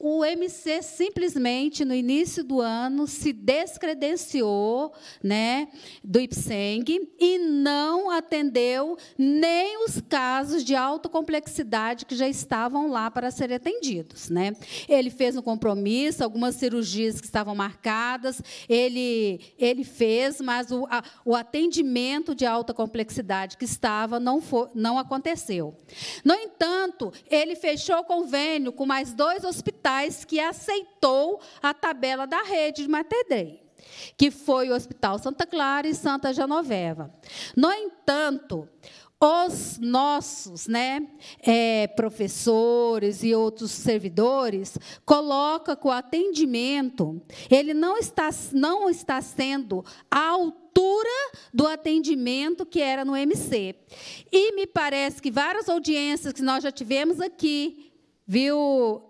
o MC simplesmente no início do ano se descredenciou, né, do IPSENG e não atendeu nem os casos de alta complexidade que já estavam lá para serem atendidos, né? Ele fez um compromisso, algumas cirurgias que estavam marcadas, ele ele fez, mas o, a, o atendimento de alta complexidade que estava não não aconteceu. No entanto, ele fechou convênio com mais dois hospitais hospitais que aceitou a tabela da rede de Matedrei, que foi o Hospital Santa Clara e Santa Genoveva. No entanto, os nossos né, é, professores e outros servidores coloca que o atendimento ele não está, não está sendo à altura do atendimento que era no MC. E me parece que várias audiências que nós já tivemos aqui, viu,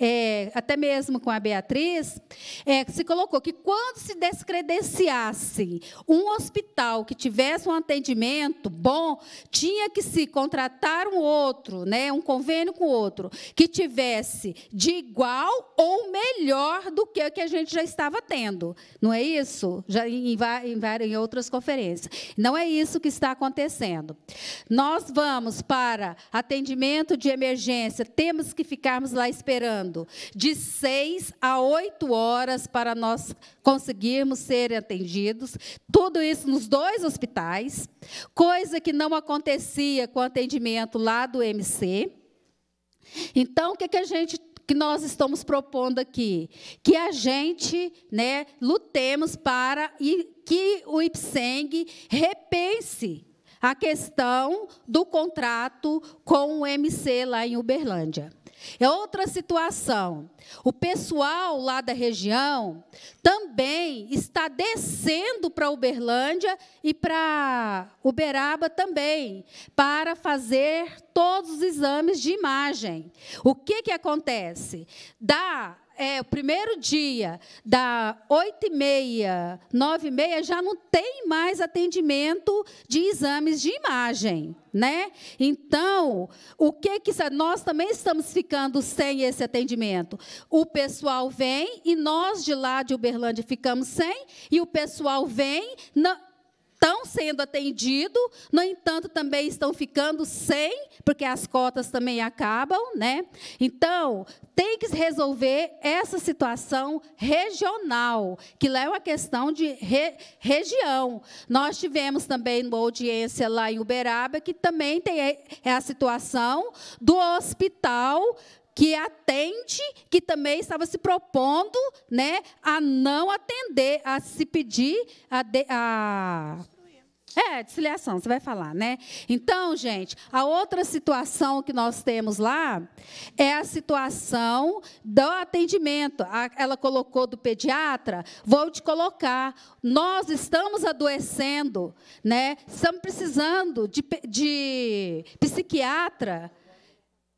é, até mesmo com a Beatriz, é, se colocou que quando se descredenciasse um hospital que tivesse um atendimento bom, tinha que se contratar um outro, né, um convênio com outro, que tivesse de igual ou melhor do que o que a gente já estava tendo. Não é isso? Já em, em, em outras conferências. Não é isso que está acontecendo. Nós vamos para atendimento de emergência, temos que ficarmos lá esperando de seis a oito horas para nós conseguirmos ser atendidos. Tudo isso nos dois hospitais, coisa que não acontecia com o atendimento lá do MC. Então, o que, que a gente que nós estamos propondo aqui, que a gente, né, lutemos para que o IPSENG repense a questão do contrato com o MC lá em Uberlândia. É outra situação. O pessoal lá da região também está descendo para Uberlândia e para Uberaba também, para fazer todos os exames de imagem. O que, que acontece? Da é, o primeiro dia, da 8 e meia, 9 e meia, já não tem mais atendimento de exames de imagem. Né? Então, o que que nós também estamos ficando sem esse atendimento? O pessoal vem e nós de lá de Uberlândia ficamos sem e o pessoal vem, não, estão sendo atendidos, no entanto, também estão ficando sem, porque as cotas também acabam, né? Então, tem que resolver essa situação regional, que lá é uma questão de re região. Nós tivemos também uma audiência lá em Uberaba, que também tem a é situação do hospital que atende, que também estava se propondo né, a não atender, a se pedir, a, de, a é, desiliação, você vai falar, né? Então, gente, a outra situação que nós temos lá é a situação do atendimento. Ela colocou do pediatra, vou te colocar. Nós estamos adoecendo, né? Estamos precisando de, de psiquiatra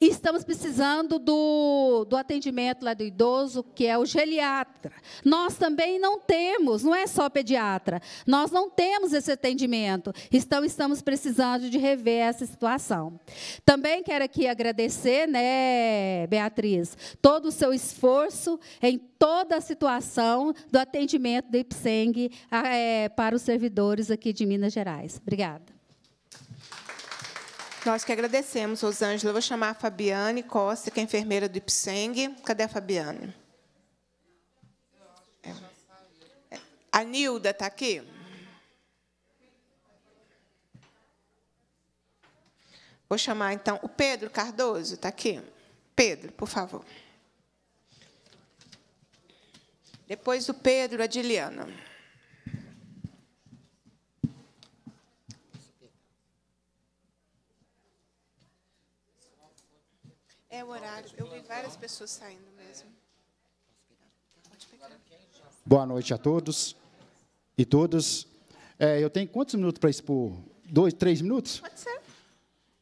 e estamos precisando do, do atendimento lá do idoso, que é o geriatra. Nós também não temos, não é só pediatra, nós não temos esse atendimento. Então, estamos precisando de rever essa situação. Também quero aqui agradecer, né, Beatriz, todo o seu esforço em toda a situação do atendimento do IPSENG ah, é, para os servidores aqui de Minas Gerais. Obrigada. Nós que agradecemos, Rosângela. Eu vou chamar a Fabiane Costa, que é enfermeira do IPSENG. Cadê a Fabiane? É. A Nilda está aqui? Vou chamar, então, o Pedro Cardoso. Está aqui? Pedro, por favor. Depois do Pedro, a Diliana. É o horário. Eu vi várias pessoas saindo mesmo. Boa noite a todos e todas. É, eu tenho quantos minutos para expor? Dois, três minutos? Pode ser.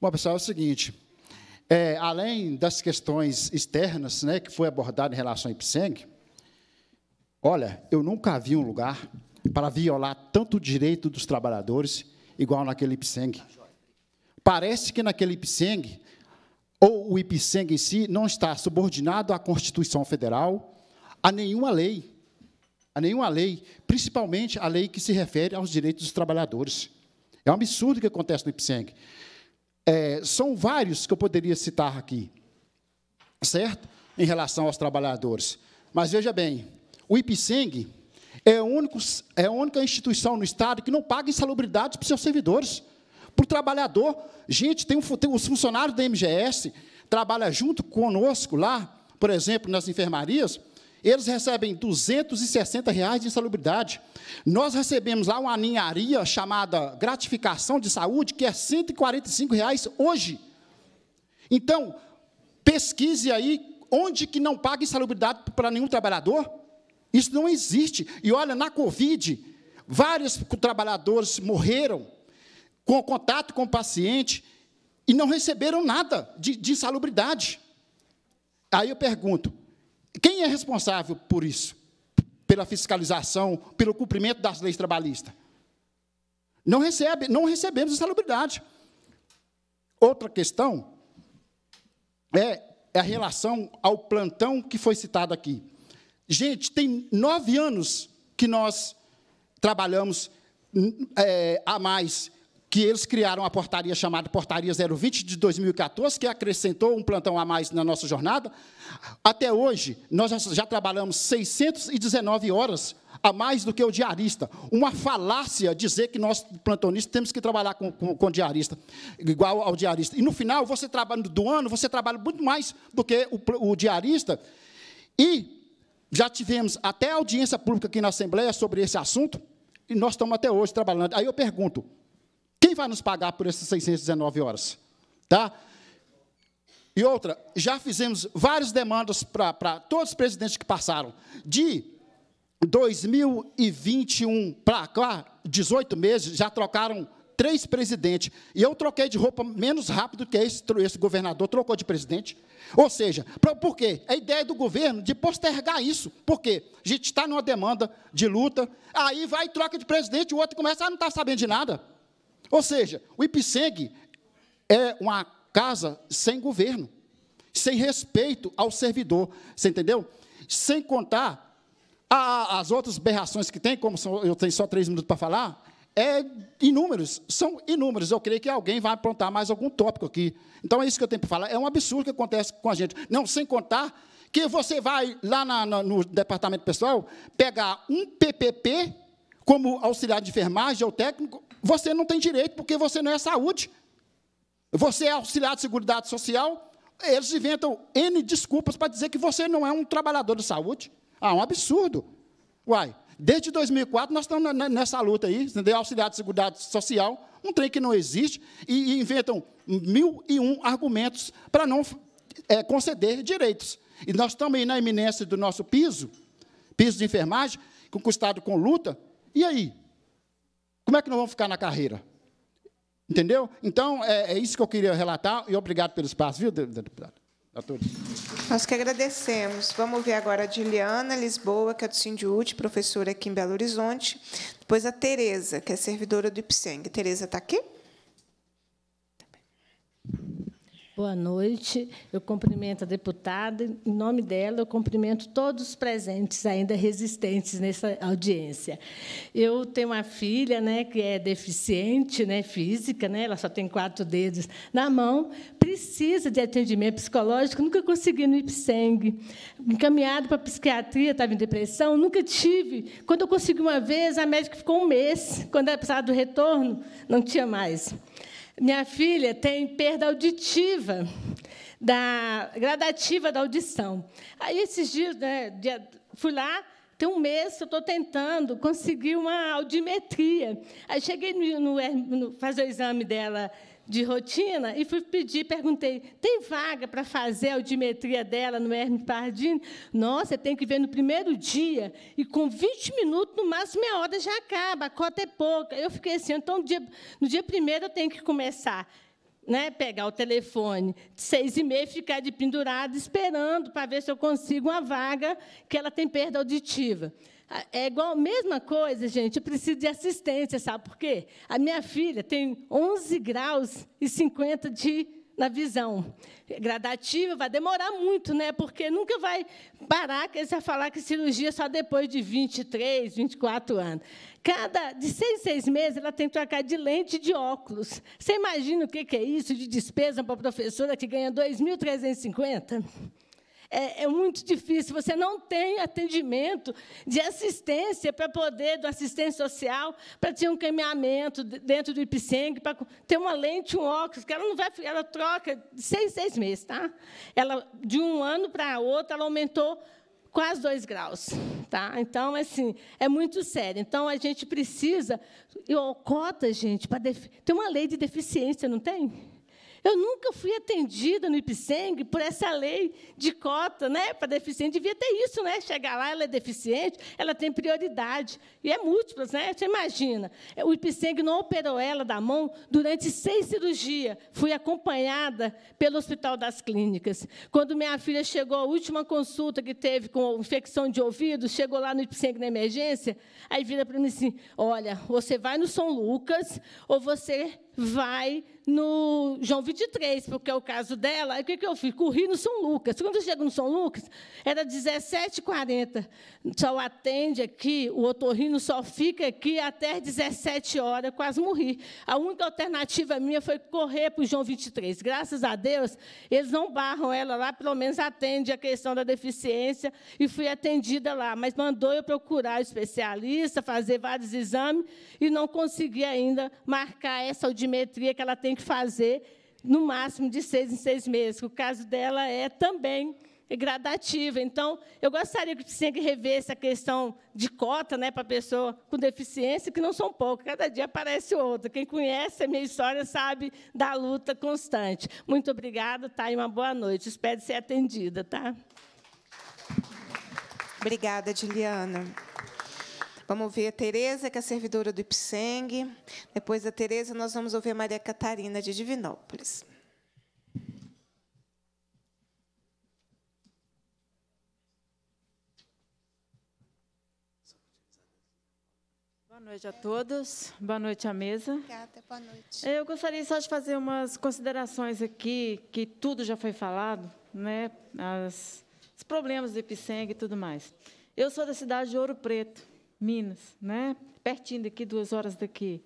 Bom, pessoal, é o seguinte. É, além das questões externas né, que foi abordada em relação ao IPSENG, olha, eu nunca vi um lugar para violar tanto o direito dos trabalhadores igual naquele IPSENG. Parece que naquele IPSENG ou o Ipseng em si, não está subordinado à Constituição Federal, a nenhuma lei, a nenhuma lei, principalmente a lei que se refere aos direitos dos trabalhadores. É um absurdo o que acontece no Ipseng. É, são vários que eu poderia citar aqui, certo? Em relação aos trabalhadores. Mas veja bem, o Ipseng é, único, é a única instituição no Estado que não paga insalubridades para os seus servidores para o trabalhador. Gente, tem, um, tem os funcionários da MGS, trabalham junto conosco lá, por exemplo, nas enfermarias, eles recebem 260 reais de insalubridade. Nós recebemos lá uma ninharia chamada gratificação de saúde, que é 145 reais hoje. Então, pesquise aí onde que não paga insalubridade para nenhum trabalhador. Isso não existe. E olha, na Covid, vários trabalhadores morreram com o contato com o paciente e não receberam nada de, de insalubridade. Aí eu pergunto: quem é responsável por isso? Pela fiscalização, pelo cumprimento das leis trabalhistas? Não recebe, não recebemos insalubridade. Outra questão é, é a relação ao plantão que foi citado aqui. Gente, tem nove anos que nós trabalhamos é, a mais que eles criaram a portaria chamada Portaria 020 de 2014, que acrescentou um plantão a mais na nossa jornada. Até hoje, nós já trabalhamos 619 horas a mais do que o diarista. Uma falácia dizer que nós, plantonistas, temos que trabalhar com, com, com diarista, igual ao diarista. E no final, você trabalha do ano, você trabalha muito mais do que o, o diarista. E já tivemos até audiência pública aqui na Assembleia sobre esse assunto, e nós estamos até hoje trabalhando. Aí eu pergunto, quem vai nos pagar por essas 619 horas? Tá? E outra, já fizemos várias demandas para todos os presidentes que passaram. De 2021 para cá, 18 meses, já trocaram três presidentes. E eu troquei de roupa menos rápido que esse, esse governador trocou de presidente. Ou seja, pra, por quê? A é ideia do governo de postergar isso. Por quê? A gente está numa demanda de luta, aí vai troca de presidente, o outro começa a ah, não estar tá sabendo de nada. Ou seja, o IPSEG é uma casa sem governo, sem respeito ao servidor, você entendeu? Sem contar a, as outras berrações que tem, como são, eu tenho só três minutos para falar, é inúmeros, são inúmeros. Eu creio que alguém vai apontar mais algum tópico aqui. Então é isso que eu tenho para falar. É um absurdo que acontece com a gente. Não, sem contar que você vai lá na, na, no departamento pessoal pegar um PPP como auxiliar de enfermagem ou técnico você não tem direito porque você não é saúde. Você é auxiliar de segurança social. Eles inventam N desculpas para dizer que você não é um trabalhador de saúde. Ah, um absurdo. Uai, desde 2004 nós estamos nessa luta aí, de auxiliar de segurança social, um trem que não existe, e inventam mil e um argumentos para não é, conceder direitos. E nós estamos aí na iminência do nosso piso, piso de enfermagem, conquistado com luta. E aí? Como é que nós vamos ficar na carreira? Entendeu? Então, é, é isso que eu queria relatar e obrigado pelo espaço, viu, deputado? A todos. Nós que agradecemos. Vamos ver agora a Diliana Lisboa, que é do Sindiúte, professora aqui em Belo Horizonte. Depois a Tereza, que é servidora do IPSENG. Tereza está aqui? Boa noite. Eu cumprimento a deputada. Em nome dela, eu cumprimento todos os presentes ainda resistentes nessa audiência. Eu tenho uma filha, né, que é deficiente, né, física, né? Ela só tem quatro dedos na mão, precisa de atendimento psicológico. Nunca consegui no IPSENG. encaminhada para a psiquiatria, estava em depressão. Nunca tive. Quando eu consegui uma vez, a médica ficou um mês. Quando ela precisava do retorno, não tinha mais. Minha filha tem perda auditiva, da gradativa da audição. Aí, esses dias, né, fui lá, tem um mês que eu estou tentando conseguir uma audimetria. Aí cheguei no, no, no fazer o exame dela de rotina e fui pedir, perguntei, tem vaga para fazer a audiometria dela no Hermes Pardini? Nossa, tem que ver no primeiro dia e com 20 minutos, no máximo meia hora já acaba, a cota é pouca. Eu fiquei assim, então no dia, no dia primeiro eu tenho que começar. Né, pegar o telefone seis e meia, ficar de pendurado esperando para ver se eu consigo uma vaga que ela tem perda auditiva. É igual a mesma coisa, gente. Eu preciso de assistência, sabe por quê? A minha filha tem 11 graus e 50 de na visão. Gradativa, vai demorar muito, né? Porque nunca vai parar que você falar que cirurgia é só depois de 23, 24 anos. Cada de seis, seis meses, ela tem que trocar de lente e de óculos. Você imagina o que é isso de despesa para a professora que ganha 2.350? é, é muito difícil. Você não tem atendimento de assistência para poder, do assistência social, para ter um caminhamento dentro do IPSENG, para ter uma lente, um óculos, que ela não vai, ela troca de seis, seis meses, tá? Ela, de um ano para outro, ela aumentou quase dois graus. Tá? Então, assim, é muito sério. Então, a gente precisa. Eu, cota, gente, para. Def... Tem uma lei de deficiência, não tem? Eu nunca fui atendida no Ipseng por essa lei de cota, né? Para deficiente devia ter isso, né? Chegar lá, ela é deficiente, ela tem prioridade e é múltiplas, né? Você imagina? O Ipseng não operou ela da mão durante seis cirurgias. Fui acompanhada pelo Hospital das Clínicas. Quando minha filha chegou à última consulta que teve com infecção de ouvido, chegou lá no Ipseng na emergência, aí vira para mim assim: "Olha, você vai no São Lucas ou você vai no João 23, porque é o caso dela. Aí o que, que eu fiz? Corri no São Lucas. Quando eu chego no São Lucas, era 17h40. Só atende aqui, o otorrino só fica aqui até 17 horas, quase morri. A única alternativa minha foi correr para o João 23. Graças a Deus, eles não barram ela lá, pelo menos atende a questão da deficiência, e fui atendida lá. Mas mandou eu procurar o especialista, fazer vários exames, e não consegui ainda marcar essa audiência dosimetria que ela tem que fazer no máximo de seis em seis meses. O caso dela é também gradativa. Então, eu gostaria que você revesse a questão de cota né, para pessoa com deficiência, que não são poucas, cada dia aparece outra. Quem conhece a minha história sabe da luta constante. Muito obrigada, tá? E uma boa noite. Espero ser atendida, tá? Obrigada, Juliana. Vamos ver a Tereza, que é servidora do IPSENG. Depois da Tereza, nós vamos ouvir a Maria Catarina, de Divinópolis. Boa noite a todos, boa noite à mesa. Obrigada, boa noite. Eu gostaria só de fazer umas considerações aqui, que tudo já foi falado, né? As, os problemas do IPSENG e tudo mais. Eu sou da cidade de Ouro Preto, Minas, né? pertinho daqui, duas horas daqui.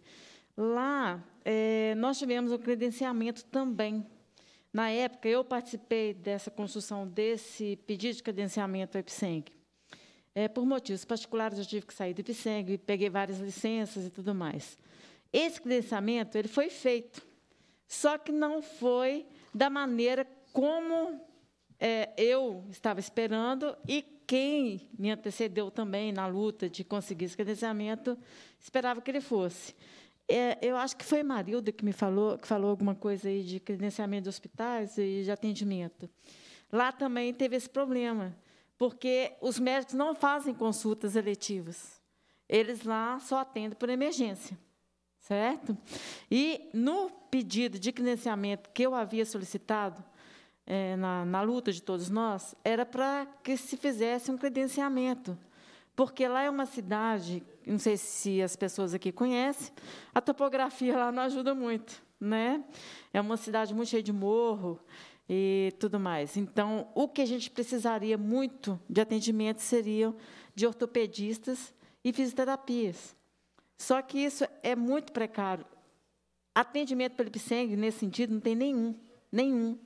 Lá, é, nós tivemos o um credenciamento também. Na época, eu participei dessa construção desse pedido de credenciamento ao IPSENG. É, por motivos particulares, eu tive que sair do IPSENG, peguei várias licenças e tudo mais. Esse credenciamento ele foi feito, só que não foi da maneira como é, eu estava esperando e quem me antecedeu também na luta de conseguir esse credenciamento esperava que ele fosse. É, eu acho que foi Marilda que me falou, que falou alguma coisa aí de credenciamento de hospitais e de atendimento. Lá também teve esse problema, porque os médicos não fazem consultas eletivas. Eles lá só atendem por emergência, certo? E no pedido de credenciamento que eu havia solicitado, é, na, na luta de todos nós, era para que se fizesse um credenciamento porque lá é uma cidade, não sei se as pessoas aqui conhecem, a topografia lá não ajuda muito, né? É uma cidade muito cheia de morro e tudo mais. Então, o que a gente precisaria muito de atendimento seriam de ortopedistas e fisioterapias. Só que isso é muito precário. Atendimento para nesse sentido, não tem nenhum, nenhum.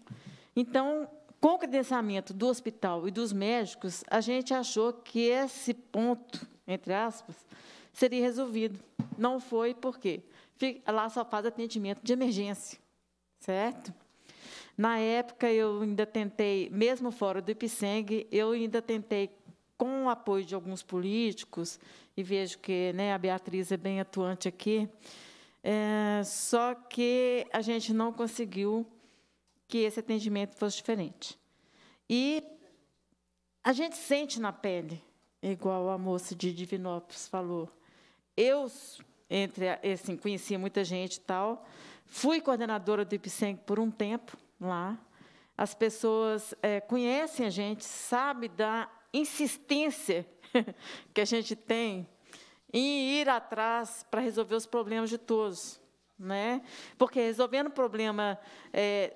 Então, com o credenciamento do hospital e dos médicos, a gente achou que esse ponto, entre aspas, seria resolvido. Não foi, por quê? Lá só faz atendimento de emergência, certo? Na época, eu ainda tentei, mesmo fora do IPSENG, eu ainda tentei, com o apoio de alguns políticos, e vejo que né, a Beatriz é bem atuante aqui, é, só que a gente não conseguiu que esse atendimento fosse diferente. E a gente sente na pele, igual a moça de Divinópolis falou. Eu, entre assim, conhecia muita gente e tal, fui coordenadora do IPSENG por um tempo lá. As pessoas é, conhecem a gente, sabe da insistência que a gente tem em ir atrás para resolver os problemas de todos. Né? Porque resolvendo o problema é,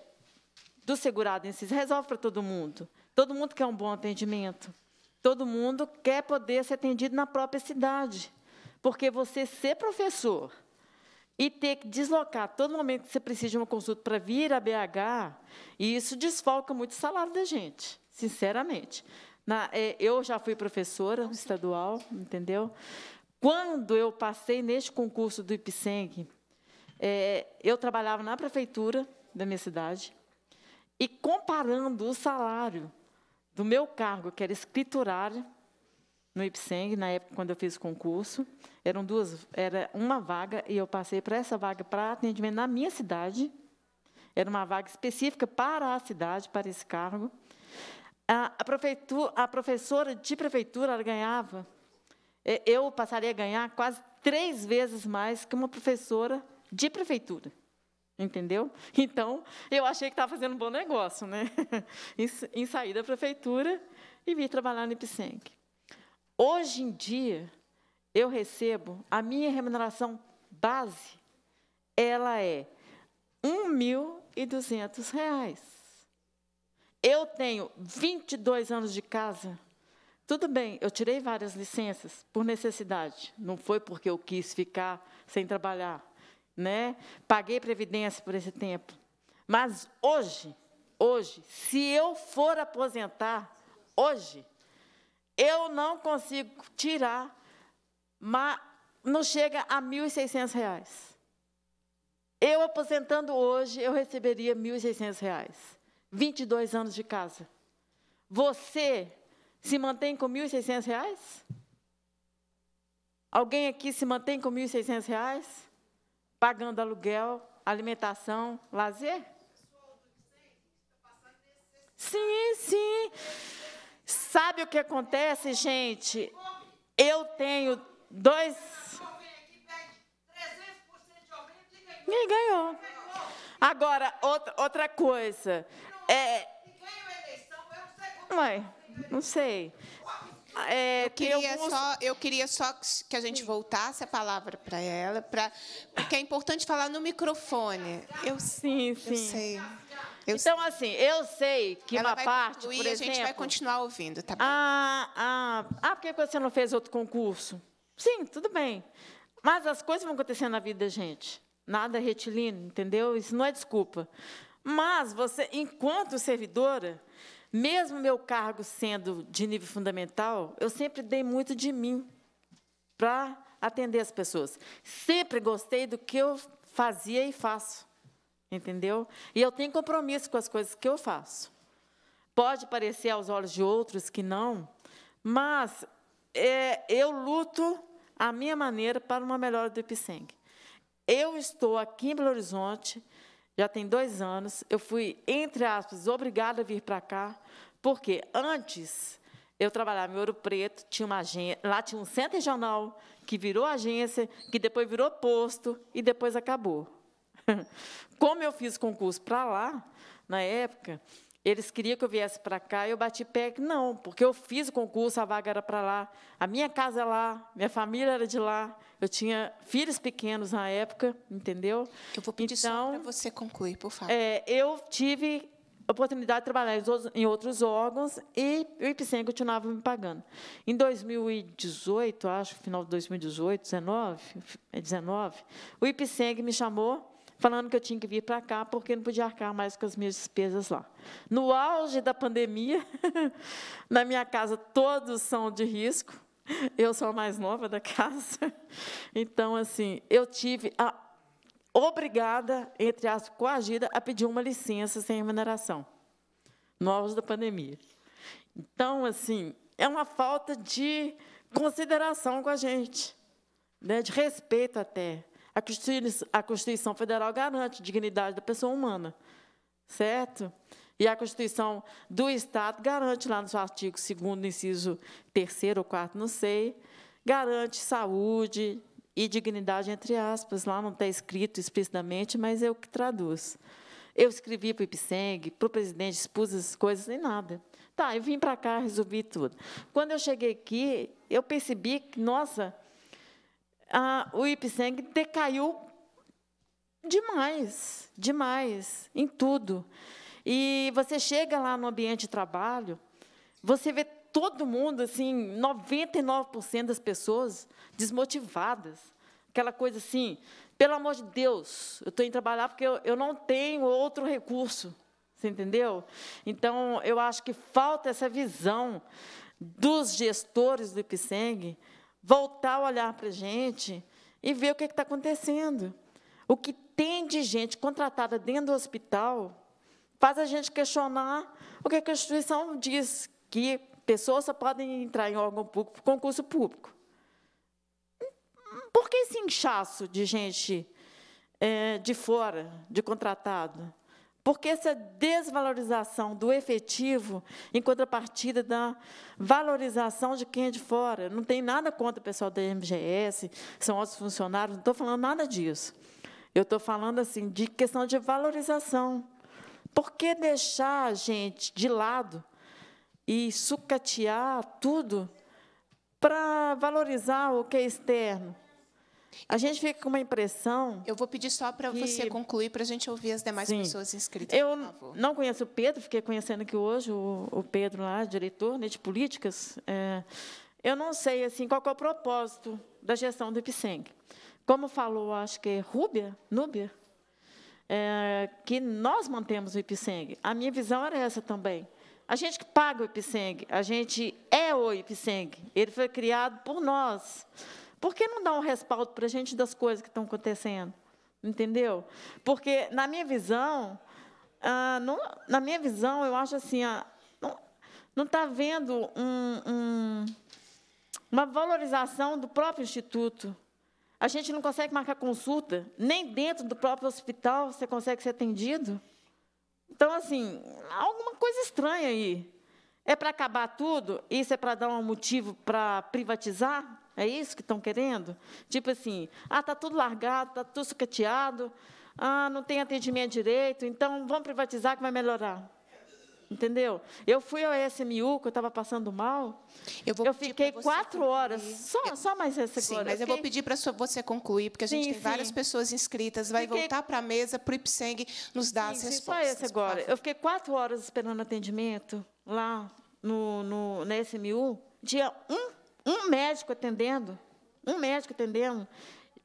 do segurado em si. Resolve para todo mundo. Todo mundo quer um bom atendimento. Todo mundo quer poder ser atendido na própria cidade. Porque você ser professor e ter que deslocar todo momento que você precisa de uma consulta para vir a BH, isso desfalca muito o salário da gente, sinceramente. Na, é, eu já fui professora estadual, entendeu? Quando eu passei neste concurso do IPSENG, é, eu trabalhava na prefeitura da minha cidade, e comparando o salário do meu cargo, que era escriturário, no IPSENG, na época quando eu fiz o concurso, eram duas, era uma vaga e eu passei para essa vaga para atendimento na minha cidade. Era uma vaga específica para a cidade, para esse cargo. A, a, prefeitura, a professora de prefeitura ela ganhava, é, eu passaria a ganhar quase três vezes mais que uma professora de prefeitura. Entendeu? Então, eu achei que estava fazendo um bom negócio, né? em sair da prefeitura e vir trabalhar no IPSENC. Hoje em dia, eu recebo a minha remuneração base, ela é R$ 1.200. Eu tenho 22 anos de casa. Tudo bem, eu tirei várias licenças por necessidade, não foi porque eu quis ficar sem trabalhar né? Paguei previdência por esse tempo. Mas hoje, hoje, se eu for aposentar hoje, eu não consigo tirar, mas não chega a R$ 1.600. Eu aposentando hoje, eu receberia R$ 1.600. 22 anos de casa. Você se mantém com R$ 1.600? Alguém aqui se mantém com R$ 1.600? pagando aluguel, alimentação, lazer? Sim, sim. Sabe o que acontece, gente? Eu tenho dois. Ninguém ganhou. Agora, outra, outra coisa. É... Mãe, não sei. É, eu, queria alguns... só, eu queria só que a gente hum. voltasse a palavra para ela, pra, porque é importante falar no microfone. Eu sim, sim. Eu sei. Eu então, sei. assim, eu sei que ela uma vai parte. Concluir, por exemplo, a gente vai continuar ouvindo, tá bom? Ah, ah, ah, por que você não fez outro concurso? Sim, tudo bem. Mas as coisas vão acontecendo na vida da gente. Nada é retilíneo, entendeu? Isso não é desculpa. Mas você, enquanto servidora, mesmo meu cargo sendo de nível fundamental, eu sempre dei muito de mim para atender as pessoas. Sempre gostei do que eu fazia e faço. Entendeu? E eu tenho compromisso com as coisas que eu faço. Pode parecer aos olhos de outros que não, mas é, eu luto a minha maneira para uma melhora do IPSENG. Eu estou aqui em Belo Horizonte já tem dois anos, eu fui, entre aspas, obrigada a vir para cá, porque antes eu trabalhava em Ouro Preto, tinha uma agência, lá tinha um centro regional que virou agência, que depois virou posto e depois acabou. Como eu fiz concurso para lá, na época, eles queriam que eu viesse para cá, eu bati pé que não, porque eu fiz o concurso, a vaga era para lá, a minha casa é lá, minha família era de lá, eu tinha filhos pequenos na época, entendeu? Eu vou pedir então, só para você concluir, por favor. É, eu tive oportunidade de trabalhar em outros órgãos e o IPSEM continuava me pagando. Em 2018, acho, final de 2018, 19, 19 o IPSEM me chamou falando que eu tinha que vir para cá porque não podia arcar mais com as minhas despesas lá. No auge da pandemia, na minha casa todos são de risco, eu sou a mais nova da casa. Então, assim, eu tive a obrigada, entre as coagida, a pedir uma licença sem remuneração, no auge da pandemia. Então, assim, é uma falta de consideração com a gente, né, de respeito até. A Constituição Federal garante a dignidade da pessoa humana, certo? E a Constituição do Estado garante, lá no seu artigo 2 inciso 3 ou 4, não sei, garante saúde e dignidade, entre aspas. Lá não está escrito explicitamente, mas eu é que traduz. Eu escrevi para o IPSENG, para o presidente, expus as coisas, nem nada. Tá, eu vim para cá, resolvi tudo. Quando eu cheguei aqui, eu percebi que, nossa, o Ipseng decaiu demais, demais, em tudo. E você chega lá no ambiente de trabalho, você vê todo mundo, assim, 99% das pessoas desmotivadas. Aquela coisa assim, pelo amor de Deus, eu estou indo trabalhar porque eu, eu não tenho outro recurso. Você entendeu? Então, eu acho que falta essa visão dos gestores do IPSENG voltar a olhar para a gente e ver o que é está acontecendo. O que tem de gente contratada dentro do hospital faz a gente questionar o que a Constituição diz, que pessoas só podem entrar em órgão público por concurso público. Por que esse inchaço de gente é, de fora, de contratado? Porque essa desvalorização do efetivo, em contrapartida da valorização de quem é de fora, não tem nada contra o pessoal da MGS, são outros funcionários, não estou falando nada disso. Eu estou falando assim de questão de valorização. Por que deixar a gente de lado e sucatear tudo para valorizar o que é externo? A gente fica com uma impressão. Eu vou pedir só para que... você concluir, para a gente ouvir as demais Sim. pessoas inscritas. Eu não conheço o Pedro, fiquei conhecendo aqui hoje o, o Pedro lá, diretor né, de políticas. É, eu não sei assim qual é o propósito da gestão do IPSENG. Como falou, acho que é Rúbia, Núbia, é, que nós mantemos o IPSENG. A minha visão era essa também. A gente que paga o IPSENG, a gente é o IPSENG. Ele foi criado por nós. Por que não dar um respaldo para a gente das coisas que estão acontecendo? Entendeu? Porque, na minha visão, ah, não, na minha visão, eu acho assim, ah, não está havendo um, um, uma valorização do próprio instituto. A gente não consegue marcar consulta, nem dentro do próprio hospital você consegue ser atendido. Então, assim, há alguma coisa estranha aí. É para acabar tudo? Isso é para dar um motivo para privatizar? É isso que estão querendo? Tipo assim, ah, está tudo largado, está tudo sucateado, ah, não tem atendimento direito, então vamos privatizar que vai melhorar. Entendeu? Eu fui ao SMU, que eu estava passando mal. Eu, eu fiquei quatro concluir. horas. Só, eu, só mais essa Sim, agora. mas eu, eu vou pedir para você concluir, porque a gente sim, tem sim. várias pessoas inscritas. Vai fiquei... voltar para a mesa para o IPSENG nos dar sim, as respostas. Só essa agora. Eu fiquei quatro horas esperando atendimento lá no, no, na SMU. Dia um um médico atendendo, um médico atendendo,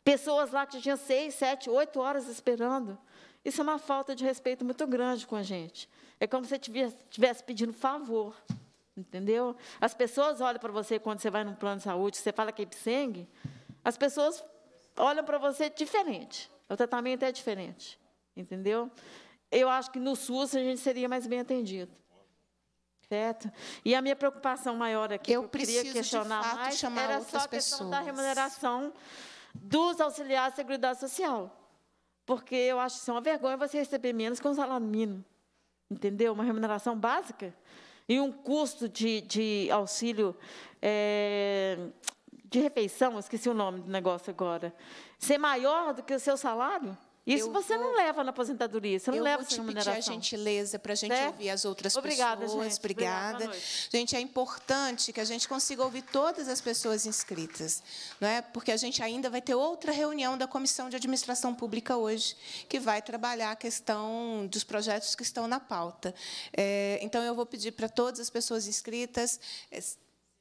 pessoas lá que tinham seis, sete, oito horas esperando. Isso é uma falta de respeito muito grande com a gente. É como se você estivesse pedindo favor, entendeu? As pessoas olham para você quando você vai num plano de saúde, você fala que é sangue, as pessoas olham para você diferente. O tratamento é diferente, entendeu? Eu acho que no SUS a gente seria mais bem atendido. Certo. E a minha preocupação maior aqui, eu, que eu preciso, queria questionar fato, mais, era só a questão pessoas. da remuneração dos auxiliares de Seguridade Social. Porque eu acho que é uma vergonha você receber menos que um salário mínimo. Entendeu? Uma remuneração básica e um custo de, de auxílio é, de refeição, esqueci o nome do negócio agora, ser maior do que o seu salário? Isso eu você vou, não leva na aposentadoria, você não leva vou te pedir a gentileza para a gente né? ouvir as outras Obrigada, pessoas. Gente. Obrigada. Obrigada gente, é importante que a gente consiga ouvir todas as pessoas inscritas, não é? Porque a gente ainda vai ter outra reunião da Comissão de Administração Pública hoje, que vai trabalhar a questão dos projetos que estão na pauta. É, então, eu vou pedir para todas as pessoas inscritas é,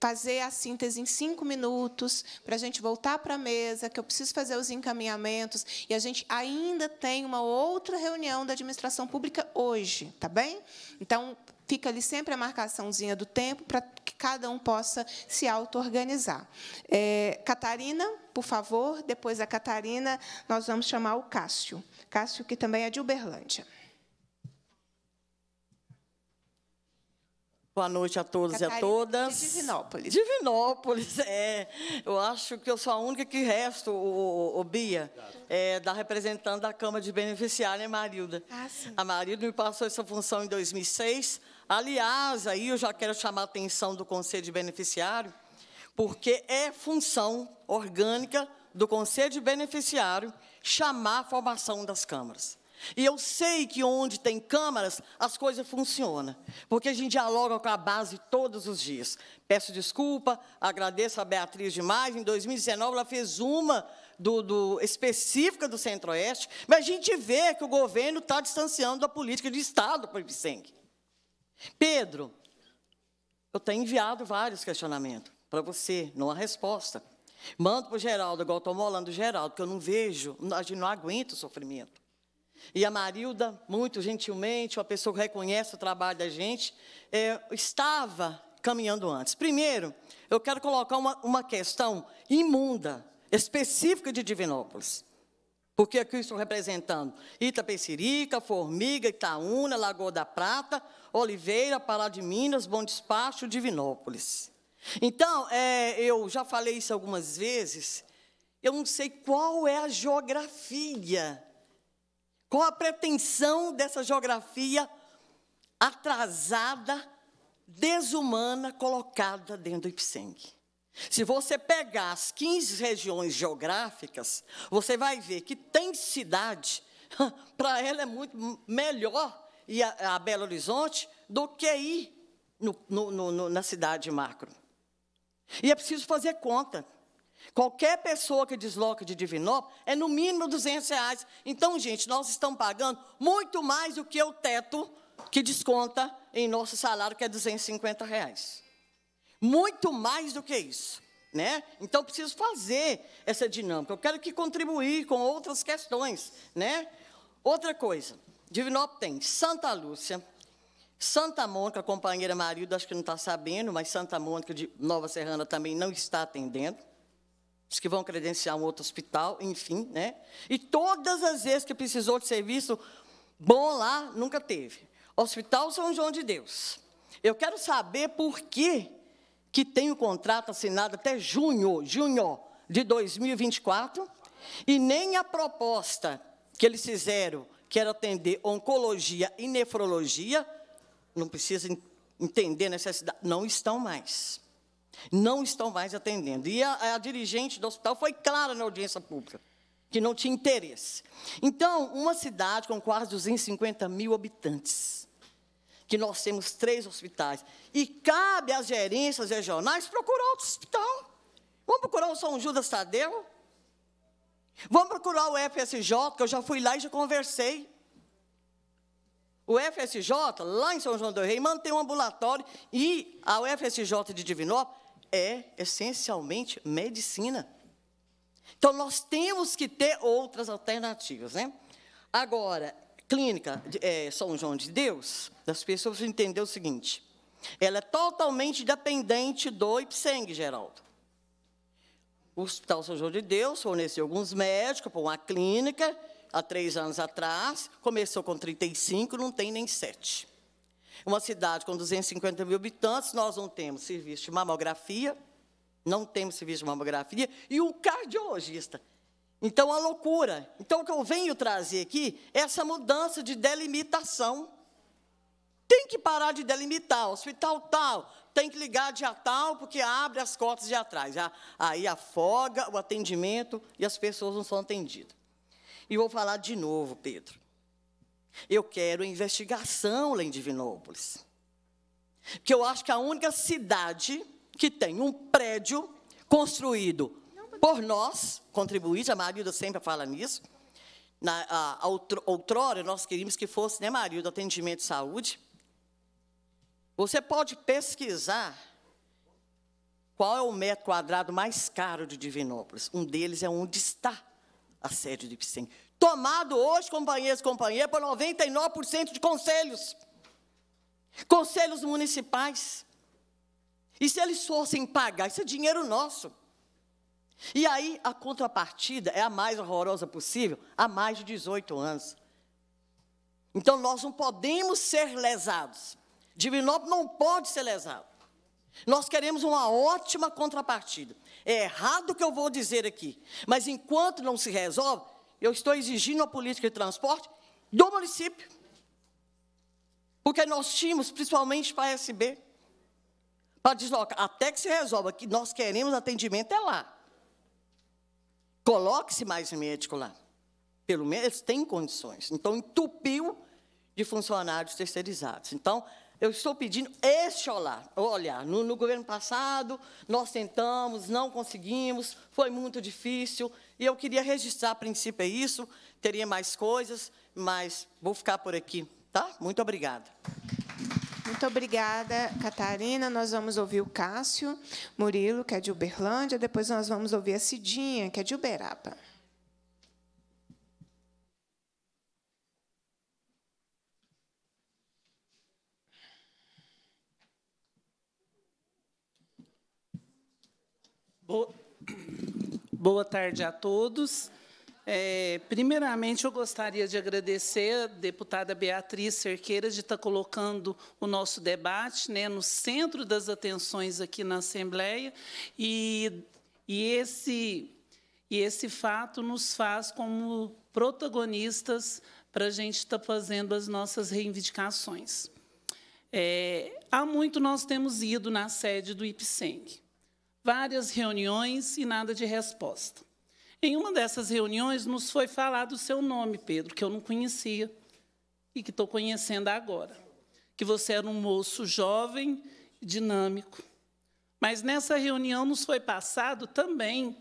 fazer a síntese em cinco minutos, para a gente voltar para a mesa, que eu preciso fazer os encaminhamentos, e a gente ainda tem uma outra reunião da administração pública hoje, tá bem? Então, fica ali sempre a marcaçãozinha do tempo para que cada um possa se auto-organizar. É, Catarina, por favor, depois da Catarina, nós vamos chamar o Cássio. Cássio, que também é de Uberlândia. Boa noite a todos Catarina e a todas. De Divinópolis. Divinópolis, é. Eu acho que eu sou a única que resto, o, o, Bia, é, da representante da Câmara de Beneficiária, Marilda. Ah, sim. A Marilda me passou essa função em 2006. Aliás, aí eu já quero chamar a atenção do Conselho de Beneficiário, porque é função orgânica do Conselho de Beneficiário chamar a formação das câmaras. E eu sei que onde tem câmaras, as coisas funcionam. Porque a gente dialoga com a base todos os dias. Peço desculpa, agradeço a Beatriz demais. Em 2019, ela fez uma do, do específica do Centro-Oeste. Mas a gente vê que o governo está distanciando da política de Estado para o Ipseng. Pedro, eu tenho enviado vários questionamentos para você, não há resposta. Mando para o Geraldo, igual estou molando o Geraldo, porque eu não vejo, a gente não aguenta o sofrimento. E a Marilda, muito gentilmente, uma pessoa que reconhece o trabalho da gente, é, estava caminhando antes. Primeiro, eu quero colocar uma, uma questão imunda, específica de Divinópolis. Porque aqui é eu estou representando Itapecerica, Formiga, Itaúna, Lagoa da Prata, Oliveira, Pará de Minas, Bom Despacho, Divinópolis. Então, é, eu já falei isso algumas vezes, eu não sei qual é a geografia com a pretensão dessa geografia atrasada, desumana, colocada dentro do IPSENG. Se você pegar as 15 regiões geográficas, você vai ver que tem cidade, para ela é muito melhor ir a, a Belo Horizonte do que ir no, no, no, na cidade macro. E é preciso fazer conta. Qualquer pessoa que desloca de Divinópolis é no mínimo 200 reais. Então, gente, nós estamos pagando muito mais do que o teto que desconta em nosso salário, que é 250 reais. Muito mais do que isso. Né? Então, preciso fazer essa dinâmica. Eu quero que contribuir com outras questões. Né? Outra coisa, Divinópolis tem Santa Lúcia, Santa Mônica, a companheira Marilda, acho que não está sabendo, mas Santa Mônica de Nova Serrana também não está atendendo. Os que vão credenciar um outro hospital, enfim, né? E todas as vezes que precisou de serviço bom lá, nunca teve. Hospital São João de Deus. Eu quero saber por que, que tem o um contrato assinado até junho, junho de 2024, e nem a proposta que eles fizeram, que era atender oncologia e nefrologia, não precisa entender necessidade, não estão mais. Não estão mais atendendo. E a, a dirigente do hospital foi clara na audiência pública que não tinha interesse. Então, uma cidade com quase 250 mil habitantes, que nós temos três hospitais, e cabe às gerências regionais procurar outro hospital. Vamos procurar o São Judas Tadeu? Vamos procurar o FSJ, que eu já fui lá e já conversei. O FSJ, lá em São João do Rei, mantém um ambulatório e a UFSJ de Divinópolis é essencialmente medicina. Então, nós temos que ter outras alternativas. Né? Agora, clínica é, São João de Deus, das pessoas entender o seguinte, ela é totalmente dependente do IPSENG, Geraldo. O Hospital São João de Deus forneceu alguns médicos para uma clínica há três anos atrás, começou com 35, não tem nem sete. Uma cidade com 250 mil habitantes, nós não temos serviço de mamografia, não temos serviço de mamografia, e o cardiologista. Então, a loucura. Então, o que eu venho trazer aqui é essa mudança de delimitação. Tem que parar de delimitar, hospital tal, tem que ligar dia tal, porque abre as cotas de atrás. Aí afoga o atendimento e as pessoas não são atendidas. E vou falar de novo, Pedro. Eu quero investigação lá em Divinópolis. Porque eu acho que a única cidade que tem um prédio construído por nós, contribuintes, a Marilda sempre fala nisso. Na, a, a outrora, nós queríamos que fosse, né, Marilda, atendimento de saúde. Você pode pesquisar qual é o metro quadrado mais caro de Divinópolis. Um deles é onde está a sede do IPSEM tomado hoje, companheiros e companheiras, por 99% de conselhos, conselhos municipais. E se eles fossem pagar? Isso é dinheiro nosso. E aí a contrapartida é a mais horrorosa possível, há mais de 18 anos. Então nós não podemos ser lesados. Divinópolis não pode ser lesado. Nós queremos uma ótima contrapartida. É errado o que eu vou dizer aqui, mas enquanto não se resolve, eu estou exigindo a política de transporte do município. Porque nós tínhamos, principalmente para a SB, para deslocar, até que se resolva, que nós queremos atendimento é lá. Coloque-se mais médico lá. Pelo menos tem condições. Então, entupiu de funcionários terceirizados. Então, eu estou pedindo este olhar. Olha, no, no, governo passado, nós tentamos, não conseguimos, foi muito difícil. E eu queria registrar, a princípio é isso, teria mais coisas, mas vou ficar por aqui, tá? Muito obrigada. Muito obrigada, Catarina. Nós vamos ouvir o Cássio Murilo, que é de Uberlândia, depois nós vamos ouvir a Cidinha, que é de Uberaba. Boa. Boa tarde a todos. É, primeiramente, eu gostaria de agradecer a deputada Beatriz Cerqueira de estar colocando o nosso debate né, no centro das atenções aqui na Assembleia. E, e, esse, e esse fato nos faz como protagonistas para a gente estar tá fazendo as nossas reivindicações. É, há muito nós temos ido na sede do IPSENG várias reuniões e nada de resposta. Em uma dessas reuniões, nos foi falado o seu nome, Pedro, que eu não conhecia e que estou conhecendo agora. Que você era um moço jovem, dinâmico. Mas nessa reunião nos foi passado também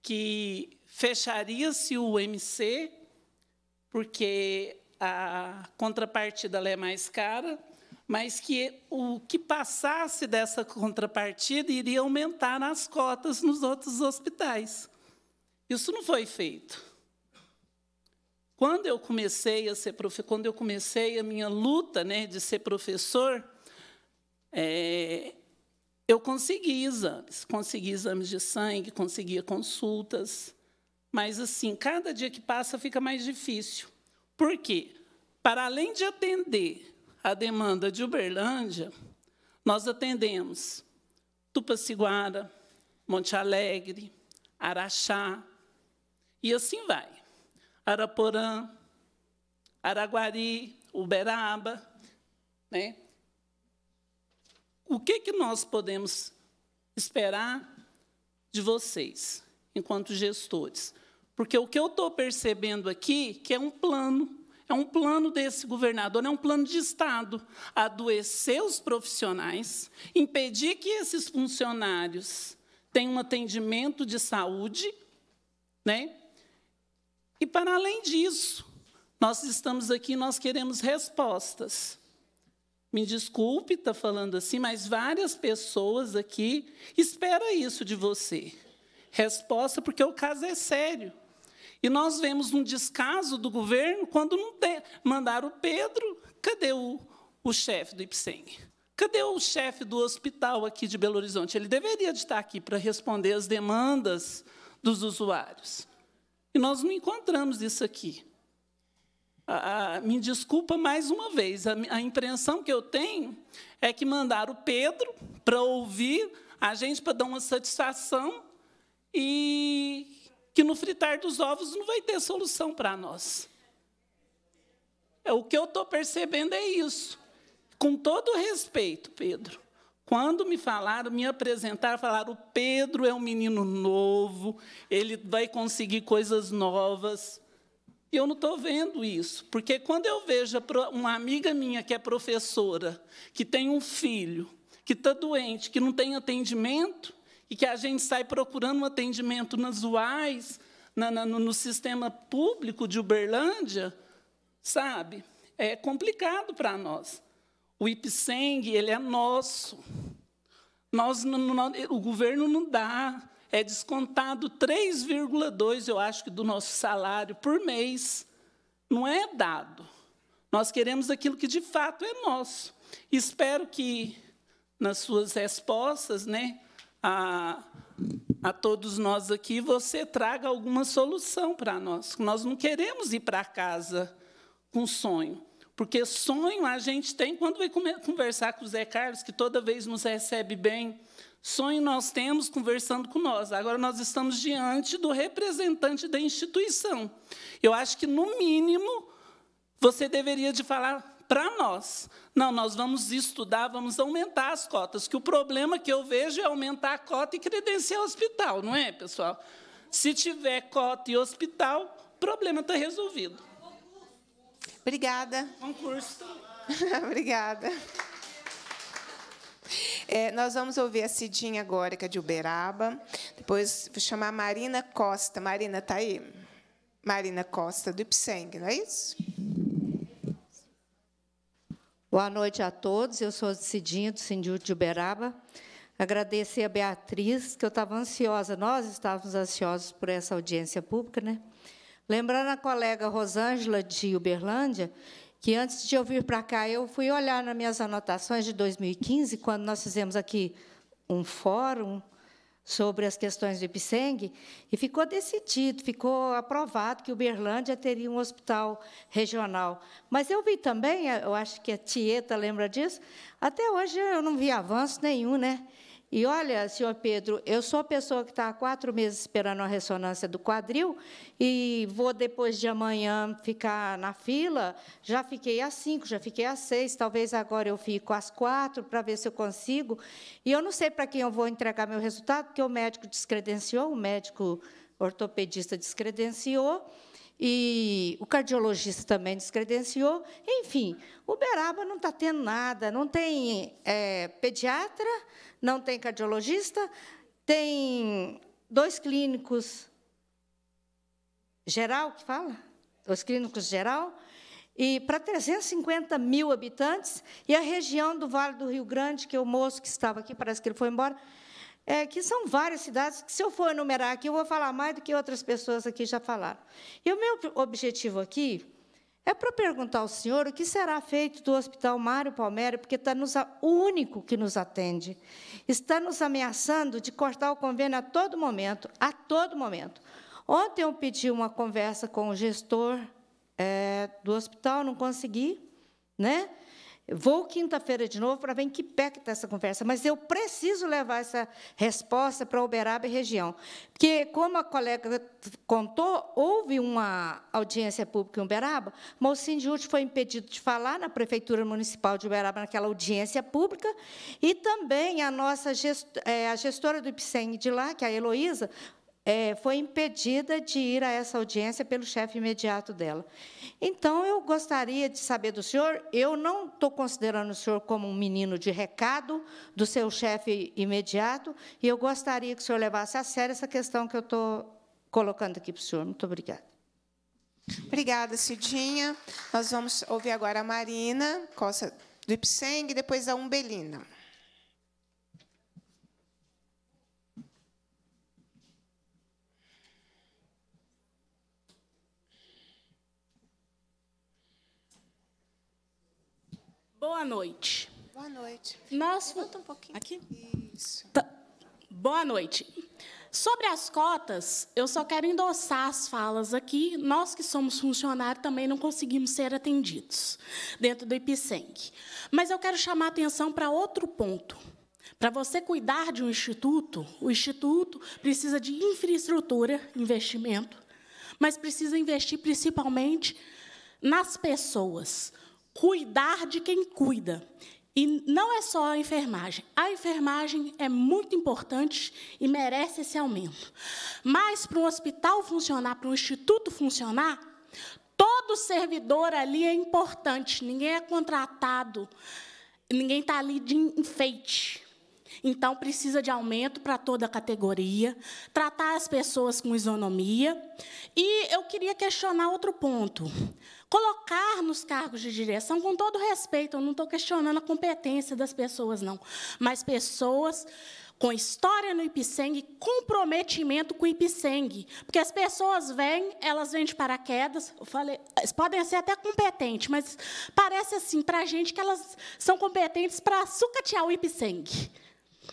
que fecharia-se o MC, porque a contrapartida é mais cara, mas que o que passasse dessa contrapartida iria aumentar as cotas nos outros hospitais. Isso não foi feito. Quando eu comecei a ser profe... quando eu comecei a minha luta né, de ser professor, é... eu consegui exames, consegui exames de sangue, conseguia consultas, mas assim cada dia que passa fica mais difícil. Por quê? Para além de atender a demanda de Uberlândia, nós atendemos Tupaciguara, Monte Alegre, Araxá, e assim vai. Araporã, Araguari, Uberaba. Né? O que, que nós podemos esperar de vocês, enquanto gestores? Porque o que eu estou percebendo aqui que é um plano é um plano desse governador, é um plano de Estado. Adoecer os profissionais, impedir que esses funcionários tenham um atendimento de saúde, né? E, para além disso, nós estamos aqui, nós queremos respostas. Me desculpe estar tá falando assim, mas várias pessoas aqui esperam isso de você. Resposta, porque o caso é sério. E nós vemos um descaso do governo quando não tem, mandaram o Pedro. Cadê o, o chefe do IPSEM? Cadê o chefe do hospital aqui de Belo Horizonte? Ele deveria estar aqui para responder as demandas dos usuários. E nós não encontramos isso aqui. Ah, me desculpa mais uma vez, a, a impressão que eu tenho é que mandaram o Pedro para ouvir a gente, para dar uma satisfação, e que no fritar dos ovos não vai ter solução para nós. É, o que eu estou percebendo é isso. Com todo respeito, Pedro, quando me falaram, me apresentaram, falaram: o Pedro é um menino novo, ele vai conseguir coisas novas. E eu não estou vendo isso, porque quando eu vejo uma amiga minha que é professora, que tem um filho, que está doente, que não tem atendimento, e que a gente sai procurando um atendimento nas UAIs, na, na, no, no sistema público de Uberlândia, sabe? É complicado para nós. O IPSENG, ele é nosso. Nós, no, no, o governo não dá. É descontado 3,2, eu acho, que do nosso salário por mês. Não é dado. Nós queremos aquilo que, de fato, é nosso. Espero que, nas suas respostas, né, a, a todos nós aqui, você traga alguma solução para nós. Nós não queremos ir para casa com sonho, porque sonho a gente tem quando vai conversar com o Zé Carlos, que toda vez nos recebe bem. Sonho nós temos conversando com nós. Agora nós estamos diante do representante da instituição. Eu acho que, no mínimo, você deveria de falar para nós. Não, nós vamos estudar, vamos aumentar as cotas, que o problema que eu vejo é aumentar a cota e credenciar o hospital, não é, pessoal? Se tiver cota e hospital, o problema está resolvido. Obrigada. Concurso. Obrigada. É, nós vamos ouvir a Cidinha agora, que é de Uberaba. Depois vou chamar a Marina Costa. Marina, está aí? Marina Costa, do IPSENG, não é isso? Boa noite a todos. Eu sou Cidinha, do Sindiu de Uberaba. Agradecer a Beatriz, que eu estava ansiosa, nós estávamos ansiosos por essa audiência pública. Né? Lembrando a colega Rosângela, de Uberlândia, que antes de eu vir para cá, eu fui olhar nas minhas anotações de 2015, quando nós fizemos aqui um fórum sobre as questões do Ipseng, e ficou decidido, ficou aprovado que Uberlândia teria um hospital regional. Mas eu vi também, eu acho que a Tieta lembra disso, até hoje eu não vi avanço nenhum, né? E olha, senhor Pedro, eu sou a pessoa que está há quatro meses esperando a ressonância do quadril e vou depois de amanhã ficar na fila. Já fiquei às cinco, já fiquei às seis, talvez agora eu fico às quatro para ver se eu consigo. E eu não sei para quem eu vou entregar meu resultado, porque o médico descredenciou, o médico ortopedista descredenciou e o cardiologista também descredenciou. Enfim, Uberaba não está tendo nada, não tem é, pediatra, não tem cardiologista, tem dois clínicos geral, que fala? Dois clínicos geral, e para 350 mil habitantes, e a região do Vale do Rio Grande, que é o moço que estava aqui, parece que ele foi embora, é, que são várias cidades, que se eu for enumerar aqui, eu vou falar mais do que outras pessoas aqui já falaram. E o meu objetivo aqui é para perguntar ao senhor o que será feito do Hospital Mário Palmério, porque está nos o único que nos atende. Está nos ameaçando de cortar o convênio a todo momento, a todo momento. Ontem eu pedi uma conversa com o gestor é, do hospital, não consegui, né? Vou quinta-feira de novo para ver em que pé está essa conversa, mas eu preciso levar essa resposta para Uberaba e região. Porque, como a colega contou, houve uma audiência pública em Uberaba, Mocinho Júlio foi impedido de falar na Prefeitura Municipal de Uberaba naquela audiência pública, e também a nossa gestora, é, a gestora do IPSEM de lá, que é a Heloísa, é, foi impedida de ir a essa audiência pelo chefe imediato dela. Então, eu gostaria de saber do senhor, eu não estou considerando o senhor como um menino de recado do seu chefe imediato, e eu gostaria que o senhor levasse a sério essa questão que eu estou colocando aqui para o senhor. Muito obrigada. Obrigada, Cidinha. Nós vamos ouvir agora a Marina Costa do Ipseng e depois a Umbelina. Boa noite. Boa noite. Nós... Levanta um pouquinho. Aqui? Isso. Tá. Boa noite. Sobre as cotas, eu só quero endossar as falas aqui. Nós que somos funcionários também não conseguimos ser atendidos dentro do IPSENC. Mas eu quero chamar a atenção para outro ponto. Para você cuidar de um instituto, o instituto precisa de infraestrutura, investimento, mas precisa investir principalmente nas pessoas cuidar de quem cuida. E não é só a enfermagem. A enfermagem é muito importante e merece esse aumento. Mas para um hospital funcionar, para um instituto funcionar, todo servidor ali é importante. Ninguém é contratado, ninguém está ali de enfeite. Então, precisa de aumento para toda a categoria, tratar as pessoas com isonomia. E eu queria questionar outro ponto colocar nos cargos de direção, com todo respeito, eu não estou questionando a competência das pessoas, não, mas pessoas com história no Ipseng, comprometimento com o Ipseng. Porque as pessoas vêm, elas vêm de paraquedas, eu falei, podem ser até competentes, mas parece assim para a gente que elas são competentes para sucatear o Ipseng.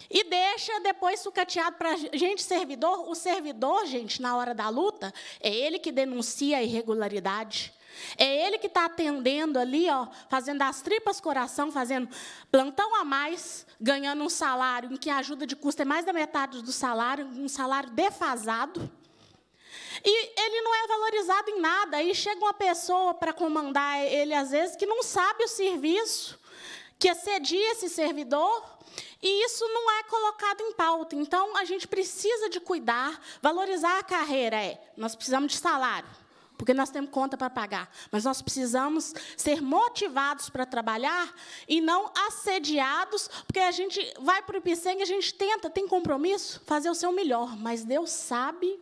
E deixa depois sucateado para a gente, servidor. O servidor, gente, na hora da luta, é ele que denuncia a irregularidade. É ele que está atendendo ali, ó, fazendo as tripas coração, fazendo plantão a mais, ganhando um salário em que a ajuda de custo é mais da metade do salário, um salário defasado. E ele não é valorizado em nada. Aí chega uma pessoa para comandar ele, às vezes, que não sabe o serviço, que excedia esse servidor, e isso não é colocado em pauta. Então, a gente precisa de cuidar, valorizar a carreira. É, nós precisamos de salário porque nós temos conta para pagar. Mas nós precisamos ser motivados para trabalhar e não assediados, porque a gente vai para o IPSEM e a gente tenta, tem compromisso, fazer o seu melhor. Mas Deus sabe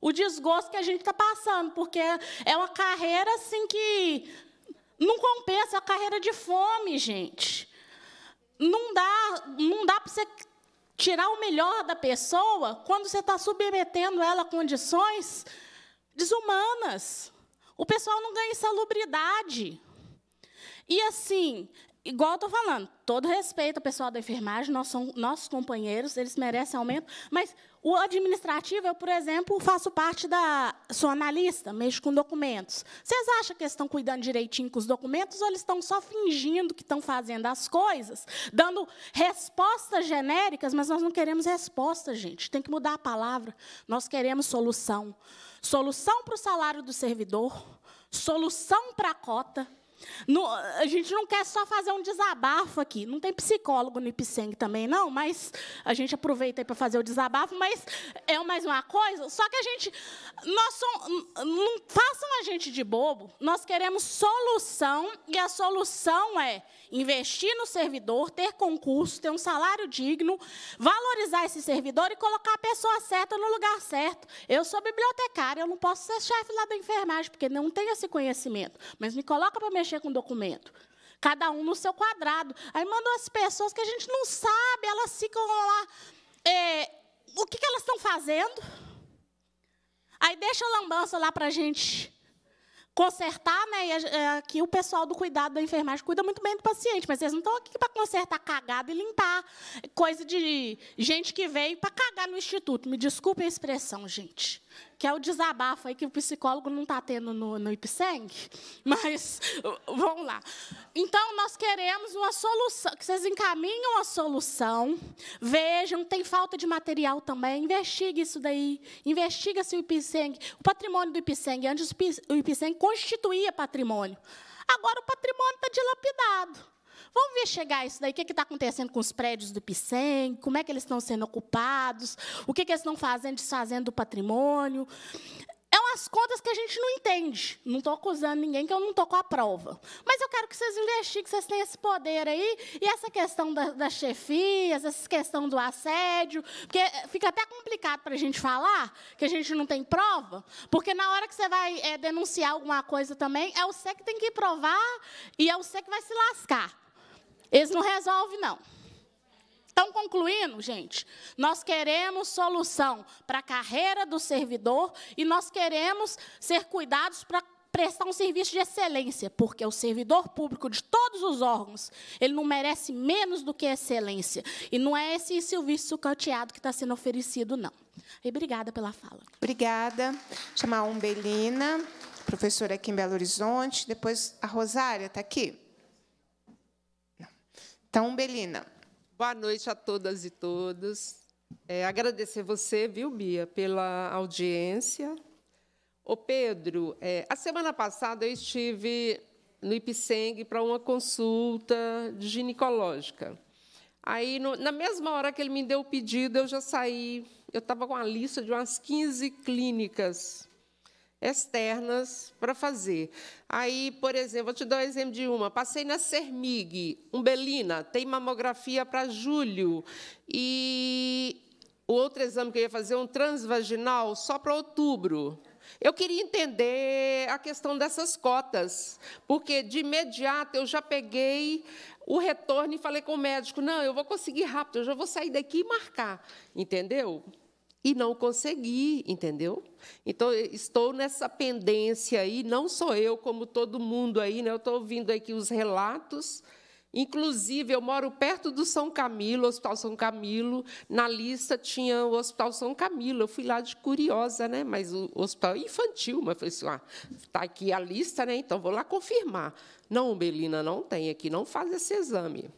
o desgosto que a gente está passando, porque é uma carreira assim que não compensa, é uma carreira de fome, gente. Não dá, não dá para você tirar o melhor da pessoa quando você está submetendo ela a condições desumanas. O pessoal não ganha insalubridade. E assim, igual eu estou falando, todo respeito ao pessoal da enfermagem, nós somos nossos companheiros, eles merecem aumento, mas o administrativo, eu, por exemplo, faço parte da. sou analista, mexo com documentos. Vocês acham que eles estão cuidando direitinho com os documentos ou eles estão só fingindo que estão fazendo as coisas, dando respostas genéricas, mas nós não queremos resposta, gente. Tem que mudar a palavra. Nós queremos solução solução para o salário do servidor, solução para a cota, não, a gente não quer só fazer um desabafo aqui. Não tem psicólogo no Ipseng também, não, mas a gente aproveita para fazer o desabafo, mas é mais uma coisa. Só que a gente. Nós somos, não façam a gente de bobo. Nós queremos solução, e a solução é investir no servidor, ter concurso, ter um salário digno, valorizar esse servidor e colocar a pessoa certa no lugar certo. Eu sou bibliotecária, eu não posso ser chefe lá da enfermagem, porque não tenho esse conhecimento. Mas me coloca para mexer mexer com documento. Cada um no seu quadrado. Aí mandou as pessoas que a gente não sabe, elas ficam lá. É, o que, que elas estão fazendo? Aí deixa a lambança lá para a gente consertar, né? E é, aqui o pessoal do cuidado da enfermagem cuida muito bem do paciente, mas eles não estão aqui para consertar cagada e limpar. Coisa de gente que veio para cagar no instituto. Me desculpe a expressão, gente. Que é o desabafo aí que o psicólogo não está tendo no, no IPSENG. Mas vamos lá. Então, nós queremos uma solução, que vocês encaminhem uma solução, vejam, tem falta de material também, investigue isso daí, investiga se o IPSENG, o patrimônio do IPSENG, antes o IPSENG constituía patrimônio, agora o patrimônio está dilapidado. Vamos ver chegar isso daí, o que está acontecendo com os prédios do PICEM, como é que eles estão sendo ocupados, o que, que eles estão fazendo, desfazendo do patrimônio as contas que a gente não entende. Não estou acusando ninguém que eu não estou com a prova. Mas eu quero que vocês investiguem, que vocês tenham esse poder aí. E essa questão da, das chefias, essa questão do assédio. Porque fica até complicado para a gente falar, que a gente não tem prova. Porque na hora que você vai é, denunciar alguma coisa também, é você que tem que provar e é você que vai se lascar. Eles não resolvem, não. Então, concluindo, gente, nós queremos solução para a carreira do servidor e nós queremos ser cuidados para prestar um serviço de excelência, porque o servidor público de todos os órgãos, ele não merece menos do que excelência. E não é esse serviço sucateado que está sendo oferecido, não. E obrigada pela fala. Obrigada. Chamar a Umbelina, professora aqui em Belo Horizonte. Depois a Rosária está aqui. Não. Então, Umbelina. Boa noite a todas e todos. É, agradecer você, viu, Bia, pela audiência. Ô, Pedro, é, a semana passada eu estive no Ipseng para uma consulta ginecológica. Aí, no, na mesma hora que ele me deu o pedido, eu já saí. Eu estava com a lista de umas 15 clínicas externas para fazer. Aí, por exemplo, vou te dar um exemplo de uma. Passei na Sermig, Umbelina, tem mamografia para julho. E o outro exame que eu ia fazer é um transvaginal só para outubro. Eu queria entender a questão dessas cotas, porque de imediato eu já peguei o retorno e falei com o médico: não, eu vou conseguir rápido, eu já vou sair daqui e marcar, entendeu? e não consegui, entendeu? Então, estou nessa pendência aí, não sou eu, como todo mundo aí, né? eu estou ouvindo aqui os relatos. Inclusive, eu moro perto do São Camilo, Hospital São Camilo. Na lista tinha o Hospital São Camilo. Eu fui lá de curiosa, né? mas o hospital é infantil. Mas falei assim: está ah, tá aqui a lista, né? então vou lá confirmar. Não, Belina, não tem aqui, não faz esse exame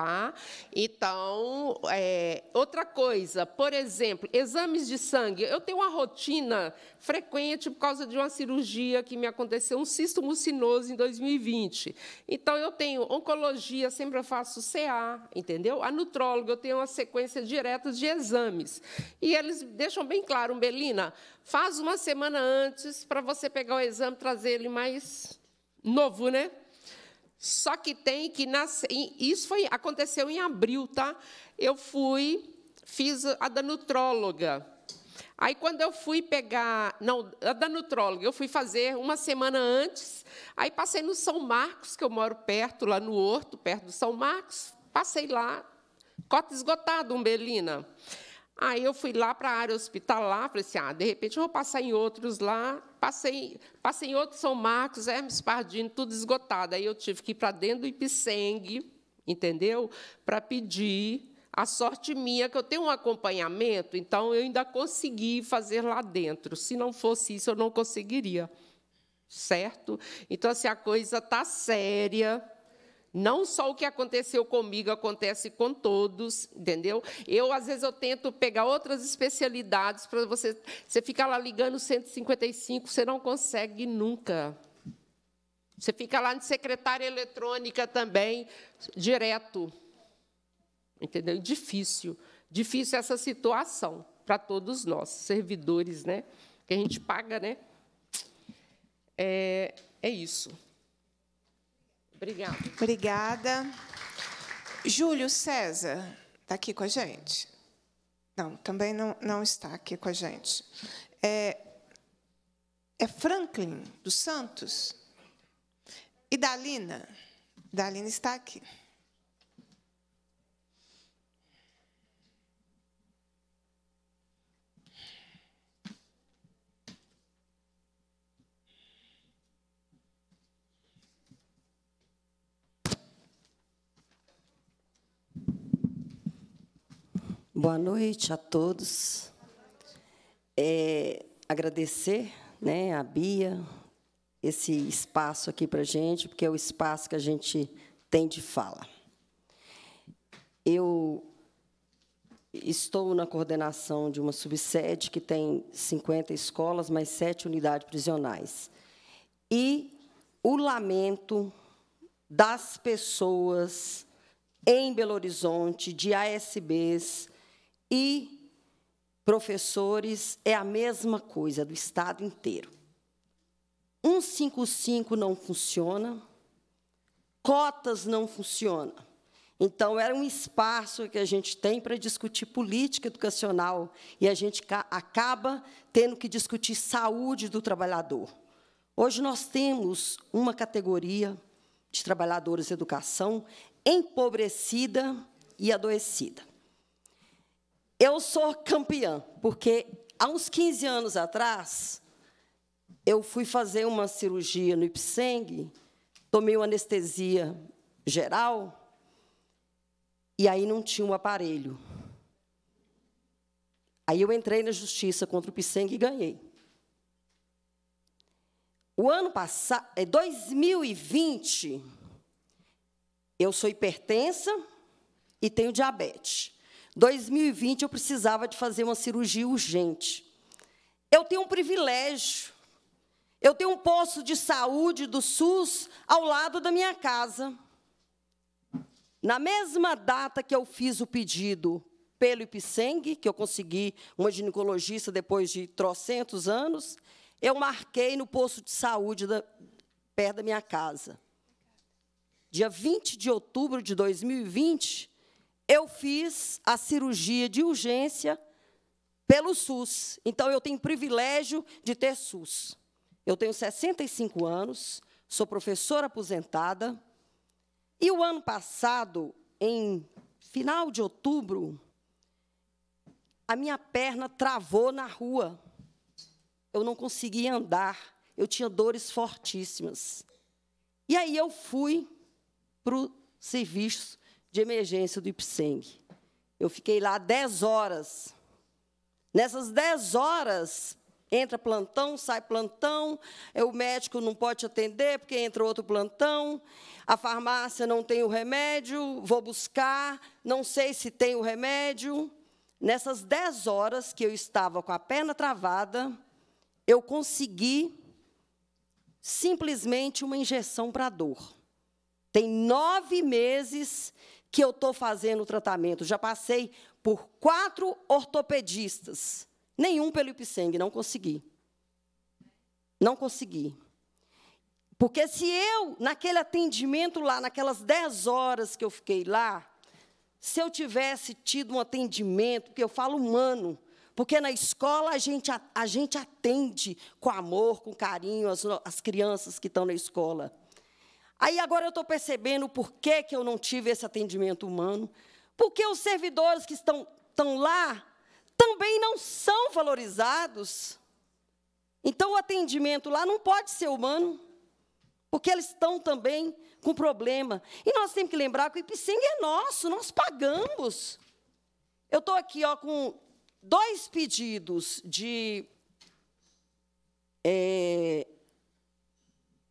tá? Então, é, outra coisa, por exemplo, exames de sangue. Eu tenho uma rotina frequente por causa de uma cirurgia que me aconteceu, um cisto mucinoso em 2020. Então, eu tenho oncologia, sempre eu faço CA, entendeu? A nutróloga, eu tenho uma sequência direta de exames. E eles deixam bem claro, Belina, faz uma semana antes para você pegar o exame e trazer ele mais novo, né? Só que tem que nascer. Isso foi, aconteceu em abril, tá? Eu fui, fiz a danutróloga. Aí, quando eu fui pegar. Não, a danutróloga, eu fui fazer uma semana antes. Aí, passei no São Marcos, que eu moro perto, lá no Horto, perto do São Marcos. Passei lá, cota esgotada, umbelina. Aí, eu fui lá para a área hospitalar, falei assim: ah, de repente eu vou passar em outros lá. Passei, passei em outro São Marcos, Hermes Pardino, tudo esgotado. Aí eu tive que ir para dentro do Ipicengue, entendeu? Para pedir a sorte minha que eu tenho um acompanhamento, então eu ainda consegui fazer lá dentro. Se não fosse isso, eu não conseguiria. Certo? Então, se assim, a coisa está séria, não só o que aconteceu comigo acontece com todos, entendeu? Eu às vezes eu tento pegar outras especialidades para você, você fica lá ligando 155, você não consegue nunca. Você fica lá de secretária eletrônica também, direto. Entendeu? Difícil. Difícil essa situação para todos nós, servidores, né? Que a gente paga, né? É, é isso. Obrigada. Obrigada. Júlio César está aqui com a gente? Não, também não, não está aqui com a gente. É, é Franklin dos Santos? E Dalina? Dalina está aqui. Boa noite a todos. É, agradecer né, a Bia esse espaço aqui para a gente, porque é o espaço que a gente tem de fala. Eu estou na coordenação de uma subsede que tem 50 escolas, mais sete unidades prisionais. E o lamento das pessoas em Belo Horizonte, de ASBs, e professores é a mesma coisa do estado inteiro. 155 não funciona, cotas não funciona. Então, era um espaço que a gente tem para discutir política educacional e a gente acaba tendo que discutir saúde do trabalhador. Hoje nós temos uma categoria de trabalhadores de educação empobrecida e adoecida. Eu sou campeã, porque há uns 15 anos atrás, eu fui fazer uma cirurgia no Ipseng, tomei uma anestesia geral, e aí não tinha um aparelho. Aí eu entrei na justiça contra o Ipseng e ganhei. O ano passado, é, 2020, eu sou hipertensa e tenho diabetes. 2020 eu precisava de fazer uma cirurgia urgente. Eu tenho um privilégio. Eu tenho um posto de saúde do SUS ao lado da minha casa. Na mesma data que eu fiz o pedido pelo Ipseng, que eu consegui uma ginecologista depois de trocentos anos, eu marquei no posto de saúde da, perto da minha casa. Dia 20 de outubro de 2020, eu fiz a cirurgia de urgência pelo SUS. Então, eu tenho privilégio de ter SUS. Eu tenho 65 anos, sou professora aposentada. E o ano passado, em final de outubro, a minha perna travou na rua. Eu não conseguia andar, eu tinha dores fortíssimas. E aí eu fui para o serviço de emergência do Ipseng. Eu fiquei lá 10 horas. Nessas 10 horas, entra plantão, sai plantão, é o médico não pode atender porque entra outro plantão, a farmácia não tem o remédio, vou buscar, não sei se tem o remédio. Nessas 10 horas que eu estava com a perna travada, eu consegui simplesmente uma injeção para dor. Tem nove meses que eu estou fazendo o tratamento. Já passei por quatro ortopedistas, nenhum pelo Ipseng, não consegui. Não consegui. Porque se eu, naquele atendimento lá, naquelas 10 horas que eu fiquei lá, se eu tivesse tido um atendimento, porque eu falo humano, porque na escola a gente, a, a gente atende com amor, com carinho as, as crianças que estão na escola. Aí agora eu estou percebendo por que, que eu não tive esse atendimento humano, porque os servidores que estão, estão lá também não são valorizados. Então o atendimento lá não pode ser humano, porque eles estão também com problema. E nós temos que lembrar que o IPSENG é nosso, nós pagamos. Eu estou aqui ó, com dois pedidos de é,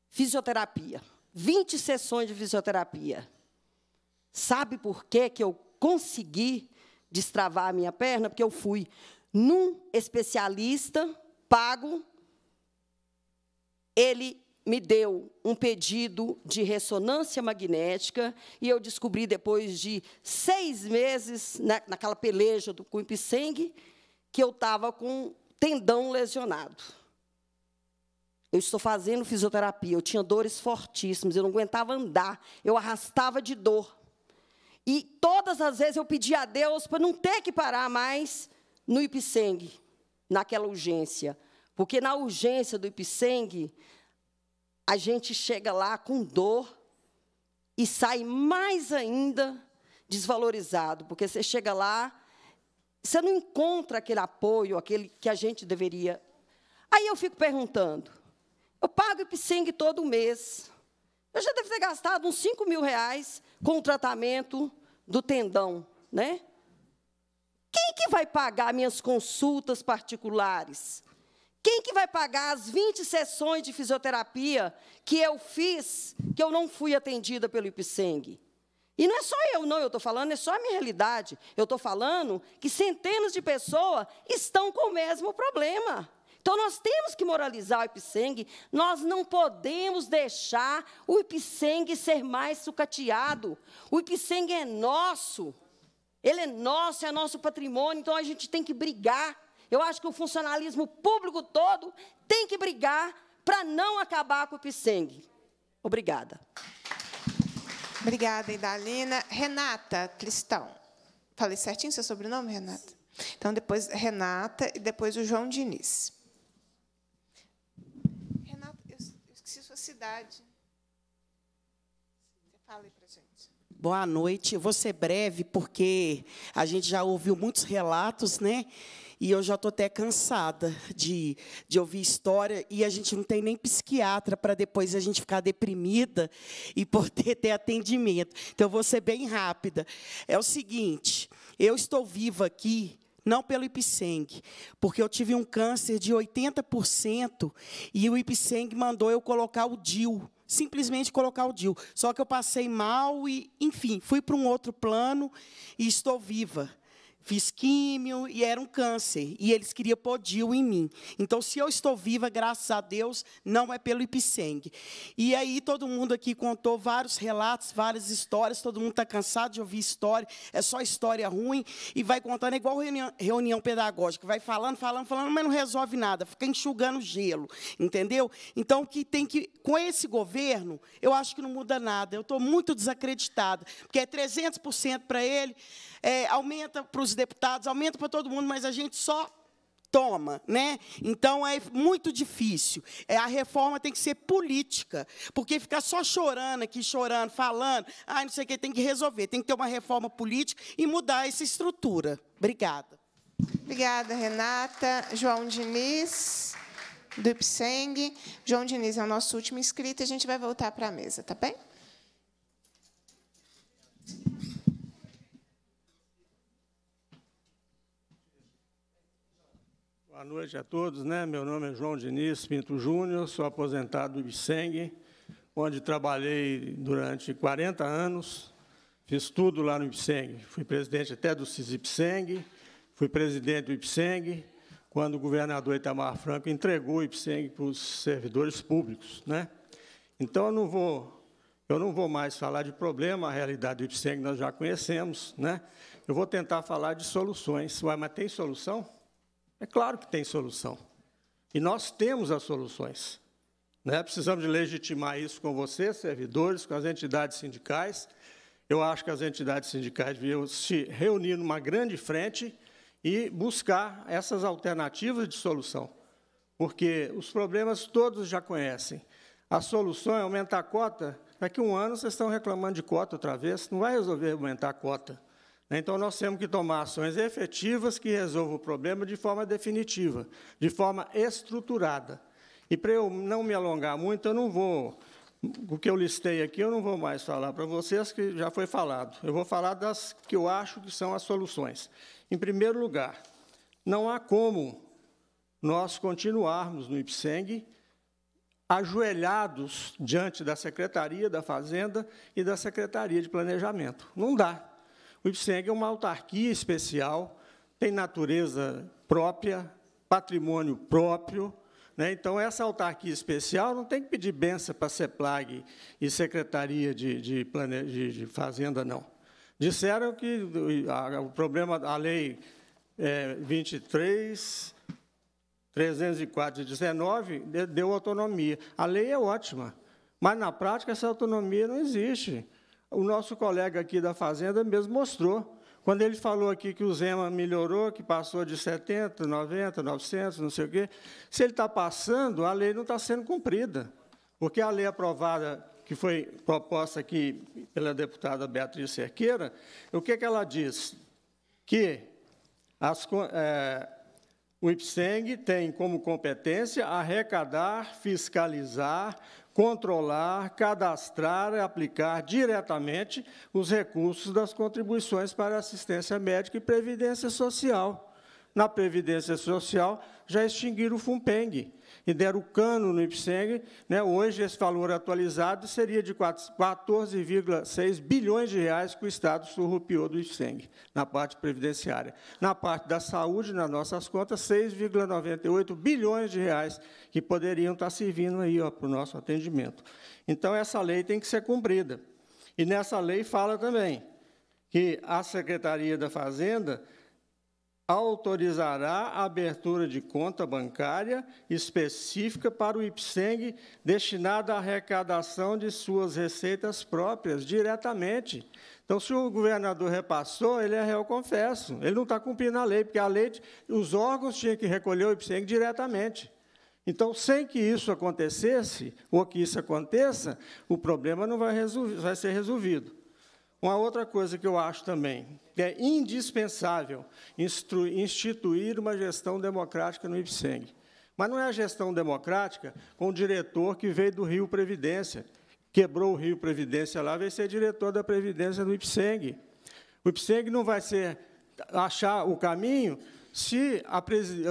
fisioterapia. 20 sessões de fisioterapia. Sabe por que, que eu consegui destravar a minha perna? Porque eu fui num especialista pago, ele me deu um pedido de ressonância magnética e eu descobri depois de seis meses, na, naquela peleja do Cuipicengue, que eu estava com tendão lesionado. Eu estou fazendo fisioterapia, eu tinha dores fortíssimas, eu não aguentava andar, eu arrastava de dor. E todas as vezes eu pedi a Deus para não ter que parar mais no Ipseng, naquela urgência. Porque na urgência do Ipseng, a gente chega lá com dor e sai mais ainda desvalorizado, porque você chega lá, você não encontra aquele apoio, aquele que a gente deveria. Aí eu fico perguntando: eu pago IPSENG todo mês. Eu já devo ter gastado uns 5 mil reais com o tratamento do tendão, né? Quem que vai pagar minhas consultas particulares? Quem que vai pagar as 20 sessões de fisioterapia que eu fiz, que eu não fui atendida pelo Ipseng? E não é só eu, não, eu estou falando, é só a minha realidade. Eu estou falando que centenas de pessoas estão com o mesmo problema. Então nós temos que moralizar o Ipseng, nós não podemos deixar o Ipseng ser mais sucateado. O Ipseng é nosso. Ele é nosso, é nosso patrimônio, então a gente tem que brigar. Eu acho que o funcionalismo público todo tem que brigar para não acabar com o Ipseng. Obrigada. Obrigada, Idalina. Renata Cristão. Falei certinho seu sobrenome, Renata? Então, depois Renata e depois o João Diniz. fala aí para gente. Boa noite. Eu vou ser breve, porque a gente já ouviu muitos relatos, né? E eu já estou até cansada de, de ouvir história. E a gente não tem nem psiquiatra para depois a gente ficar deprimida e poder ter atendimento. Então, eu vou ser bem rápida. É o seguinte: eu estou viva aqui não pelo Ipseng, porque eu tive um câncer de 80% e o Ipseng mandou eu colocar o DIL, simplesmente colocar o DIL. Só que eu passei mal e, enfim, fui para um outro plano e estou viva fiz químio e era um câncer. E eles queriam podio em mim. Então, se eu estou viva, graças a Deus, não é pelo Ipseng. E aí todo mundo aqui contou vários relatos, várias histórias. Todo mundo está cansado de ouvir história. É só história ruim. E vai contando, é igual reunião, reunião pedagógica. Vai falando, falando, falando, mas não resolve nada. Fica enxugando gelo, entendeu? Então, que tem que... Com esse governo, eu acho que não muda nada. Eu estou muito desacreditada. Porque é 300% para ele, é, aumenta para os deputados, aumenta para todo mundo, mas a gente só toma, né? Então é muito difícil. É, a reforma tem que ser política, porque ficar só chorando aqui, chorando, falando, ah, não sei o que, tem que resolver, tem que ter uma reforma política e mudar essa estrutura. Obrigada. Obrigada, Renata. João Diniz, do Ipseng. João Diniz é o nosso último inscrito e a gente vai voltar para a mesa, tá bem? Boa noite a todos. Né? Meu nome é João Diniz Pinto Júnior, sou aposentado do Ipseng, onde trabalhei durante 40 anos, fiz tudo lá no Ipseng, Fui presidente até do CISIPSENG, fui presidente do Ipseng quando o governador Itamar Franco entregou o IPSENG para os servidores públicos. Né? Então, eu não, vou, eu não vou mais falar de problema, a realidade do IPSENG nós já conhecemos. Né? Eu vou tentar falar de soluções. Ué, mas tem solução? É claro que tem solução. E nós temos as soluções. Né? Precisamos de legitimar isso com vocês, servidores, com as entidades sindicais. Eu acho que as entidades sindicais deviam se reunir numa grande frente e buscar essas alternativas de solução, porque os problemas todos já conhecem. A solução é aumentar a cota. Daqui a um ano vocês estão reclamando de cota outra vez, não vai resolver aumentar a cota. Então, nós temos que tomar ações efetivas que resolvam o problema de forma definitiva, de forma estruturada. E, para eu não me alongar muito, eu não vou... O que eu listei aqui, eu não vou mais falar para vocês, que já foi falado. Eu vou falar das que eu acho que são as soluções. Em primeiro lugar, não há como nós continuarmos no IPSENG ajoelhados diante da Secretaria da Fazenda e da Secretaria de Planejamento. Não dá. O IPSENG é uma autarquia especial, tem natureza própria, patrimônio próprio. Né? Então, essa autarquia especial não tem que pedir benção para a CEPLAG e Secretaria de, de, plane... de Fazenda, não. Disseram que o problema, a lei é, 23, 304 de 19, deu autonomia. A lei é ótima, mas, na prática, essa autonomia não existe. O nosso colega aqui da Fazenda mesmo mostrou. Quando ele falou aqui que o Zema melhorou, que passou de 70, 90, 900, não sei o quê, se ele está passando, a lei não está sendo cumprida. Porque a lei aprovada, que foi proposta aqui pela deputada Beatriz Cerqueira, o que, é que ela diz? Que as, é, o IPSENG tem como competência arrecadar, fiscalizar, controlar, cadastrar e aplicar diretamente os recursos das contribuições para assistência médica e previdência social. Na previdência social, já extinguiram o FUNPENG, e deram o cano no IPSENG, né, hoje esse valor atualizado seria de 14,6 bilhões de reais que o Estado surrupiou do IPSENG na parte previdenciária. Na parte da saúde, nas nossas contas, 6,98 bilhões de reais que poderiam estar servindo aí para o nosso atendimento. Então, essa lei tem que ser cumprida. E nessa lei fala também que a Secretaria da Fazenda autorizará a abertura de conta bancária específica para o IPSENG destinada à arrecadação de suas receitas próprias diretamente. Então, se o governador repassou, ele é réu confesso. Ele não está cumprindo a lei, porque a lei, os órgãos tinham que recolher o IPSENG diretamente. Então, sem que isso acontecesse, ou que isso aconteça, o problema não vai, vai ser resolvido. Uma outra coisa que eu acho também, que é indispensável instituir uma gestão democrática no IPSENG. Mas não é a gestão democrática com o diretor que veio do Rio Previdência, quebrou o Rio Previdência lá, vai ser diretor da Previdência do IPSENG. O IPSENG não vai ser achar o caminho se a,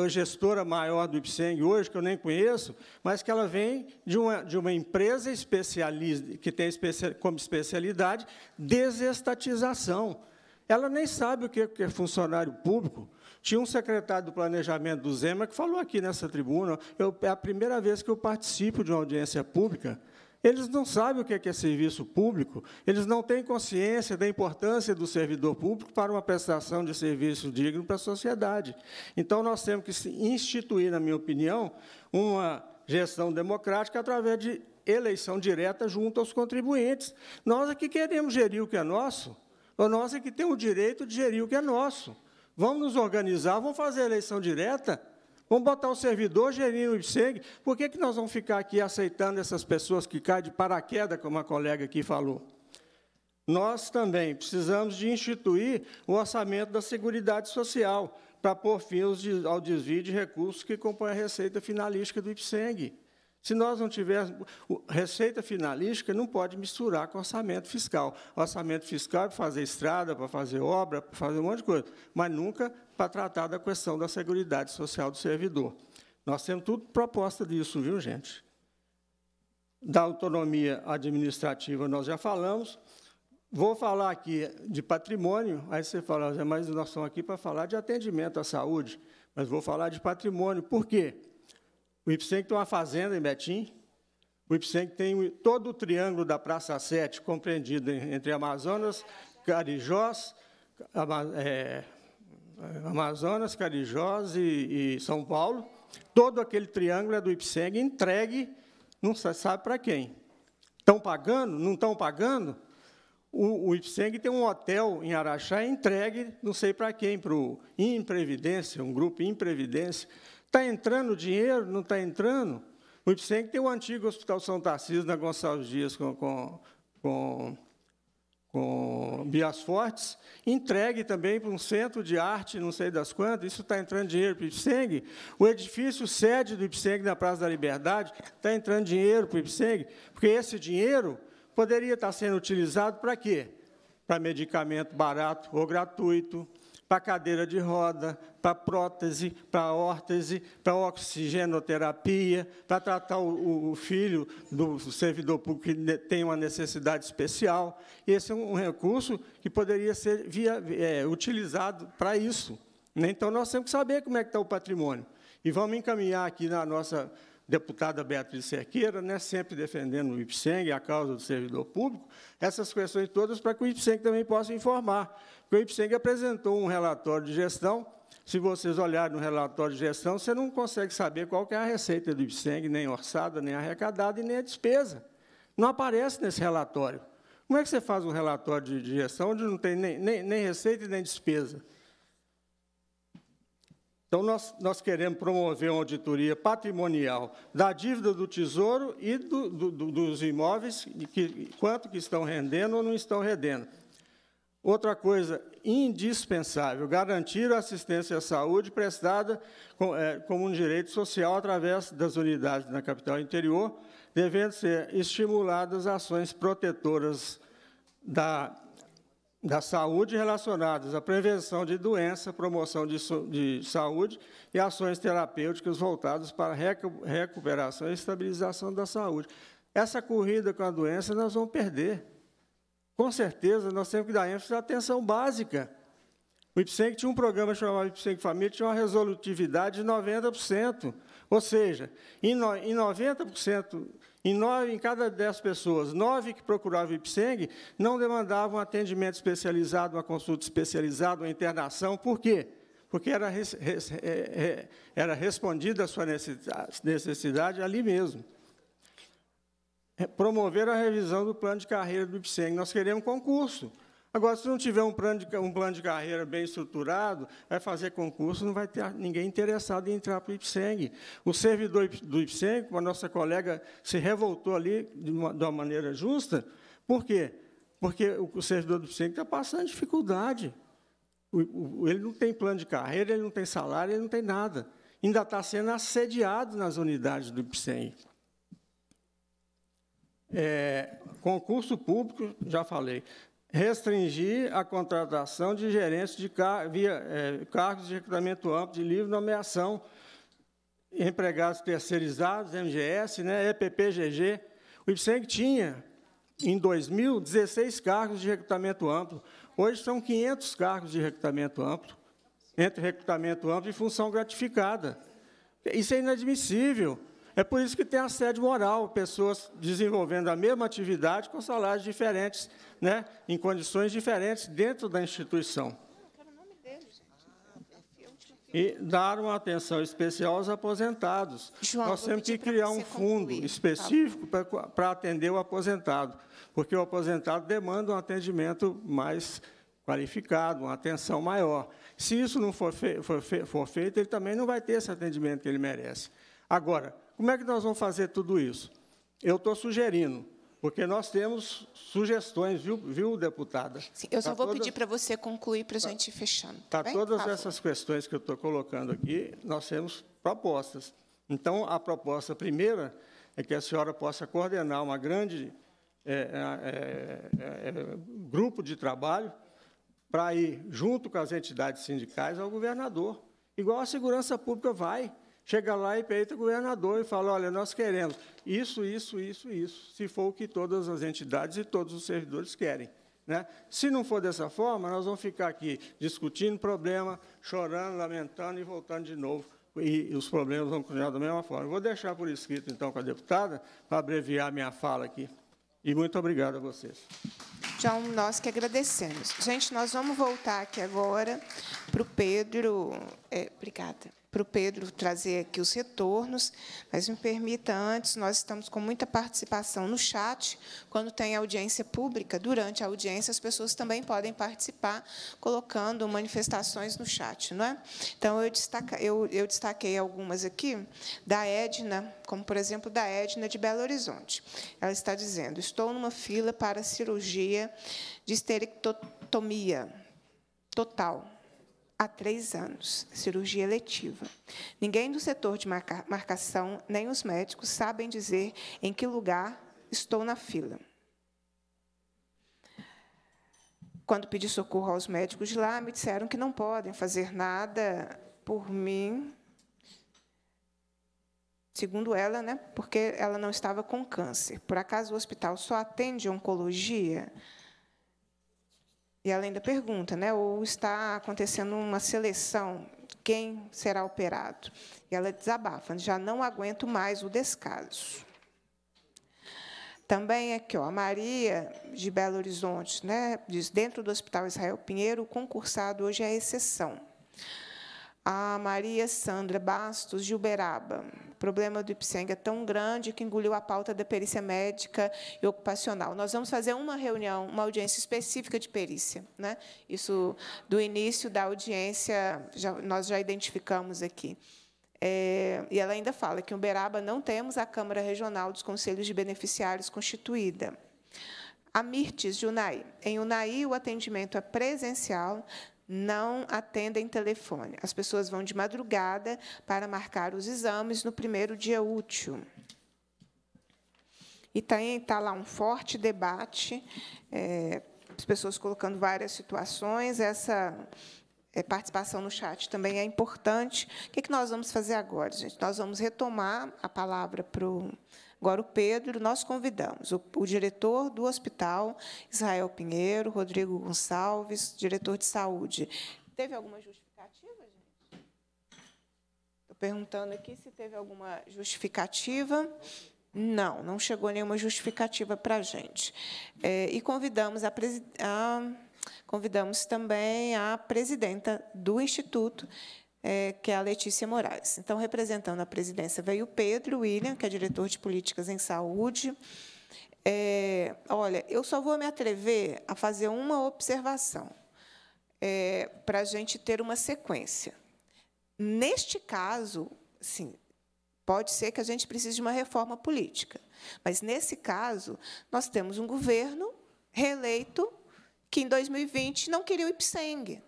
a, gestora maior do IPSENG hoje, que eu nem conheço, mas que ela vem de uma, de uma empresa especialista, que tem como especialidade desestatização. Ela nem sabe o que é funcionário público. Tinha um secretário do Planejamento do Zema que falou aqui nessa tribuna, eu, é a primeira vez que eu participo de uma audiência pública, eles não sabem o é que é serviço público, eles não têm consciência da importância do servidor público para uma prestação de serviço digno para a sociedade. Então, nós temos que instituir, na minha opinião, uma gestão democrática através de eleição direta junto aos contribuintes. Nós é que queremos gerir o que é nosso, ou nós é que temos o direito de gerir o que é nosso. Vamos nos organizar, vamos fazer eleição direta Vamos botar o servidor gerindo o IPSEG. Por que, que nós vamos ficar aqui aceitando essas pessoas que caem de paraquedas, como a colega aqui falou? Nós também precisamos de instituir o orçamento da Seguridade Social para pôr fim ao desvio de recursos que compõem a receita finalística do IPSEG. Se nós não tivermos... Receita finalística não pode misturar com orçamento fiscal. Orçamento fiscal é para fazer estrada, para fazer obra, para fazer um monte de coisa, mas nunca para tratar da questão da Seguridade Social do servidor. Nós temos tudo proposta disso, viu, gente? Da autonomia administrativa nós já falamos. Vou falar aqui de patrimônio, aí você fala, mas nós estamos aqui para falar de atendimento à saúde, mas vou falar de patrimônio. Por quê? O IPSEM tem uma fazenda em Betim, o IPSEM tem todo o triângulo da Praça 7, compreendido entre Amazonas, Carijós, é, Amazonas, Carijós e, e São Paulo, todo aquele triângulo é do IPSEG entregue, não se sabe para quem. Estão pagando? Não estão pagando? O, o IPSEG tem um hotel em Araxá entregue, não sei para quem, para o Imprevidência, um grupo Imprevidência. Está entrando dinheiro? Não está entrando? O IPSEG tem o antigo Hospital São Tarcísio, na né, Gonçalves Dias, com, com, com com Bias Fortes, entregue também para um centro de arte, não sei das quantas, isso está entrando dinheiro para o Ipseng, o edifício sede do Ipseng na Praça da Liberdade está entrando dinheiro para o Ipseng, porque esse dinheiro poderia estar sendo utilizado para quê? Para medicamento barato ou gratuito, para cadeira de roda, para prótese, para órtese, para oxigenoterapia, para tratar o, o, filho do servidor público que tem uma necessidade especial. Esse é um recurso que poderia ser via, é, utilizado para isso. Né? Então, nós temos que saber como é que está o patrimônio. E vamos encaminhar aqui na nossa deputada Beatriz Cerqueira, né, sempre defendendo o IPSENG e a causa do servidor público, essas questões todas para que o IPSENG também possa informar porque o IPSENG apresentou um relatório de gestão. Se vocês olharem no relatório de gestão, você não consegue saber qual que é a receita do IPSENG, nem orçada, nem arrecadada e nem a despesa. Não aparece nesse relatório. Como é que você faz um relatório de, de gestão onde não tem nem, nem, nem receita e nem despesa? Então, nós, nós, queremos promover uma auditoria patrimonial da dívida do Tesouro e do, do, do, dos imóveis, que, quanto que estão rendendo ou não estão rendendo. Outra coisa indispensável, garantir a assistência à saúde prestada é, como um direito social através das unidades na capital interior, devendo ser estimuladas ações protetoras da, da saúde relacionadas à prevenção de doença, promoção de, de saúde e ações terapêuticas voltadas para recuperação e estabilização da saúde. Essa corrida com a doença nós vamos perder com certeza, nós temos que dar ênfase à atenção básica. O IPSENC tinha um programa chamado IPSENC Família, tinha uma resolutividade de 90%. Ou seja, em, 90%, em, em cada 10 pessoas, 9 que procuravam o IPSENG não demandavam um atendimento especializado, uma consulta especializada, uma internação. Por quê? Porque era, res, res, era respondida a sua necessidade, necessidade ali mesmo. É, promover a revisão do plano de carreira do IPSEM. Nós queremos concurso. Agora, se não tiver um plano, de, um plano de carreira bem estruturado, vai fazer concurso, não vai ter ninguém interessado em entrar para o IPSENG. O servidor do IPSENG, como a nossa colega se revoltou ali de uma, de uma maneira justa, por quê? Porque o, servidor do IPSENG está passando dificuldade. O, o, ele não tem plano de carreira, ele não tem salário, ele não tem nada. Ainda está sendo assediado nas unidades do IPSENG. É, concurso público, já falei. Restringir a contratação de gerentes de car via é, cargos de recrutamento amplo de livre nomeação, empregados terceirizados, MGS, né, EPPGG. O IPSENG tinha, em 2000, 16 cargos de recrutamento amplo. Hoje são 500 cargos de recrutamento amplo, entre recrutamento amplo e função gratificada. Isso é inadmissível. É por isso que tem assédio moral, pessoas desenvolvendo a mesma atividade com salários diferentes, né, em condições diferentes dentro da instituição. E dar uma atenção especial aos aposentados. João, Nós temos que criar um fundo concluir, específico tá para atender o aposentado, porque o aposentado demanda um atendimento mais qualificado, uma atenção maior. Se isso não for, fe for, fe for feito, ele também não vai ter esse atendimento que ele merece. Agora, como é que nós vamos fazer tudo isso? Eu estou sugerindo, porque nós temos sugestões, viu, viu deputada? Sim, eu só tá vou pedir para você concluir para a tá, gente ir fechando. Tá, tá todas essas questões que eu estou colocando aqui, nós temos propostas. Então, a proposta primeira é que a senhora possa coordenar uma grande é, é, é, é grupo de trabalho para ir junto com as entidades sindicais ao governador, igual a segurança pública vai. Chega lá e peita o governador e fala: olha, nós queremos isso, isso, isso, isso, se for o que todas as entidades e todos os servidores querem. Né? Se não for dessa forma, nós vamos ficar aqui discutindo problema, chorando, lamentando e voltando de novo. E os problemas vão continuar da mesma forma. vou deixar por escrito, então, com a deputada, para abreviar minha fala aqui. E muito obrigado a vocês. Então, nós que agradecemos. Gente, nós vamos voltar aqui agora para o Pedro. É, obrigada para o Pedro trazer aqui os retornos, mas me permita antes, nós estamos com muita participação no chat. Quando tem audiência pública, durante a audiência as pessoas também podem participar colocando manifestações no chat, não é? Então eu, destaca, eu, eu destaquei algumas aqui da Edna, como por exemplo da Edna de Belo Horizonte. Ela está dizendo: "Estou numa fila para cirurgia de esterectomia total há três anos, cirurgia letiva Ninguém do setor de marca marcação, nem os médicos, sabem dizer em que lugar estou na fila. Quando pedi socorro aos médicos de lá, me disseram que não podem fazer nada por mim, segundo ela, né, porque ela não estava com câncer. Por acaso o hospital só atende oncologia? Não e além da pergunta, né, ou está acontecendo uma seleção, quem será operado? E ela desabafa, já não aguento mais o descaso. Também aqui, ó, a Maria de Belo Horizonte, né, diz, dentro do Hospital Israel Pinheiro, o concursado hoje é a exceção a Maria Sandra Bastos de Uberaba. O problema do Ipsenga é tão grande que engoliu a pauta da perícia médica e ocupacional. Nós vamos fazer uma reunião, uma audiência específica de perícia. Né? Isso, do início da audiência, já, nós já identificamos aqui. É, e ela ainda fala que em Uberaba não temos a Câmara Regional dos Conselhos de Beneficiários constituída. A Mirtes de Unai. Em Unai, o atendimento é presencial, não atendem telefone. As pessoas vão de madrugada para marcar os exames no primeiro dia útil. E tem tá tá lá um forte debate, é, as pessoas colocando várias situações. Essa é, participação no chat também é importante. O que, é que nós vamos fazer agora, gente? Nós vamos retomar a palavra para o Agora, o Pedro, nós convidamos o, o diretor do hospital, Israel Pinheiro, Rodrigo Gonçalves, diretor de saúde. Teve alguma justificativa, gente? Estou perguntando aqui se teve alguma justificativa. Não, não chegou nenhuma justificativa para a gente. É, e convidamos a, a, convidamos também a presidenta do Instituto, é, que é a Letícia Moraes. Então, representando a presidência, veio o Pedro William, que é diretor de políticas em saúde. É, olha, eu só vou me atrever a fazer uma observação é, para a gente ter uma sequência. Neste caso, sim, pode ser que a gente precise de uma reforma política, mas nesse caso nós temos um governo reeleito que em 2020 não queria o IPSENG.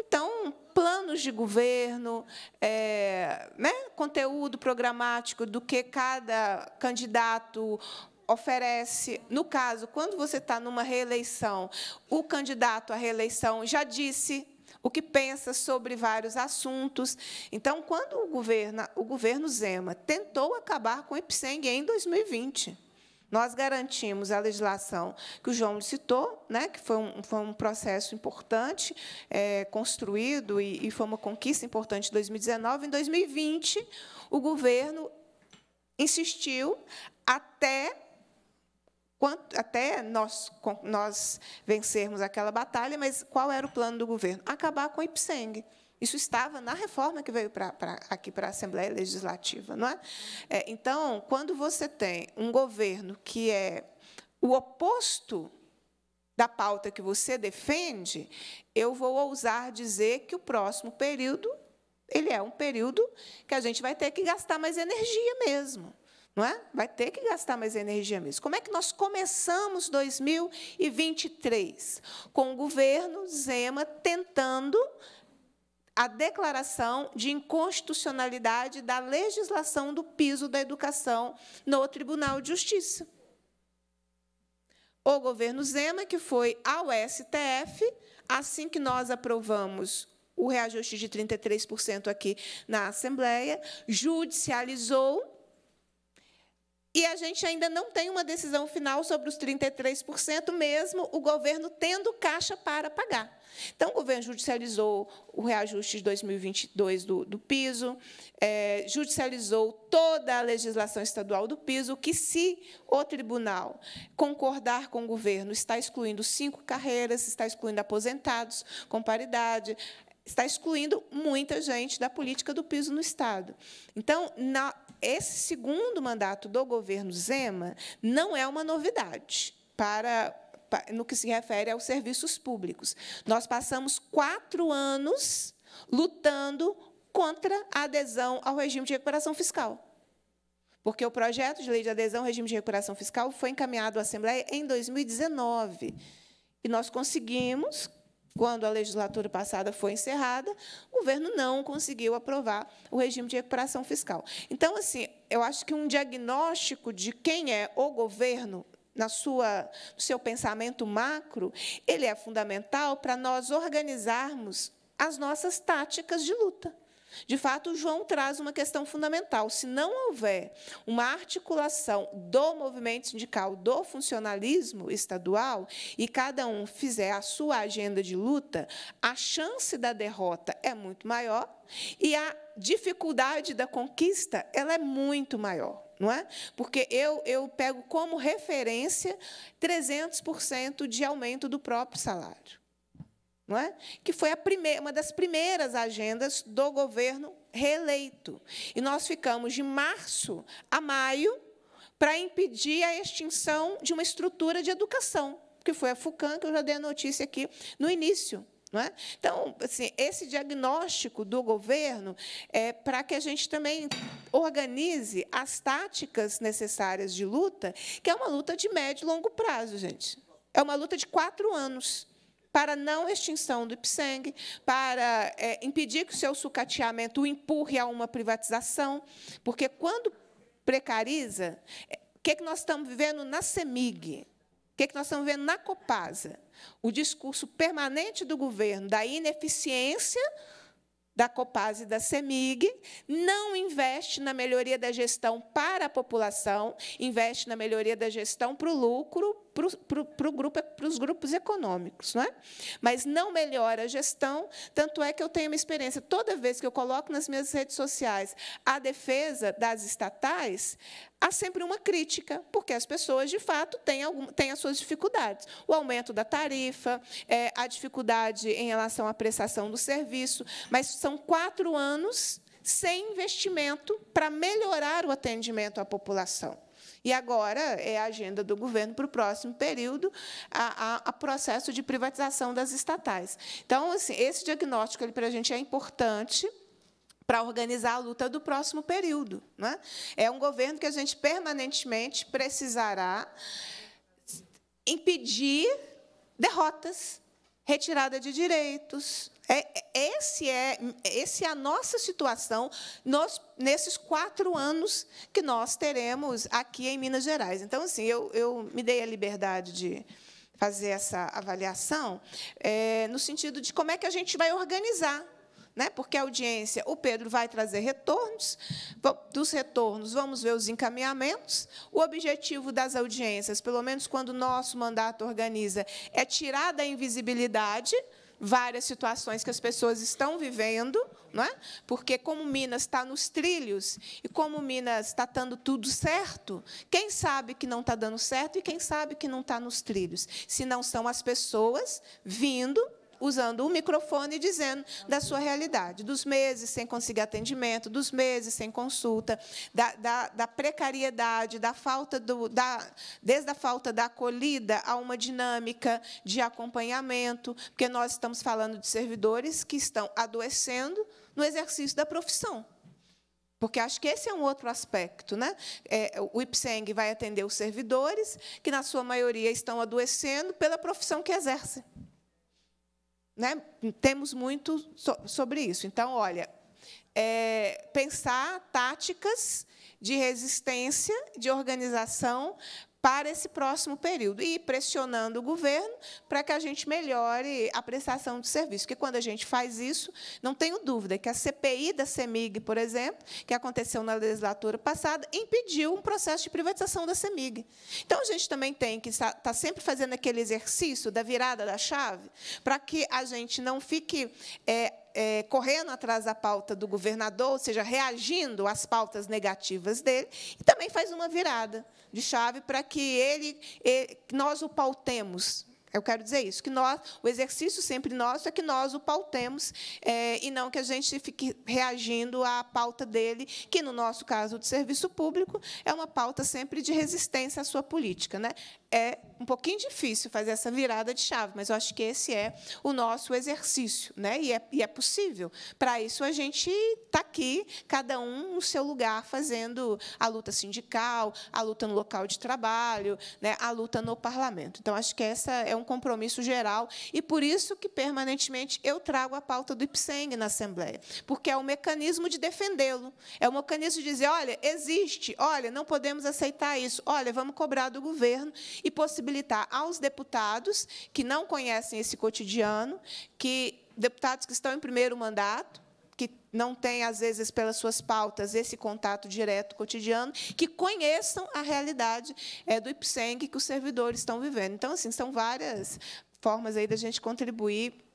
Então, planos de governo, é, né, conteúdo programático do que cada candidato oferece. No caso, quando você está numa reeleição, o candidato à reeleição já disse o que pensa sobre vários assuntos. Então, quando o governo, o governo Zema tentou acabar com o Ipseng em 2020, nós garantimos a legislação que o João citou, né, que foi um, foi um processo importante é, construído e, e foi uma conquista importante em 2019. Em 2020, o governo insistiu até Quanto, até nós, nós vencermos aquela batalha, mas qual era o plano do governo? Acabar com o Ipseng. Isso estava na reforma que veio aqui para a Assembleia Legislativa. Não é? é? Então, quando você tem um governo que é o oposto da pauta que você defende, eu vou ousar dizer que o próximo período ele é um período que a gente vai ter que gastar mais energia mesmo. Não é? Vai ter que gastar mais energia mesmo. Como é que nós começamos 2023? Com o governo Zema tentando a declaração de inconstitucionalidade da legislação do piso da educação no Tribunal de Justiça. O governo Zema, que foi ao STF, assim que nós aprovamos o reajuste de 33% aqui na Assembleia, judicializou e a gente ainda não tem uma decisão final sobre os 33%, mesmo o governo tendo caixa para pagar. Então, o governo judicializou o reajuste de 2022 do, do piso, é, judicializou toda a legislação estadual do piso, que, se o tribunal concordar com o governo, está excluindo cinco carreiras, está excluindo aposentados com paridade, está excluindo muita gente da política do piso no Estado. Então, na esse segundo mandato do governo Zema não é uma novidade para no que se refere aos serviços públicos. Nós passamos quatro anos lutando contra a adesão ao regime de recuperação fiscal. Porque o projeto de lei de adesão ao regime de recuperação fiscal foi encaminhado à Assembleia em 2019. E nós conseguimos, quando a legislatura passada foi encerrada, o governo não conseguiu aprovar o regime de recuperação fiscal. Então, assim, eu acho que um diagnóstico de quem é o governo na sua, no seu pensamento macro, ele é fundamental para nós organizarmos as nossas táticas de luta. De fato, João traz uma questão fundamental. Se não houver uma articulação do movimento sindical, do funcionalismo estadual, e cada um fizer a sua agenda de luta, a chance da derrota é muito maior e a dificuldade da conquista ela é muito maior. Não é? Porque eu, eu pego como referência 300% de aumento do próprio salário não é? que foi primeira, uma das primeiras agendas do governo reeleito. E nós ficamos de março a maio para impedir a extinção de uma estrutura de educação, que foi a FUCAM, que eu já dei a notícia aqui no início. É? Então, assim, esse diagnóstico do governo é para que a gente também organize as táticas necessárias de luta, que é uma luta de médio e longo prazo, gente. É uma luta de quatro anos para não extinção do IPSENG, para é, impedir que o seu sucateamento o empurre a uma privatização, porque quando precariza, eh, o que, é que nós estamos vivendo na CEMIG? O que, é que nós estamos vivendo na Copasa? O discurso permanente do governo da ineficiência da Copasa e da CEMIG, não investe na melhoria da gestão para a população, investe na melhoria da gestão para o lucro, para os grupos econômicos. Não é? Mas não melhora a gestão, tanto é que eu tenho uma experiência. Toda vez que eu coloco nas minhas redes sociais a defesa das estatais, há sempre uma crítica, porque as pessoas, de fato, têm, algum, têm as suas dificuldades. O aumento da tarifa, é, a dificuldade em relação à prestação do serviço, mas são quatro anos sem investimento para melhorar o atendimento à população. E agora é a agenda do governo para o próximo período a, a, a processo de privatização das estatais. Então, assim, esse diagnóstico ele, para a gente é importante para organizar a luta do próximo período. Né? É um governo que a gente permanentemente precisará impedir derrotas, retirada de direitos, é, é, esse é, esse é a nossa situação nesses quatro anos que nós teremos aqui em Minas Gerais. Então, assim, eu, eu me dei a liberdade de fazer essa avaliação é, no sentido de como é que a gente vai organizar né? porque a audiência, o Pedro vai trazer retornos, dos retornos vamos ver os encaminhamentos. O objetivo das audiências, pelo menos quando o nosso mandato organiza, é tirar da invisibilidade várias situações que as pessoas estão vivendo, não é? porque, como Minas está nos trilhos e como Minas está dando tudo certo, quem sabe que não está dando certo e quem sabe que não está nos trilhos? Se não são as pessoas vindo usando o microfone e dizendo da sua realidade, dos meses sem conseguir atendimento, dos meses sem consulta, da, da, da precariedade, da falta do, da, desde a falta da acolhida a uma dinâmica de acompanhamento, porque nós estamos falando de servidores que estão adoecendo no exercício da profissão. Porque acho que esse é um outro aspecto. Né? É, o IPSENG vai atender os servidores, que, na sua maioria, estão adoecendo pela profissão que exercem. Né? Temos muito so sobre isso. Então, olha, é, pensar táticas de resistência, de organização, para esse próximo período e pressionando o governo para que a gente melhore a prestação de serviço. Porque quando a gente faz isso, não tenho dúvida que a CPI da CEMIG, por exemplo, que aconteceu na legislatura passada, impediu um processo de privatização da CEMIG. Então a gente também tem que estar tá sempre fazendo aquele exercício da virada da chave para que a gente não fique é, é, correndo atrás da pauta do governador, ou seja, reagindo às pautas negativas dele, e também faz uma virada de chave para que ele, ele nós o pautemos. Eu quero dizer isso, que nós, o exercício sempre nosso é que nós o pautemos é, e não que a gente fique reagindo à pauta dele, que no nosso caso de serviço público é uma pauta sempre de resistência à sua política, né? é um pouquinho difícil fazer essa virada de chave, mas eu acho que esse é o nosso exercício, né? E é, e é possível. Para isso a gente está aqui, cada um no seu lugar, fazendo a luta sindical, a luta no local de trabalho, né? A luta no parlamento. Então acho que essa é um compromisso geral e por isso que permanentemente eu trago a pauta do IPSENG na Assembleia, porque é o um mecanismo de defendê-lo, é o um mecanismo de dizer, olha, existe, olha, não podemos aceitar isso, olha, vamos cobrar do governo e possibilitar aos deputados que não conhecem esse cotidiano, que deputados que estão em primeiro mandato, que não têm, às vezes, pelas suas pautas, esse contato direto cotidiano, que conheçam a realidade é, do IPSENG que os servidores estão vivendo. Então, assim, são várias formas aí da gente contribuir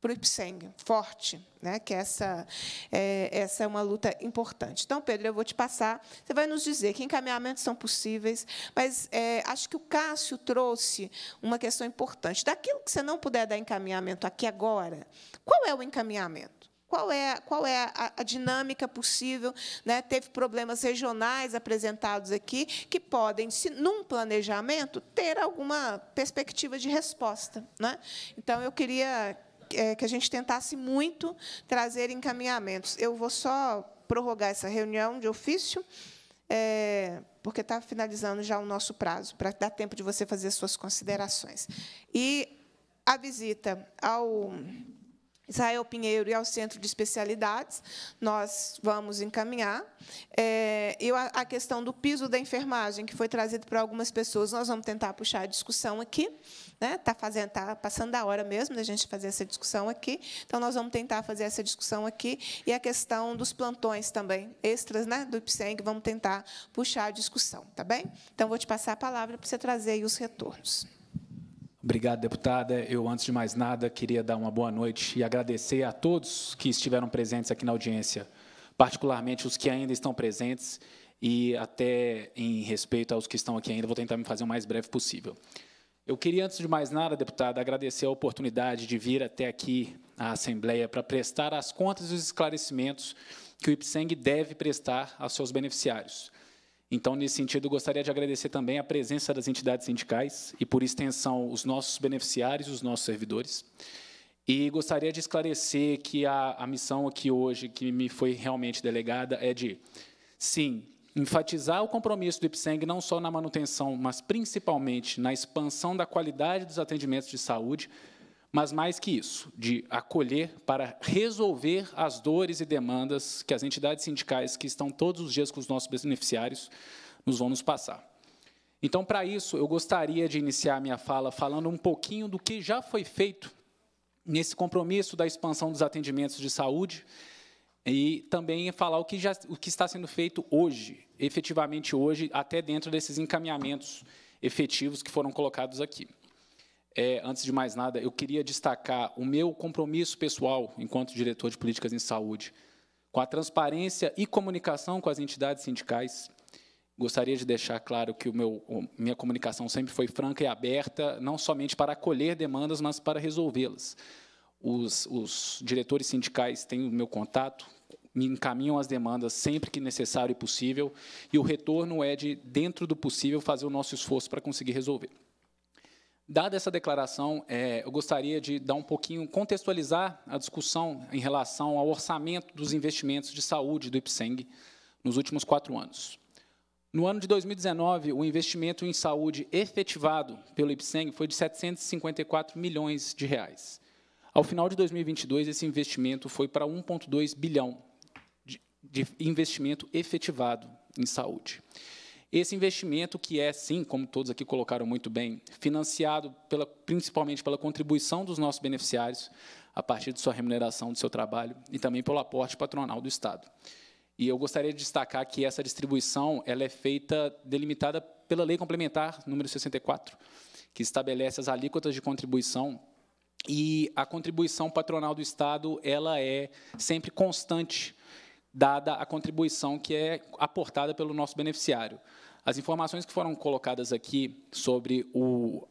para o Ipseng, forte, né? que essa é, essa é uma luta importante. Então, Pedro, eu vou te passar, você vai nos dizer que encaminhamentos são possíveis, mas é, acho que o Cássio trouxe uma questão importante. Daquilo que você não puder dar encaminhamento aqui agora, qual é o encaminhamento? Qual é, qual é a, a dinâmica possível? Né? Teve problemas regionais apresentados aqui que podem, se num planejamento, ter alguma perspectiva de resposta. Né? Então, eu queria é, que a gente tentasse muito trazer encaminhamentos. Eu vou só prorrogar essa reunião de ofício, é, porque está finalizando já o nosso prazo, para dar tempo de você fazer suas considerações. E a visita ao Israel Pinheiro e ao Centro de Especialidades, nós vamos encaminhar. É, a questão do piso da enfermagem, que foi trazido para algumas pessoas, nós vamos tentar puxar a discussão aqui. Está né? Tá, tá passando a hora mesmo da gente fazer essa discussão aqui. Então, nós vamos tentar fazer essa discussão aqui. E a questão dos plantões também, extras né? do IPSENG, vamos tentar puxar a discussão. Tá bem? Então, vou te passar a palavra para você trazer os retornos. Obrigado, deputada. Eu, antes de mais nada, queria dar uma boa noite e agradecer a todos que estiveram presentes aqui na audiência, particularmente os que ainda estão presentes e até em respeito aos que estão aqui ainda, vou tentar me fazer o mais breve possível. Eu queria, antes de mais nada, deputada, agradecer a oportunidade de vir até aqui à Assembleia para prestar as contas e os esclarecimentos que o IPSENG deve prestar aos seus beneficiários. Então, nesse sentido, gostaria de agradecer também a presença das entidades sindicais e, por extensão, os nossos beneficiários, os nossos servidores. E gostaria de esclarecer que a, a missão aqui hoje, que me foi realmente delegada, é de, sim, enfatizar o compromisso do IPSENG não só na manutenção, mas principalmente na expansão da qualidade dos atendimentos de saúde, mas mais que isso, de acolher para resolver as dores e demandas que as entidades sindicais que estão todos os dias com os nossos beneficiários nos vão nos passar. Então, para isso, eu gostaria de iniciar minha fala falando um pouquinho do que já foi feito nesse compromisso da expansão dos atendimentos de saúde e também falar o que, já, o que está sendo feito hoje, efetivamente hoje, até dentro desses encaminhamentos efetivos que foram colocados aqui. É, antes de mais nada, eu queria destacar o meu compromisso pessoal, enquanto diretor de políticas em saúde, com a transparência e comunicação com as entidades sindicais. Gostaria de deixar claro que o meu, minha comunicação sempre foi franca e aberta, não somente para acolher demandas, mas para resolvê-las. Os, os diretores sindicais têm o meu contato, me encaminham as demandas sempre que necessário e possível, e o retorno é de, dentro do possível, fazer o nosso esforço para conseguir resolver. Dada essa declaração, é, eu gostaria de dar um pouquinho, contextualizar a discussão em relação ao orçamento dos investimentos de saúde do IPSENG nos últimos quatro anos. No ano de 2019, o investimento em saúde efetivado pelo IPSENG foi de 754 milhões de reais. Ao final de 2022, esse investimento foi para 1,2 bilhão de, de investimento efetivado em saúde. Esse investimento, que é, sim, como todos aqui colocaram muito bem, financiado pela, principalmente pela contribuição dos nossos beneficiários, a partir de sua remuneração, do seu trabalho, e também pelo aporte patronal do Estado. E eu gostaria de destacar que essa distribuição ela é feita, delimitada pela Lei Complementar número 64, que estabelece as alíquotas de contribuição e a contribuição patronal do Estado ela é sempre constante dada a contribuição que é aportada pelo nosso beneficiário. As informações que foram colocadas aqui sobre o,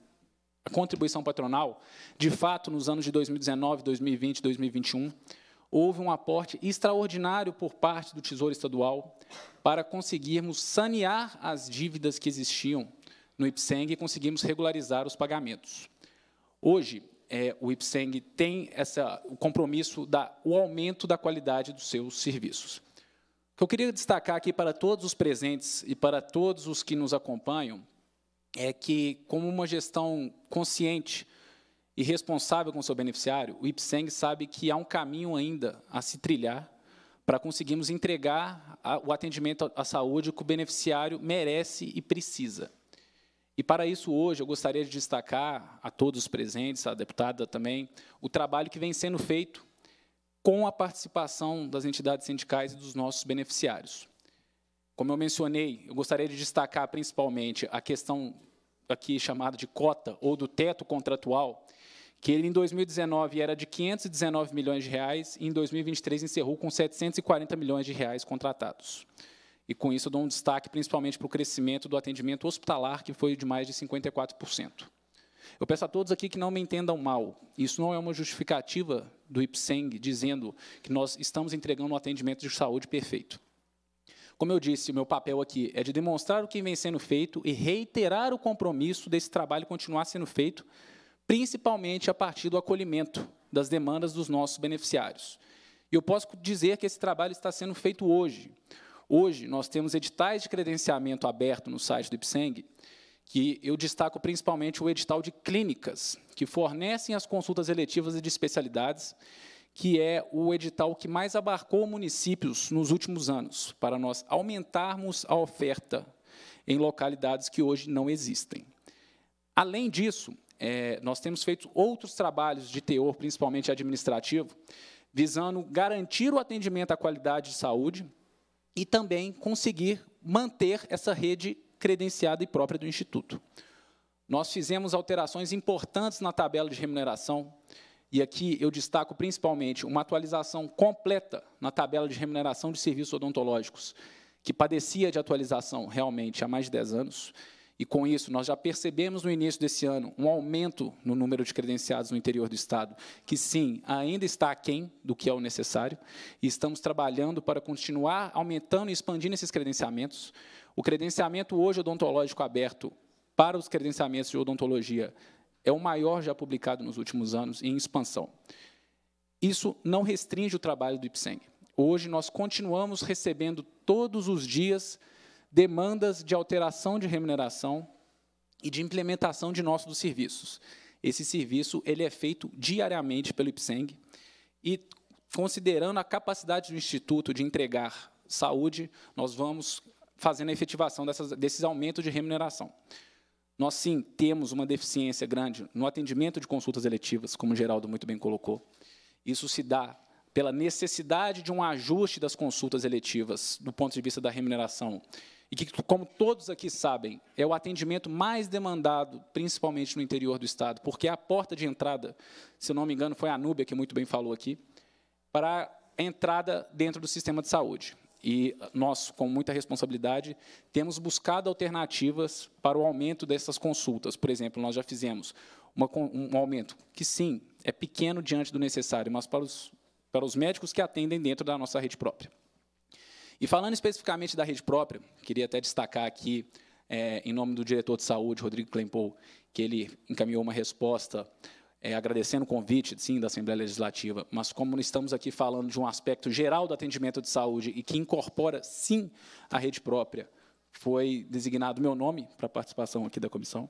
a contribuição patronal, de fato, nos anos de 2019, 2020 e 2021, houve um aporte extraordinário por parte do Tesouro Estadual para conseguirmos sanear as dívidas que existiam no IPSENG e conseguirmos regularizar os pagamentos. Hoje, é, o IPSENG tem essa, o compromisso da o aumento da qualidade dos seus serviços. O que eu queria destacar aqui para todos os presentes e para todos os que nos acompanham é que, como uma gestão consciente e responsável com o seu beneficiário, o IPSENG sabe que há um caminho ainda a se trilhar para conseguirmos entregar a, o atendimento à saúde que o beneficiário merece e precisa. E para isso, hoje, eu gostaria de destacar a todos os presentes, a deputada também, o trabalho que vem sendo feito com a participação das entidades sindicais e dos nossos beneficiários. Como eu mencionei, eu gostaria de destacar principalmente a questão aqui chamada de cota ou do teto contratual, que ele em 2019 era de 519 milhões de reais e em 2023 encerrou com 740 milhões de reais contratados. E com isso eu dou um destaque principalmente para o crescimento do atendimento hospitalar, que foi de mais de 54%. Eu peço a todos aqui que não me entendam mal. Isso não é uma justificativa do IPSENG dizendo que nós estamos entregando um atendimento de saúde perfeito. Como eu disse, o meu papel aqui é de demonstrar o que vem sendo feito e reiterar o compromisso desse trabalho continuar sendo feito, principalmente a partir do acolhimento das demandas dos nossos beneficiários. E eu posso dizer que esse trabalho está sendo feito hoje. Hoje, nós temos editais de credenciamento aberto no site do IPSENG, que eu destaco principalmente o edital de clínicas, que fornecem as consultas eletivas e de especialidades, que é o edital que mais abarcou municípios nos últimos anos, para nós aumentarmos a oferta em localidades que hoje não existem. Além disso, é, nós temos feito outros trabalhos de teor, principalmente administrativo, visando garantir o atendimento à qualidade de saúde, e também conseguir manter essa rede credenciada e própria do Instituto. Nós fizemos alterações importantes na tabela de remuneração, e aqui eu destaco principalmente uma atualização completa na tabela de remuneração de serviços odontológicos, que padecia de atualização realmente há mais de 10 anos, e com isso, nós já percebemos no início desse ano um aumento no número de credenciados no interior do Estado, que sim, ainda está aquém do que é o necessário, e estamos trabalhando para continuar aumentando e expandindo esses credenciamentos. O credenciamento hoje odontológico aberto para os credenciamentos de odontologia é o maior já publicado nos últimos anos em expansão. Isso não restringe o trabalho do IPSEM. Hoje nós continuamos recebendo todos os dias demandas de alteração de remuneração e de implementação de nossos serviços. Esse serviço ele é feito diariamente pelo IPSENG e, considerando a capacidade do Instituto de entregar saúde, nós vamos fazendo a efetivação dessas, desses aumentos de remuneração. Nós, sim, temos uma deficiência grande no atendimento de consultas eletivas, como o Geraldo muito bem colocou. Isso se dá pela necessidade de um ajuste das consultas eletivas do ponto de vista da remuneração e que, como todos aqui sabem, é o atendimento mais demandado, principalmente no interior do Estado, porque é a porta de entrada, se não me engano, foi a Núbia que muito bem falou aqui, para a entrada dentro do sistema de saúde. E nós, com muita responsabilidade, temos buscado alternativas para o aumento dessas consultas. Por exemplo, nós já fizemos uma, um aumento que, sim, é pequeno diante do necessário, mas para os, para os médicos que atendem dentro da nossa rede própria. E falando especificamente da rede própria, queria até destacar aqui, é, em nome do diretor de saúde, Rodrigo Klempol, que ele encaminhou uma resposta é, agradecendo o convite, sim, da Assembleia Legislativa, mas como estamos aqui falando de um aspecto geral do atendimento de saúde e que incorpora, sim, a rede própria, foi designado meu nome para participação aqui da comissão.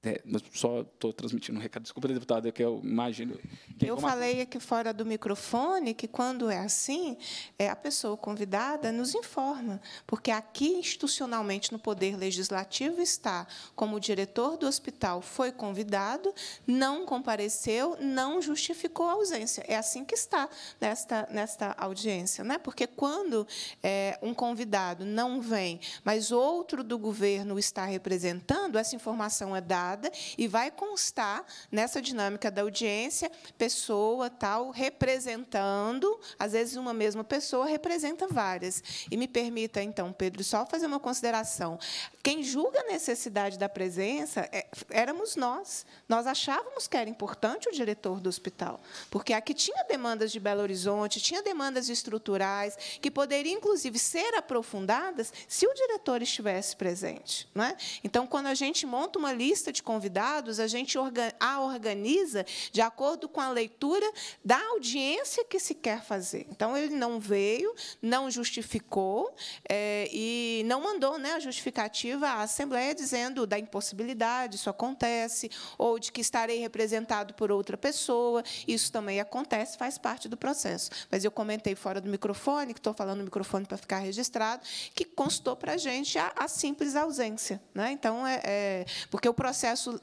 É, mas só estou transmitindo um recado. Desculpa, é que eu imagino. eu falei aqui fora do microfone que, quando é assim, é, a pessoa convidada nos informa, porque aqui, institucionalmente, no Poder Legislativo, está como o diretor do hospital foi convidado, não compareceu, não justificou a ausência. É assim que está nesta, nesta audiência, né? porque quando é, um convidado não vem, mas outro do governo está representando, essa informação é dada chamada e vai constar nessa dinâmica da audiência pessoa tal representando, às vezes uma mesma pessoa representa várias. E me permita então, Pedro, só fazer uma consideração. Quem julga a necessidade da presença é, éramos nós. Nós achávamos que era importante o diretor do hospital, porque aqui tinha demandas de Belo Horizonte, tinha demandas estruturais que poderiam inclusive ser aprofundadas se o diretor estivesse presente, não é? Então, quando a gente monta uma lista de convidados, a gente a organiza de acordo com a leitura da audiência que se quer fazer. Então, ele não veio, não justificou é, e não mandou né, a justificativa à Assembleia dizendo da impossibilidade, isso acontece, ou de que estarei representado por outra pessoa, isso também acontece, faz parte do processo. Mas eu comentei fora do microfone, que estou falando no microfone para ficar registrado, que constou para a gente a, a simples ausência. Né? Então, é, é porque o processo processo,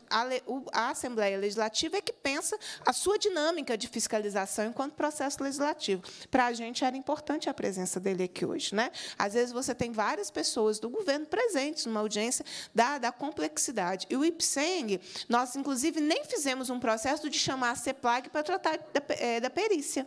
a Assembleia Legislativa é que pensa a sua dinâmica de fiscalização enquanto processo legislativo. Para a gente era importante a presença dele aqui hoje. Né? Às vezes você tem várias pessoas do governo presentes numa audiência, dada a complexidade. E o IPSENG, nós, inclusive, nem fizemos um processo de chamar a CEPLAG para tratar da, é, da perícia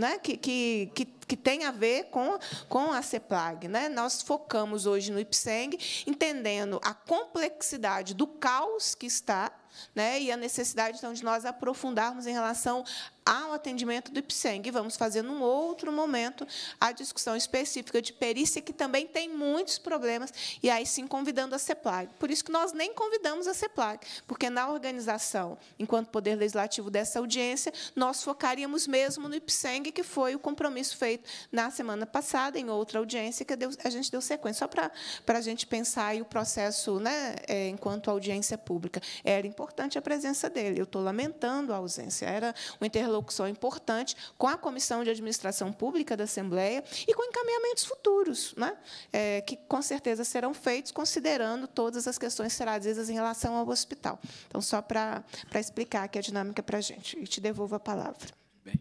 né, que, que, que, que, tem a ver com, com a CEPLAG. Né? Nós focamos hoje no IPSENG, entendendo a complexidade do caos que está né, e a necessidade então, de nós aprofundarmos em relação ao atendimento do IPSENG. E vamos fazer, num outro momento, a discussão específica de perícia, que também tem muitos problemas, e aí sim convidando a CEPLAG. Por isso que nós nem convidamos a CEPLAG, porque na organização, enquanto Poder Legislativo dessa audiência, nós focaríamos mesmo no IPSENG, que foi o compromisso feito na semana passada, em outra audiência, que a gente deu sequência, só para, para a gente pensar o processo né, é, enquanto audiência pública. Era importante a presença dele, eu estou lamentando a ausência, era um interlocutor interlocução importante com a Comissão de Administração Pública da Assembleia e com encaminhamentos futuros, né? É, que com certeza serão feitos, considerando todas as questões trazidas em relação ao hospital. Então, só para explicar aqui a dinâmica para a gente. E te devolvo a palavra. Bem,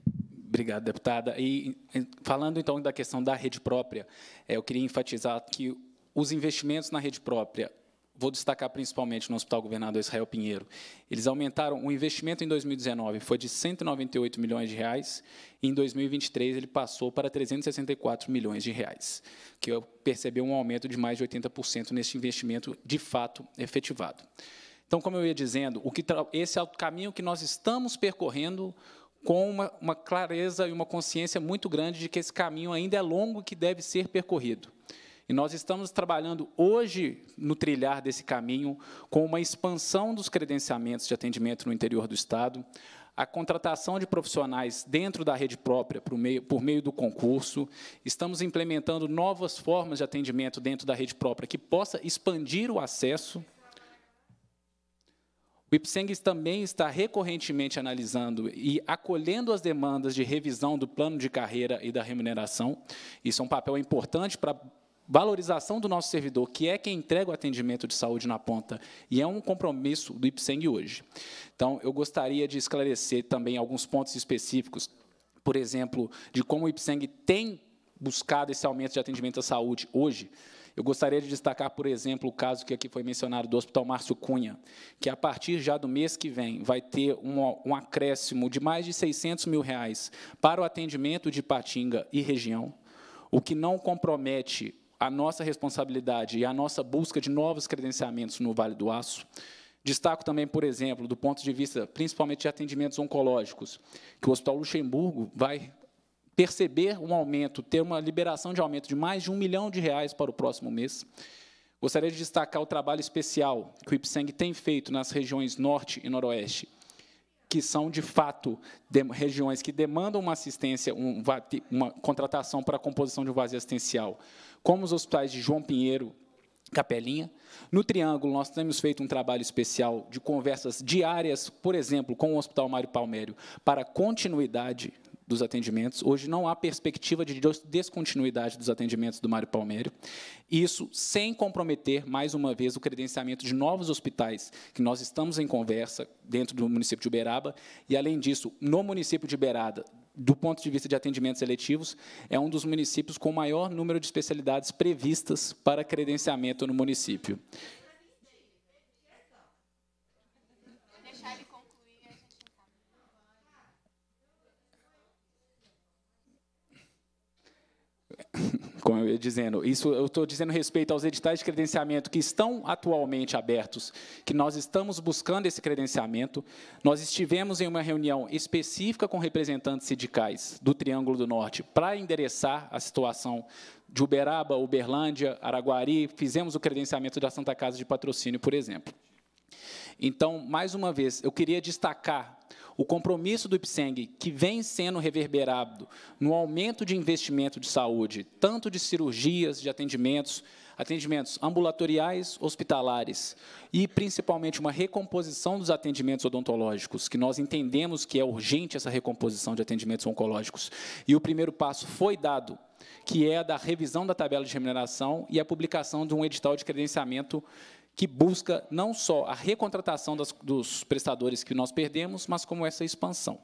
obrigado, deputada. E falando então da questão da rede própria, é, eu queria enfatizar que os investimentos na rede própria vou destacar principalmente no Hospital Governador Israel Pinheiro. Eles aumentaram o investimento em 2019, foi de 198 milhões de reais, e em 2023 ele passou para 364 milhões de reais, que percebeu um aumento de mais de 80% neste investimento de fato efetivado. Então, como eu ia dizendo, o que esse é o caminho que nós estamos percorrendo com uma, uma clareza e uma consciência muito grande de que esse caminho ainda é longo e que deve ser percorrido. E nós estamos trabalhando hoje no trilhar desse caminho com uma expansão dos credenciamentos de atendimento no interior do Estado, a contratação de profissionais dentro da rede própria por meio, por meio, do concurso. Estamos implementando novas formas de atendimento dentro da rede própria que possa expandir o acesso. O IPSENGS também está recorrentemente analisando e acolhendo as demandas de revisão do plano de carreira e da remuneração. Isso é um papel importante para valorização do nosso servidor, que é quem entrega o atendimento de saúde na ponta, e é um compromisso do IPSENG hoje. Então, eu gostaria de esclarecer também alguns pontos específicos, por exemplo, de como o IPSENG tem buscado esse aumento de atendimento à saúde hoje. Eu gostaria de destacar, por exemplo, o caso que aqui foi mencionado do Hospital Márcio Cunha, que a partir já do mês que vem vai ter um, um acréscimo de mais de 600 mil reais para o atendimento de Patinga e região, o que não compromete a nossa responsabilidade e a nossa busca de novos credenciamentos no Vale do Aço. Destaco também, por exemplo, do ponto de vista principalmente de atendimentos oncológicos, que o Hospital Luxemburgo vai perceber um aumento, ter uma liberação de aumento de mais de um milhão de reais para o próximo mês. Gostaria de destacar o trabalho especial que o IPSENG tem feito nas regiões Norte e Noroeste, que são, de fato, de, regiões que demandam uma assistência, um, uma contratação para a composição de um vazio assistencial, como os hospitais de João Pinheiro, Capelinha. No Triângulo, nós temos feito um trabalho especial de conversas diárias, por exemplo, com o Hospital Mário Palmério, para continuidade dos atendimentos. Hoje não há perspectiva de descontinuidade dos atendimentos do Mário Palmeiro. Isso sem comprometer, mais uma vez, o credenciamento de novos hospitais, que nós estamos em conversa dentro do município de Uberaba. E, além disso, no município de Uberaba, do ponto de vista de atendimentos eletivos, é um dos municípios com maior número de especialidades previstas para credenciamento no município. como eu ia dizendo, isso eu estou dizendo respeito aos editais de credenciamento que estão atualmente abertos, que nós estamos buscando esse credenciamento. Nós estivemos em uma reunião específica com representantes sindicais do Triângulo do Norte para endereçar a situação de Uberaba, Uberlândia, Araguari, fizemos o credenciamento da Santa Casa de Patrocínio, por exemplo. Então, mais uma vez, eu queria destacar o compromisso do IPSENG, que vem sendo reverberado no aumento de investimento de saúde, tanto de cirurgias, de atendimentos, atendimentos ambulatoriais, hospitalares e, principalmente, uma recomposição dos atendimentos odontológicos, que nós entendemos que é urgente essa recomposição de atendimentos oncológicos. E o primeiro passo foi dado, que é a da revisão da tabela de remuneração e a publicação de um edital de credenciamento que busca não só a recontratação das, dos prestadores que nós perdemos, mas como essa expansão.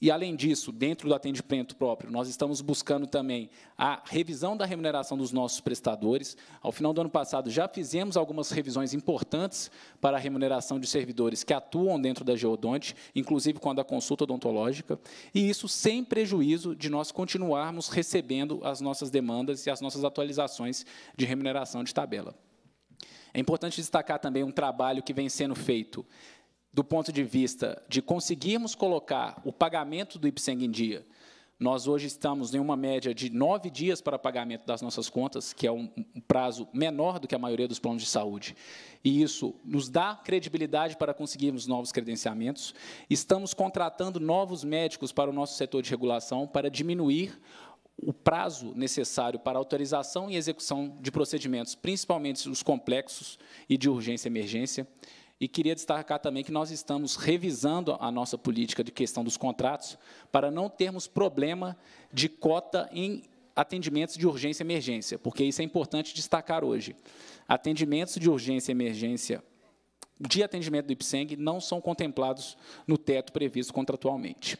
E, além disso, dentro do atendimento próprio, nós estamos buscando também a revisão da remuneração dos nossos prestadores. Ao final do ano passado, já fizemos algumas revisões importantes para a remuneração de servidores que atuam dentro da Geodonte, inclusive quando a consulta odontológica, e isso sem prejuízo de nós continuarmos recebendo as nossas demandas e as nossas atualizações de remuneração de tabela. É importante destacar também um trabalho que vem sendo feito do ponto de vista de conseguirmos colocar o pagamento do IPSENG em dia. Nós hoje estamos em uma média de nove dias para pagamento das nossas contas, que é um prazo menor do que a maioria dos planos de saúde. E isso nos dá credibilidade para conseguirmos novos credenciamentos. Estamos contratando novos médicos para o nosso setor de regulação para diminuir o prazo necessário para autorização e execução de procedimentos, principalmente os complexos e de urgência e emergência. E queria destacar também que nós estamos revisando a nossa política de questão dos contratos para não termos problema de cota em atendimentos de urgência e emergência, porque isso é importante destacar hoje. Atendimentos de urgência e emergência de atendimento do IPSENG não são contemplados no teto previsto contratualmente.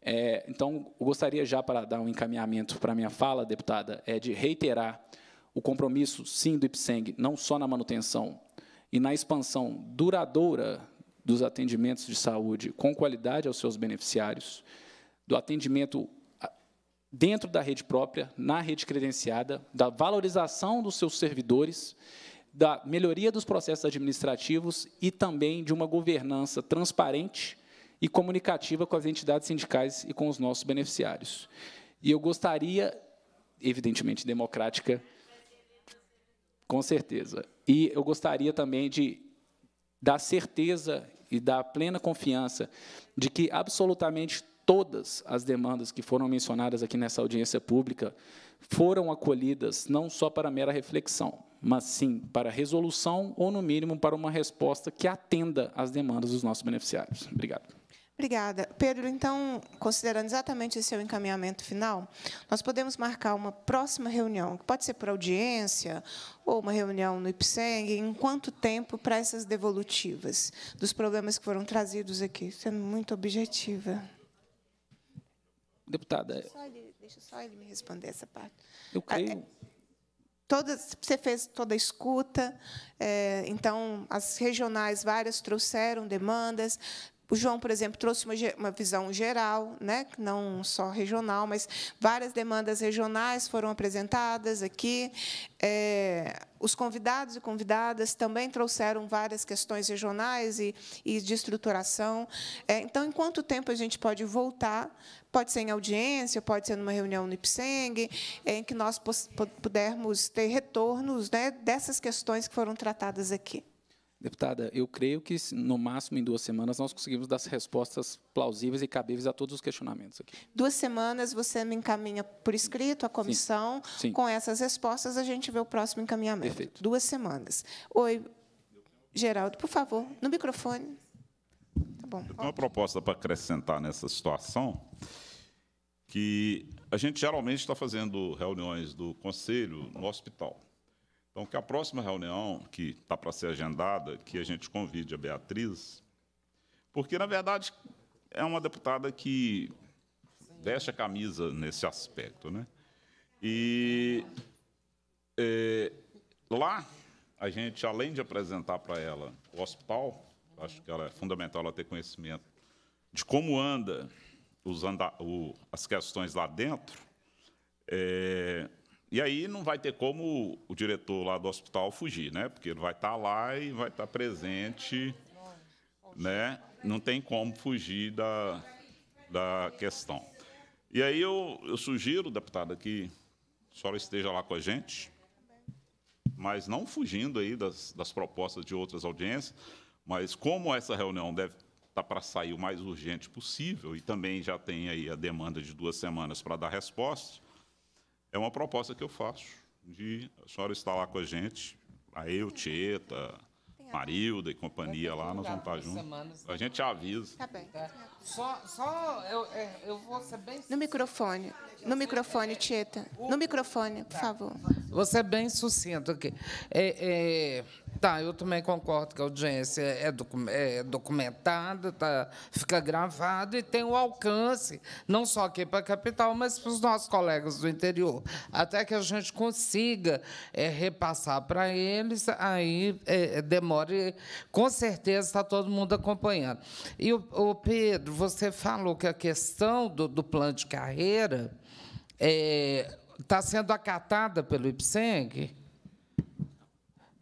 É, então, eu gostaria já para dar um encaminhamento para a minha fala, deputada, é de reiterar o compromisso, sim, do IPSENG, não só na manutenção e na expansão duradoura dos atendimentos de saúde com qualidade aos seus beneficiários, do atendimento dentro da rede própria, na rede credenciada, da valorização dos seus servidores, da melhoria dos processos administrativos e também de uma governança transparente e comunicativa com as entidades sindicais e com os nossos beneficiários. E eu gostaria, evidentemente, democrática, com certeza. E eu gostaria também de dar certeza e dar plena confiança de que absolutamente todas as demandas que foram mencionadas aqui nessa audiência pública foram acolhidas não só para mera reflexão, mas sim para resolução ou, no mínimo, para uma resposta que atenda às demandas dos nossos beneficiários. Obrigado. Obrigada. Pedro, então, considerando exatamente esse seu encaminhamento final, nós podemos marcar uma próxima reunião, que pode ser por audiência ou uma reunião no IPSENG, em quanto tempo para essas devolutivas dos problemas que foram trazidos aqui, sendo é muito objetiva. Deputada... Deixa é- só ele, deixa só ele me responder essa parte. Eu ah, é creio... Toda, você fez toda a escuta, é, então as regionais várias trouxeram demandas, o João, por exemplo, trouxe uma, uma visão geral, né? não só regional, mas várias demandas regionais foram apresentadas aqui. É, os convidados e convidadas também trouxeram várias questões regionais e, e de estruturação. É, então, em quanto tempo a gente pode voltar? Pode ser em audiência, pode ser numa reunião no IPSENG, é, em que nós pudermos ter retornos né, dessas questões que foram tratadas aqui. Deputada, eu creio que no máximo em duas semanas nós conseguimos dar respostas plausíveis e cabíveis a todos os questionamentos aqui. Duas semanas você me encaminha por escrito à comissão. Sim. Sim. Com essas respostas a gente vê o próximo encaminhamento. Perfeito. Duas semanas. Oi, Geraldo, por favor, no microfone. Tá bom. Eu tenho uma proposta para acrescentar nessa situação que a gente geralmente está fazendo reuniões do conselho no hospital. Então, que a próxima reunião que está para ser agendada, que a gente convide a Beatriz, porque, na verdade, é uma deputada que veste a camisa nesse aspecto. Né? E é, lá, a gente, além de apresentar para ela o hospital, acho que é fundamental ela ter conhecimento de como anda o, as questões lá dentro, é, e aí não vai ter como o diretor lá do hospital fugir, né? Porque ele vai estar tá lá e vai estar tá presente, né? Não tem como fugir da, da questão. E aí eu, eu sugiro, deputada, que a senhora esteja lá com a gente, mas não fugindo aí das, das propostas de outras audiências, mas como essa reunião deve estar tá para sair o mais urgente possível, e também já tem aí a demanda de duas semanas para dar resposta, é uma proposta que eu faço de a senhora estar lá com a gente, a eu, Tieta, Marilda e companhia lá, nós vamos estar tá juntos. A né? gente avisa. Tá bem. É. Só, só eu, é, eu vou ser bem. No microfone. No microfone, Tieta. No microfone, por tá. favor. Vou ser é bem sucinto aqui. É, é, Tá, eu também concordo que a audiência é, é, é documentada, tá, fica gravada e tem o um alcance, não só aqui para a capital, mas para os nossos colegas do interior, até que a gente consiga é, repassar para eles, aí é, é com certeza, está todo mundo acompanhando. E, o, o, Pedro, você falou que a questão do, do plano de carreira... É, está sendo acatada pelo IPSENG,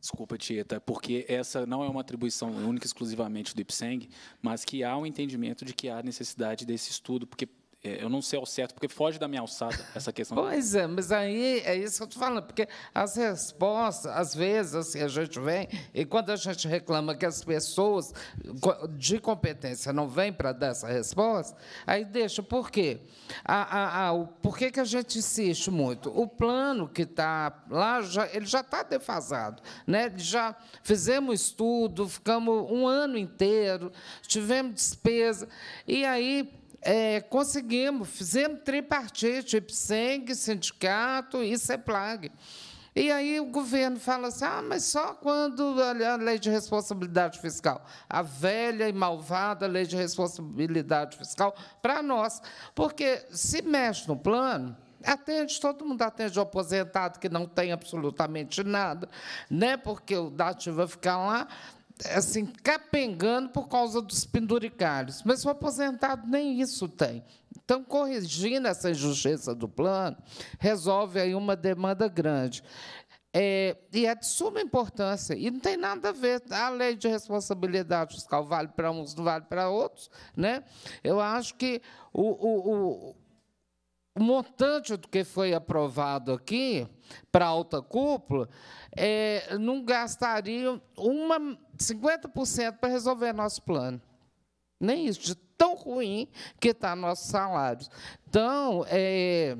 Desculpa, Tieta, é porque essa não é uma atribuição única exclusivamente do IPSENG, mas que há um entendimento de que há necessidade desse estudo, porque é, eu não sei ao certo, porque foge da minha alçada essa questão. pois é, mas aí é isso que eu estou falando, porque as respostas, às vezes, assim, a gente vem, e quando a gente reclama que as pessoas de competência não vêm para dar essa resposta, aí deixa, por quê? A, a, a, o, por que, que a gente insiste muito? O plano que está lá, já, ele já está defasado. Né? Já fizemos estudo, ficamos um ano inteiro, tivemos despesa, e aí é, conseguimos, fizemos tripartite, IPSENG, sindicato e CEPLAG. E aí o governo fala assim, ah, mas só quando a lei de responsabilidade fiscal, a velha e malvada lei de responsabilidade fiscal, para nós. Porque se mexe no plano, atende, todo mundo atende o aposentado que não tem absolutamente nada, né? porque o dativo vai ficar lá, assim, capengando por causa dos penduricários. Mas o aposentado nem isso tem. Então, corrigindo essa injustiça do plano, resolve aí uma demanda grande. É, e é de suma importância. E não tem nada a ver. A lei de responsabilidade fiscal vale para uns, não vale para outros. Né? Eu acho que o, o o montante do que foi aprovado aqui para a alta cúpula é, não gastaria uma, 50% para resolver nosso plano. Nem isso, de tão ruim que está nossos salários. Então, é,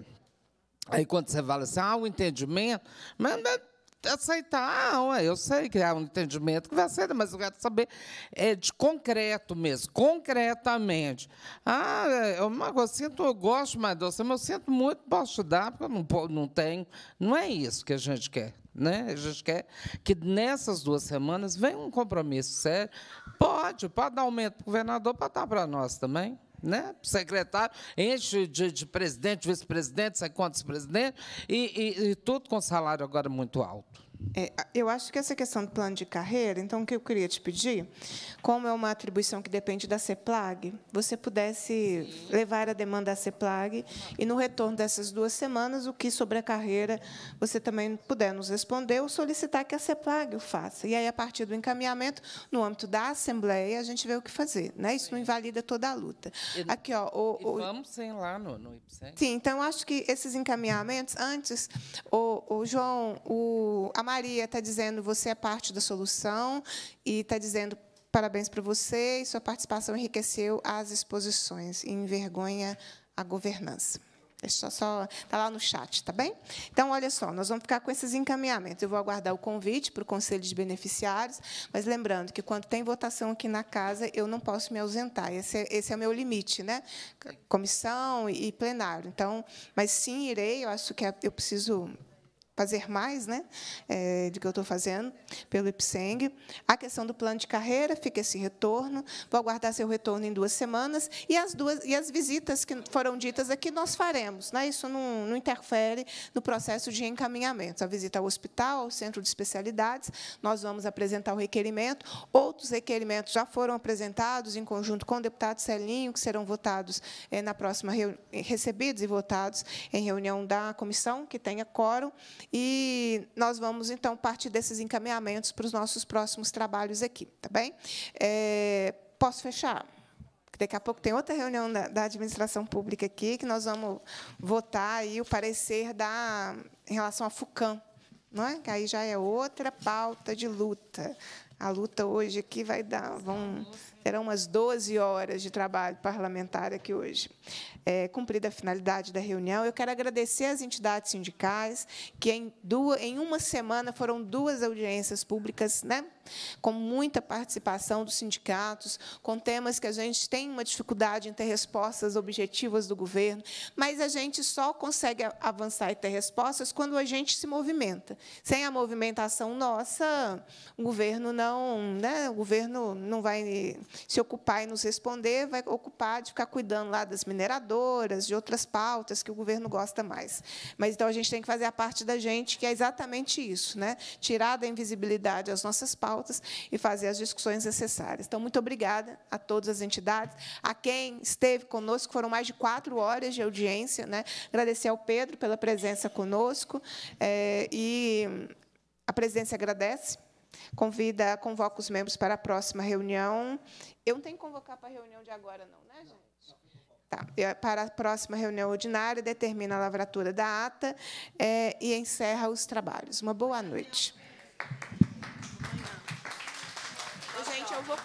aí quando você fala assim, ah, o entendimento, mas, mas aceitar, ah, eu sei que há um entendimento que vai aceitar, mas eu quero saber é, de concreto mesmo, concretamente. Ah, eu é, é eu sinto, eu gosto mais doce, mas eu sinto muito, posso dar, porque eu não, não tenho. Não é isso que a gente quer. Né? A gente quer que nessas duas semanas venha um compromisso sério. Pode, pode dar aumento para o governador, pode dar para nós também né? secretário, enche de, de presidente, vice-presidente, sei quantos presidentes, e, e, e tudo com salário agora muito alto. É, eu acho que essa questão do plano de carreira, então, o que eu queria te pedir, como é uma atribuição que depende da CEPLAG, você pudesse levar a demanda à CEPLAG e, no retorno dessas duas semanas, o que sobre a carreira você também puder nos responder ou solicitar que a CEPLAG o faça. E aí, a partir do encaminhamento, no âmbito da Assembleia, a gente vê o que fazer. Né? Isso não invalida toda a luta. Aqui, ó, o, o... vamos sem lá no, no IPSEC. Sim, então, acho que esses encaminhamentos, antes, o, o João, o, a Maria está dizendo você é parte da solução e está dizendo parabéns para você e sua participação enriqueceu as exposições e envergonha a governança. Está é só, tá lá no chat, tá bem? Então, olha só, nós vamos ficar com esses encaminhamentos. Eu vou aguardar o convite para o Conselho de Beneficiários, mas lembrando que quando tem votação aqui na casa, eu não posso me ausentar. Esse é, esse é o meu limite, né? Comissão e plenário. Então, mas sim irei. Eu acho que é, eu preciso fazer mais né, é, eh, do que eu estou fazendo pelo IPSENG. A questão do plano de carreira, fica esse retorno. Vou aguardar seu retorno em duas semanas. E as, duas, e as visitas que foram ditas aqui nós faremos. Né? Isso não, não interfere no processo de encaminhamento. A visita ao hospital, ao centro de especialidades, nós vamos apresentar o requerimento. Outros requerimentos já foram apresentados em conjunto com o deputado Celinho, que serão votados é, na próxima, recebidos e votados em reunião da comissão, que tenha quórum e nós vamos, então, partir desses encaminhamentos para os nossos próximos trabalhos aqui, tá bem? É, posso fechar? Daqui a pouco tem outra reunião da, da, administração pública aqui, que nós vamos votar aí o parecer da, em relação à FUCAM, não é? que aí já é outra pauta de luta. A luta hoje aqui vai dar. Eram umas 12 horas de trabalho parlamentar aqui hoje. É, cumprida a finalidade da reunião, eu quero agradecer às entidades sindicais, que em, duas, em uma semana foram duas audiências públicas, né? com muita participação dos sindicatos, com temas que a gente tem uma dificuldade em ter respostas objetivas do governo, mas a gente só consegue avançar e ter respostas quando a gente se movimenta. Sem a movimentação nossa, o governo não, né, o governo não vai se ocupar e nos responder, vai ocupar de ficar cuidando lá das mineradoras, de outras pautas que o governo gosta mais. Mas então a gente tem que fazer a parte da gente, que é exatamente isso, né? tirar da invisibilidade as nossas pautas e fazer as discussões necessárias. Então, muito obrigada a todas as entidades, a quem esteve conosco, foram mais de quatro horas de audiência. Né? Agradecer ao Pedro pela presença conosco. É, e a presidência agradece Convida, convoca os membros para a próxima reunião. Eu não tenho que convocar para a reunião de agora, não, né, gente? Tá. É para a próxima reunião ordinária, determina a lavratura da ata é, e encerra os trabalhos. Uma boa noite. Gente, eu vou